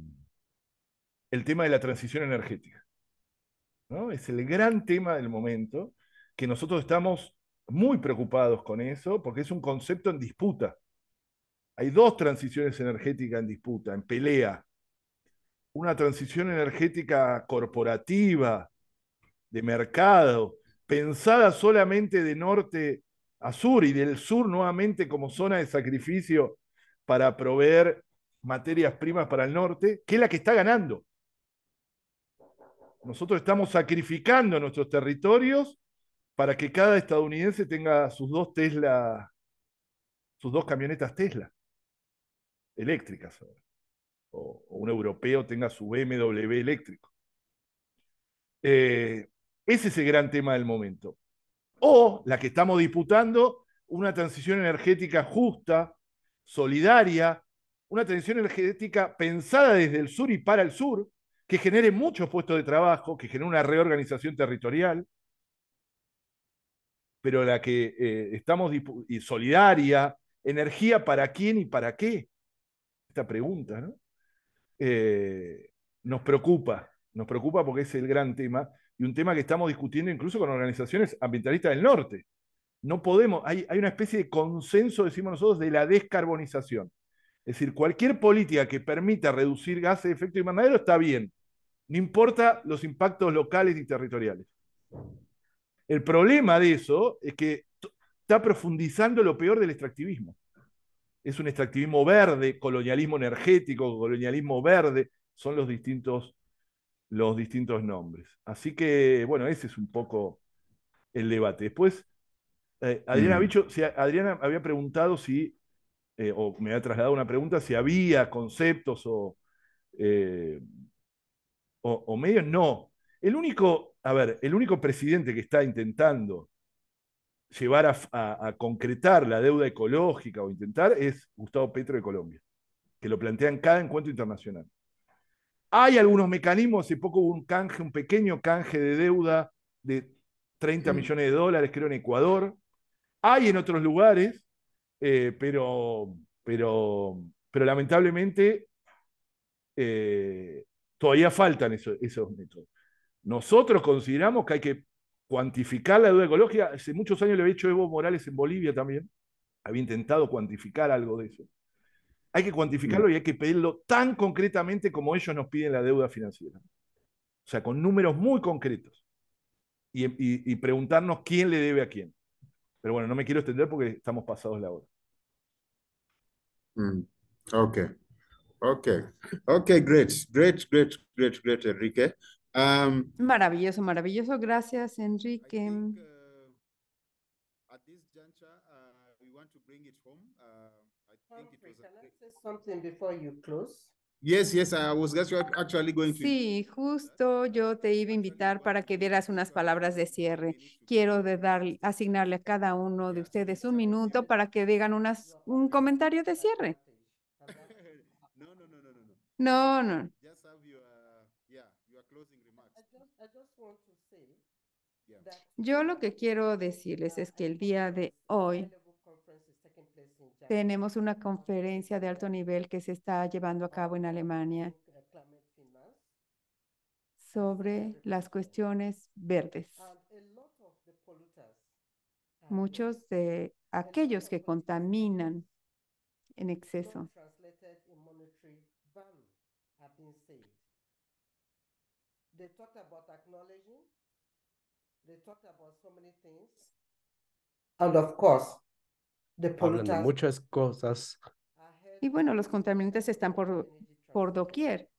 [SPEAKER 10] el tema de la transición energética. ¿no? Es el gran tema del momento que nosotros estamos muy preocupados con eso porque es un concepto en disputa. Hay dos transiciones energéticas en disputa, en pelea. Una transición energética corporativa, de mercado, pensada solamente de norte a sur y del sur nuevamente como zona de sacrificio para proveer materias primas para el norte, que es la que está ganando. Nosotros estamos sacrificando nuestros territorios para que cada estadounidense tenga sus dos Tesla, sus dos camionetas Tesla, eléctricas, o, un europeo tenga su BMW eléctrico. Eh, ese es el gran tema del momento o la que estamos disputando, una transición energética justa, solidaria, una transición energética pensada desde el sur y para el sur, que genere muchos puestos de trabajo, que genere una reorganización territorial, pero la que eh, estamos y solidaria, energía para quién y para qué. Esta pregunta, ¿no? Eh, nos preocupa, nos preocupa porque es el gran tema y un tema que estamos discutiendo incluso con organizaciones ambientalistas del norte. No podemos, hay, una especie de consenso, decimos nosotros, de la descarbonización. Es decir, cualquier política que permita reducir gases de efecto invernadero está bien, no importa los impactos locales y territoriales. El problema de eso es que está profundizando lo peor del extractivismo. Es un extractivismo verde, colonialismo energético, colonialismo verde, son los distintos los distintos nombres. Así que, bueno, ese es un poco el debate. Después, eh, Adriana, si Adriana había preguntado si, eh, o me ha trasladado una pregunta, si había conceptos eh, o, o, medios. No. El único, a ver, el único presidente que está intentando llevar a, a, concretar la deuda ecológica o intentar es Gustavo Petro de Colombia, que lo plantea en cada encuentro internacional. Hay algunos mecanismos, hace poco hubo un canje, un pequeño canje de deuda de 30 mm. millones de dólares, creo, en Ecuador. Hay en otros lugares, eh, pero, pero, pero lamentablemente eh, todavía faltan esos métodos. Nosotros consideramos que hay que cuantificar la deuda ecológica. Hace muchos años lo había hecho Evo Morales en Bolivia también. Había intentado cuantificar algo de eso. Hay que cuantificarlo mm. y hay que pedirlo tan concretamente como ellos nos piden la deuda financiera. O sea, con números muy concretos. Y, preguntarnos quién le debe a quién. Pero bueno, no me quiero extender porque estamos pasados la hora. Mm. ok. Ok.
[SPEAKER 9] Ok, great. Great, great, great, great, Enrique.
[SPEAKER 1] maravilloso, maravilloso. Gracias, Enrique.
[SPEAKER 9] Ah, you actually going to. Sí,
[SPEAKER 1] justo yo te iba a invitar para que dieras unas palabras de cierre. Quiero de dar, asignarle a cada uno de ustedes un minuto para que digan unas, un comentario de cierre.
[SPEAKER 9] No, no.
[SPEAKER 1] Yo lo que quiero decirles es que el día de hoy tenemos una conferencia de alto nivel que se está llevando a cabo en Alemania sobre las cuestiones verdes. Ah, ah, Muchos de aquellos que contaminan en exceso
[SPEAKER 8] They about And of
[SPEAKER 1] de
[SPEAKER 5] muchas cosas.
[SPEAKER 1] Y bueno, los contaminantes están por, por doquier.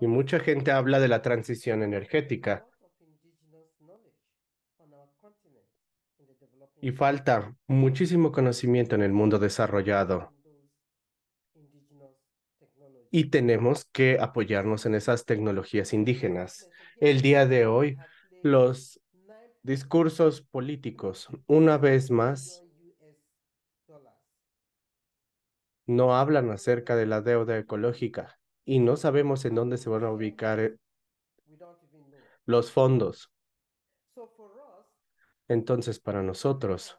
[SPEAKER 5] Y mucha gente habla de la transición energética. Y falta muchísimo conocimiento en el mundo desarrollado. Y tenemos que apoyarnos en esas tecnologías indígenas. El día de hoy, los discursos políticos, una vez más, no hablan acerca de la deuda ecológica y no sabemos en dónde se van a ubicar eh, los fondos. Entonces, para nosotros,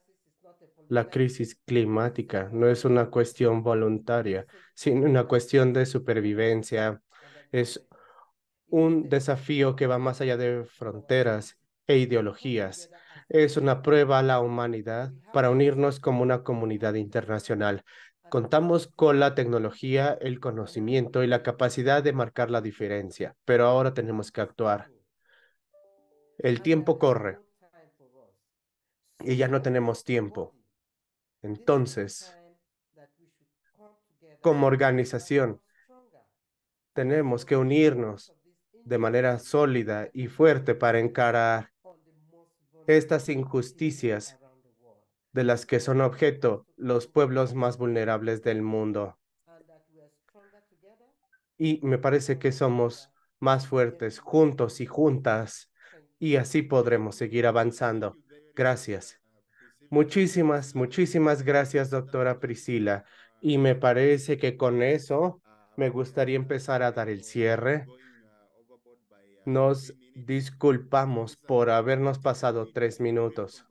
[SPEAKER 5] la crisis climática no es una cuestión voluntaria, sino una cuestión de supervivencia. Es un desafío que va más allá de fronteras e ideologías. Es una prueba a la humanidad para unirnos como una comunidad internacional. Contamos con la tecnología, el conocimiento y la capacidad de marcar la diferencia, pero ahora tenemos que actuar. El tiempo corre y ya no tenemos tiempo. Entonces, como organización, tenemos que unirnos de manera sólida y fuerte para encarar estas injusticias de las que son objeto los pueblos más vulnerables del mundo. Uh, y me parece que somos más fuertes juntos y juntas y así podremos seguir avanzando. Gracias. Muchísimas, muchísimas gracias, doctora Priscila. Y me parece que con eso me gustaría empezar a dar el cierre. Nos disculpamos por habernos pasado tres minutos.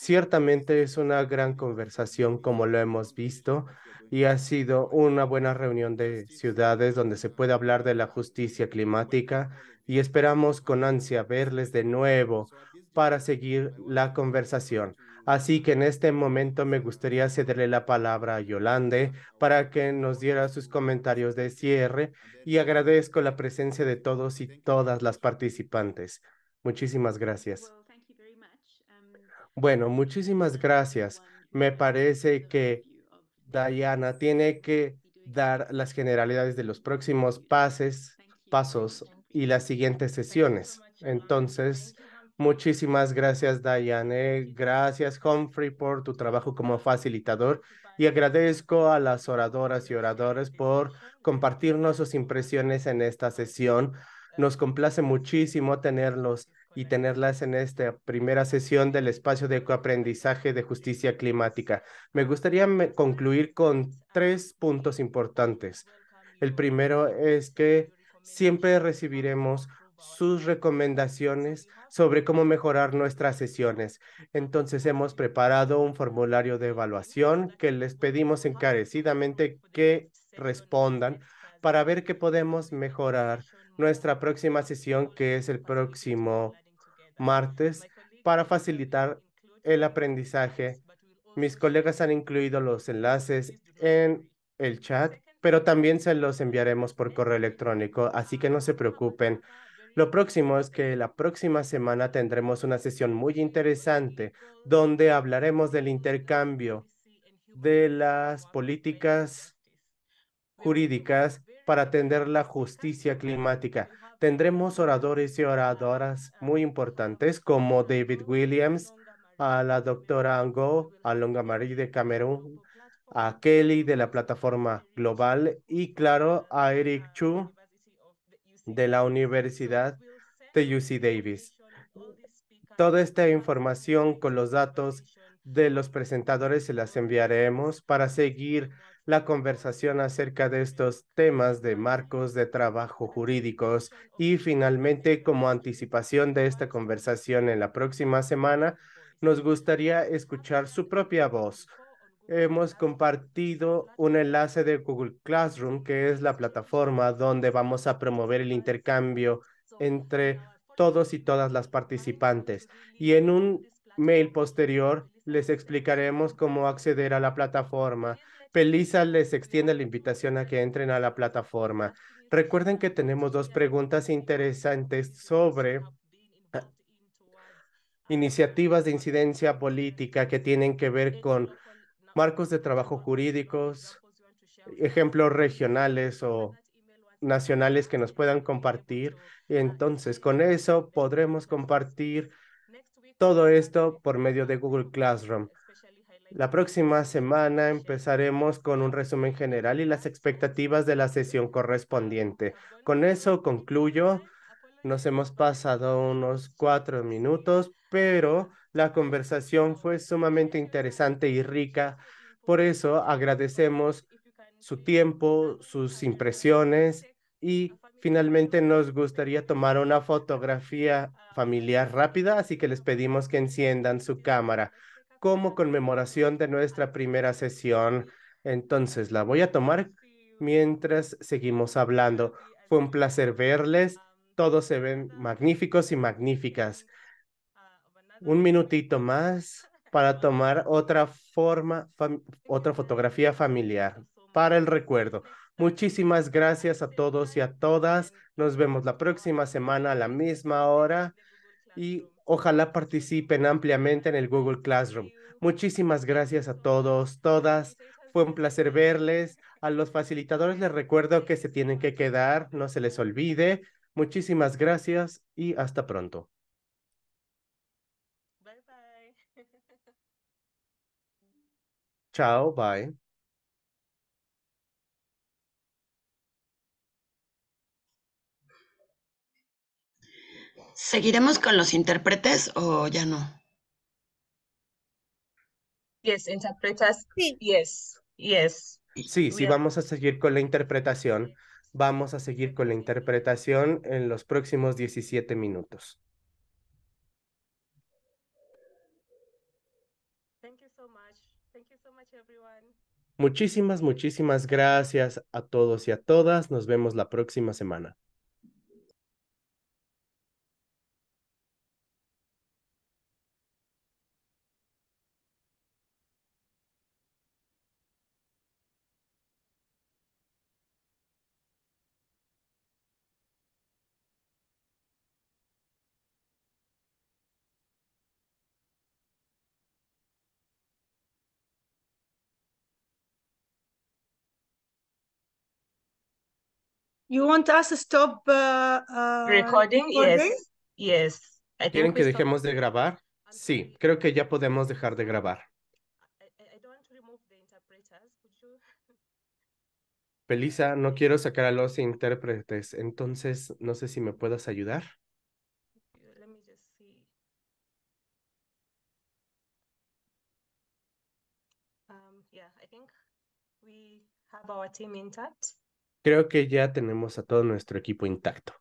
[SPEAKER 5] Ciertamente es una gran conversación como lo hemos visto y ha sido una buena reunión de ciudades donde se puede hablar de la justicia climática y esperamos con ansia verles de nuevo para seguir la conversación. Así que en este momento me gustaría cederle la palabra a Yolande para que nos diera sus comentarios de cierre y agradezco la presencia de todos y todas las participantes. Muchísimas gracias. Bueno, muchísimas gracias. Me parece que Diana tiene que dar las generalidades de los próximos pases, pasos y las siguientes sesiones. Entonces, muchísimas gracias, Diane. Gracias, Humphrey, por tu trabajo como facilitador y agradezco a las oradoras y oradores por compartirnos sus impresiones en esta sesión. Nos complace muchísimo tenerlos y tenerlas en esta primera sesión del espacio de coaprendizaje de justicia climática. Me gustaría concluir con tres puntos importantes. El primero es que siempre recibiremos sus recomendaciones sobre cómo mejorar nuestras sesiones. Entonces hemos preparado un formulario de evaluación que les pedimos encarecidamente que respondan para ver qué podemos mejorar nuestra próxima sesión, que es el próximo martes para facilitar el aprendizaje. Mis colegas han incluido los enlaces en el chat, pero también se los enviaremos por correo electrónico, así que no se preocupen. Lo próximo es que la próxima semana tendremos una sesión muy interesante donde hablaremos del intercambio de las políticas jurídicas para atender la justicia climática tendremos oradores y oradoras muy importantes como David Williams, a la doctora Ango, a Longa Marie de Camerún, a Kelly de la plataforma global y claro a Eric Chu de la Universidad de UC Davis. Toda esta información con los datos de los presentadores se las enviaremos para seguir la conversación acerca de estos temas de marcos de trabajo jurídicos y finalmente como anticipación de esta conversación en la próxima semana, nos gustaría escuchar su propia voz. Hemos compartido un enlace de Google Classroom, que es la plataforma donde vamos a promover el intercambio entre todos y todas las participantes. Y en un mail posterior les explicaremos cómo acceder a la plataforma Pelisa les extiende la invitación a que entren a la plataforma. Recuerden que tenemos dos preguntas interesantes sobre ah, iniciativas de incidencia política que tienen que ver con marcos de trabajo jurídicos, ejemplos regionales o nacionales que nos puedan compartir. Y entonces con eso podremos compartir todo esto por medio de Google Classroom. La próxima semana empezaremos con un resumen general y las expectativas de la sesión correspondiente. Con eso concluyo. Nos hemos pasado unos cuatro minutos, pero la conversación fue sumamente interesante y rica. Por eso agradecemos su tiempo, sus impresiones y finalmente nos gustaría tomar una fotografía familiar rápida, así que les pedimos que enciendan su cámara como conmemoración de nuestra primera sesión. Entonces la voy a tomar mientras seguimos hablando. Fue un placer verles. Todos se ven magníficos y magníficas. Un minutito más para tomar otra forma, otra fotografía familiar para el recuerdo. Muchísimas gracias a todos y a todas. Nos vemos la próxima semana a la misma hora y Ojalá participen ampliamente en el Google Classroom. Muchísimas gracias a todos, todas. Fue un placer verles. A los facilitadores les recuerdo que se tienen que quedar, no se les olvide. Muchísimas gracias y hasta pronto. Bye bye. Chao, bye.
[SPEAKER 7] ¿Seguiremos con los intérpretes o ya no?
[SPEAKER 2] Yes, interpretas. Sí. Yes,
[SPEAKER 5] yes. Sí, sí, vamos a seguir con la interpretación. Vamos a seguir con la interpretación en los próximos 17 minutos. Muchísimas, muchísimas gracias a todos y a todas. Nos vemos la próxima semana.
[SPEAKER 3] You want us to stop uh, uh, recording? Yes. yes. ¿Quieren que dejemos
[SPEAKER 5] de grabar? Sí, creo que ya podemos dejar de grabar. Pelisa, no quiero sacar a los intérpretes, entonces no sé si me puedas ayudar.
[SPEAKER 3] Our team intact
[SPEAKER 5] creo que ya tenemos a todo nuestro equipo intacto.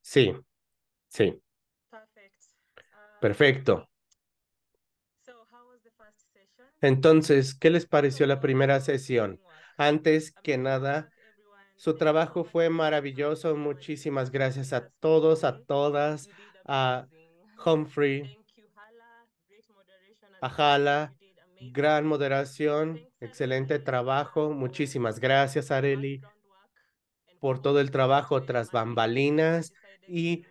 [SPEAKER 5] Sí, sí. Perfecto. Um, Entonces, ¿qué les pareció la primera sesión? Antes que nada, su trabajo fue maravilloso. Muchísimas gracias a todos, a todas, a Humphrey, a Hala. Gran moderación, excelente trabajo. Muchísimas gracias, Areli, por todo el trabajo tras bambalinas y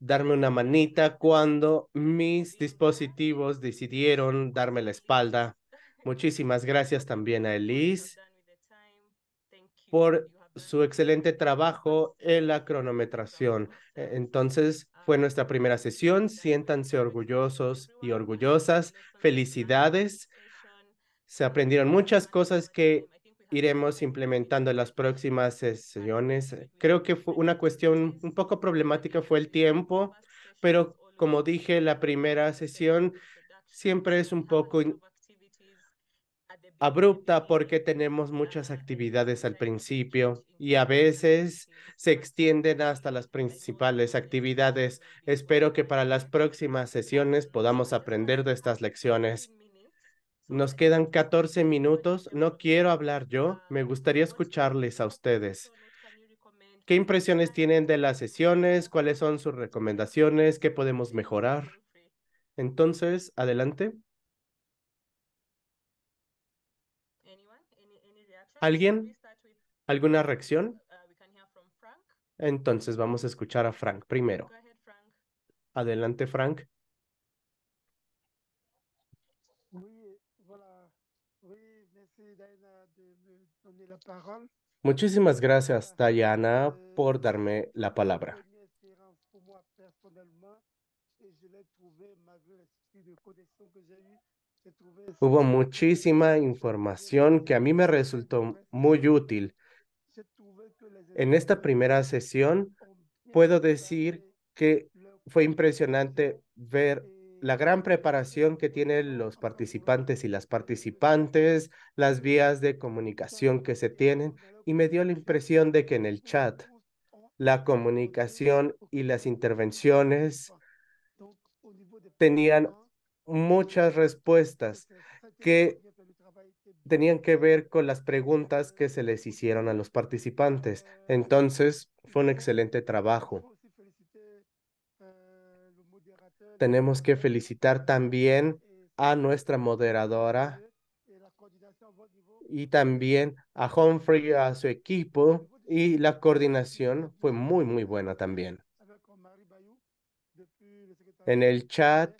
[SPEAKER 5] darme una manita cuando mis dispositivos decidieron darme la espalda. Muchísimas gracias también a Elise por su excelente trabajo en la cronometración. E-, entonces, fue nuestra primera sesión. Siéntanse orgullosos y orgullosas. Felicidades. Se aprendieron muchas cosas que iremos implementando en las próximas sesiones. Creo que fue una cuestión un poco problemática fue el tiempo, pero como dije, la primera sesión siempre es un poco abrupta porque tenemos muchas actividades al principio y a veces se extienden hasta las principales actividades. Espero que para las próximas sesiones podamos aprender de estas lecciones. Nos quedan 14 minutos. No quiero hablar yo. Me gustaría escucharles a ustedes. ¿Qué impresiones tienen de las sesiones? ¿Cuáles son sus recomendaciones? ¿Qué podemos mejorar? Entonces, adelante. ¿Alguien? ¿Alguna reacción? Uh, uh, Entonces vamos a escuchar a Frank primero. Adelante, Frank. Muchísimas gracias, euh, Diana, por darme euh, la palabra. Hubo muchísima información que a mí me resultó muy útil. En esta primera sesión puedo decir que fue impresionante ver la gran preparación que tienen los participantes y las participantes, las vías de comunicación que se tienen y me dio la impresión de que en el chat la comunicación y las intervenciones tenían muchas respuestas que tenían que ver con las preguntas que se les hicieron a los participantes. Entonces, fue un excelente trabajo. Tenemos que felicitar también a nuestra moderadora y también a Humphrey, a su equipo, y la coordinación fue muy, muy buena también. En el chat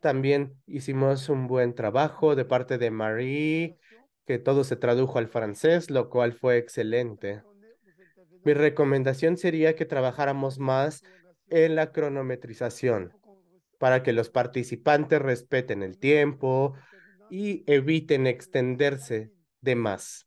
[SPEAKER 5] también hicimos un buen trabajo de parte de Marie, que todo se tradujo al francés, lo cual fue excelente. Mi recomendación sería que trabajáramos más en la cronometrización para que los participantes respeten el tiempo y eviten extenderse de más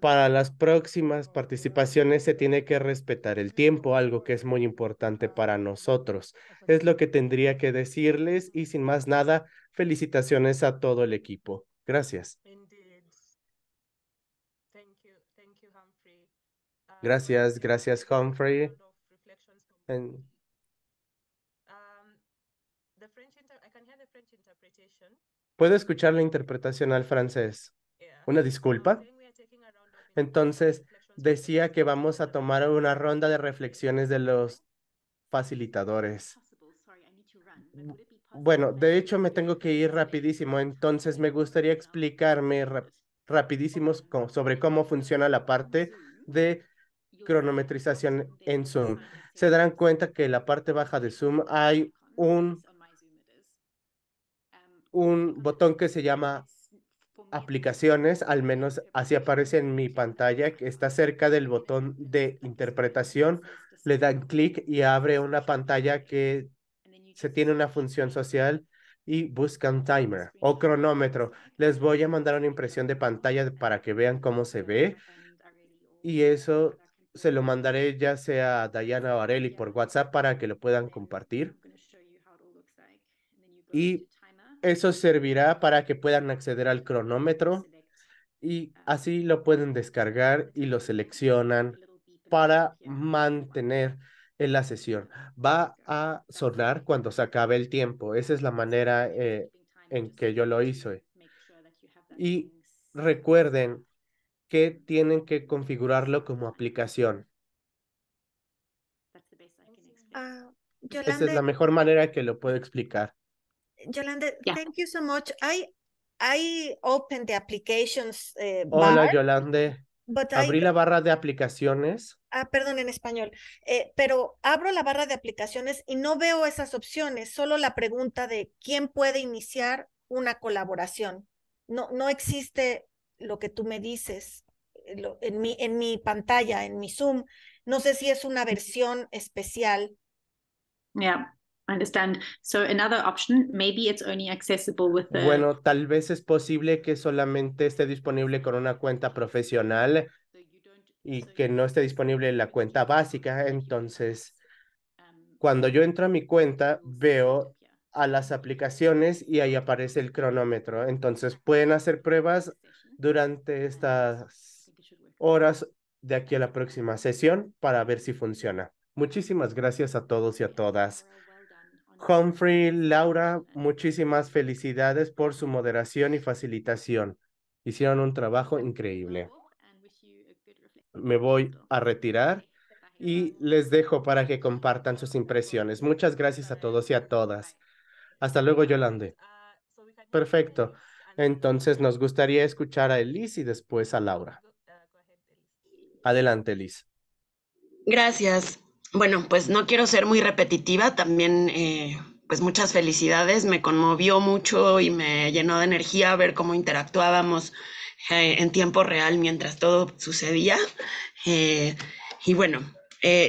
[SPEAKER 5] para las próximas participaciones se tiene que respetar el tiempo, algo que es muy importante para nosotros. Es lo que tendría que decirles y sin más nada, felicitaciones a todo el equipo. Gracias. Gracias, um, gracias Humphrey. Um, ¿Puedo escuchar la interpretación al francés? ¿Una disculpa? Entonces, decía que vamos a tomar una ronda de reflexiones de los facilitadores. Bueno, de hecho me tengo que ir rapidísimo, entonces me gustaría explicarme rapidísimo sobre cómo funciona la parte de cronometrización en Zoom. Se darán cuenta que en la parte baja de Zoom hay un botón que se llama aplicaciones, al menos así aparece en mi pantalla, que está cerca del botón de interpretación, le dan clic y abre una pantalla que se tiene una función social y buscan timer o cronómetro. Les voy a mandar una impresión de pantalla para que vean cómo se ve y eso se lo mandaré ya sea a Diana o por WhatsApp para que lo puedan compartir. Y eso servirá para que puedan acceder al cronómetro y así lo pueden descargar y lo seleccionan para mantener en la sesión. Va a sonar cuando se acabe el tiempo. Esa es la manera eh, en que yo lo hice. Y recuerden que tienen que configurarlo como aplicación.
[SPEAKER 6] Ah, Esa es la mejor
[SPEAKER 5] manera que lo puedo explicar.
[SPEAKER 6] Yolande, thank you so much. I I opened the applications eh, bar. Hola,
[SPEAKER 5] Yolande. Abrí la barra de aplicaciones.
[SPEAKER 6] Ah, perdón, en español. Eh, pero abro la barra de aplicaciones y no veo esas opciones, solo la pregunta de quién puede iniciar una colaboración. No, no existe lo que tú me dices eh, en, mi, en mi pantalla, en mi Zoom. No sé si es una versión especial.
[SPEAKER 2] So another option, maybe it's only accessible with Bueno,
[SPEAKER 5] tal vez es posible que solamente esté disponible con una cuenta profesional y que no esté disponible en la cuenta básica. Entonces, um, cuando yo entro a mi cuenta, veo a las aplicaciones y ahí aparece el cronómetro. Entonces, ah, pueden hacer pruebas durante ah, estas horas de aquí a la próxima sesión para ver si funciona. Muchísimas gracias a todos y a todas. Humphrey, Laura, muchísimas felicidades por su moderación y facilitación. Hicieron un trabajo increíble. Me voy a retirar y les dejo para que compartan sus impresiones. Muchas gracias a todos y a todas. Hasta luego, Yolande. Perfecto. Entonces nos gustaría escuchar a Elise y después a Laura. Adelante, Elise.
[SPEAKER 7] Gracias bueno, pues no quiero ser muy repetitiva, también eh, pues muchas felicidades, me conmovió mucho y me llenó de energía ver cómo interactuábamos eh, en tiempo real mientras todo sucedía. Eh, y bueno,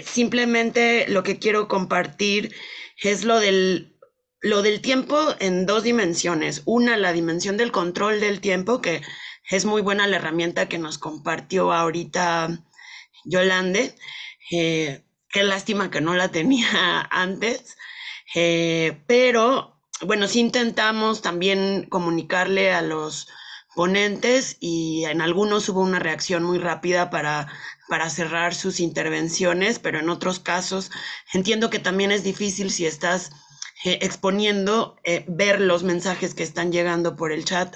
[SPEAKER 7] simplemente lo que quiero compartir es lo del, lo del tiempo en dos dimensiones. Una, la dimensión del control del tiempo, que es muy buena la herramienta que nos compartió ahorita Yolande. Qué lástima que no la tenía antes, eh, pero bueno, sí intentamos también comunicarle a los ponentes y en algunos hubo una reacción muy rápida para, cerrar sus intervenciones, pero en otros casos entiendo que también es difícil si estás eh, exponiendo, eh, ver los mensajes que están llegando por el chat.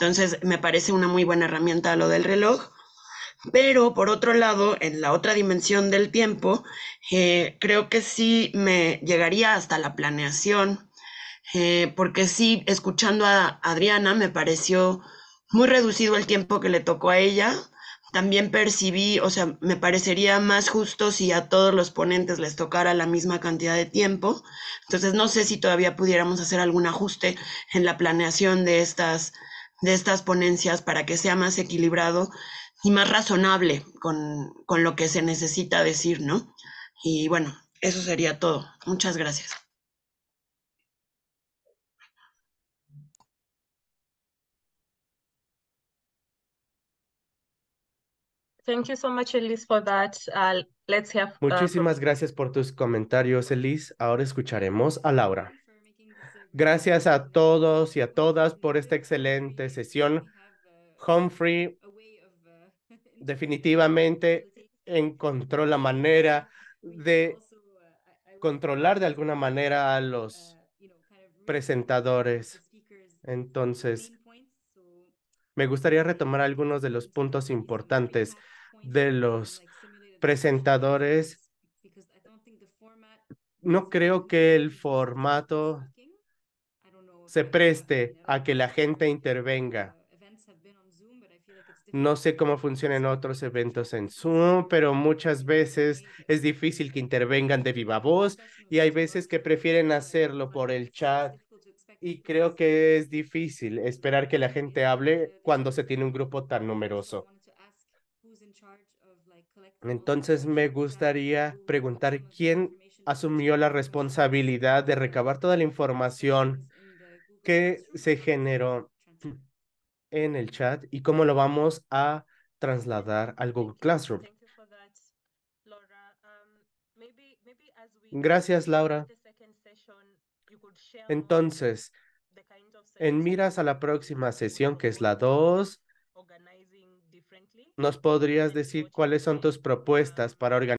[SPEAKER 7] Entonces, me parece una muy buena herramienta lo del reloj. Pero por otro lado, en la otra dimensión del tiempo, eh, creo que sí me llegaría hasta la planeación, eh, porque sí, escuchando a Adriana, me pareció muy reducido el tiempo que le tocó a ella. También percibí, o sea, me parecería más justo si a todos los ponentes les tocara la misma cantidad de tiempo. Entonces, no sé si todavía pudiéramos hacer algún ajuste en la planeación de estas, de estas ponencias para que sea más equilibrado y más razonable con, con lo que se necesita decir, ¿no? Y bueno, eso sería todo. Muchas gracias.
[SPEAKER 2] Thank you so much, Elise, for that. Uh, uh, Muchísimas
[SPEAKER 5] gracias por tus comentarios, Elise. Ahora escucharemos a Laura. Gracias a todos y a todas por esta excelente sesión. Humphrey, definitivamente encontró la manera de controlar de alguna manera a los presentadores. Entonces, me gustaría retomar algunos de los puntos importantes de los presentadores. No creo que el formato se preste a que la gente intervenga. No sé cómo funcionan otros eventos en Zoom, pero muchas veces es difícil que intervengan de viva voz y hay veces que prefieren hacerlo por el chat. Y creo que es difícil esperar que la gente hable cuando se tiene un grupo tan numeroso. Entonces me gustaría preguntar quién asumió la responsabilidad de recabar toda la información que se generó en el chat y cómo lo vamos a trasladar al Google Classroom. Um, Gracias, Laura. Entonces, en miras a la próxima sesión, que es la 2, ¿nos podrías decir cuáles son tus propuestas um, para organizar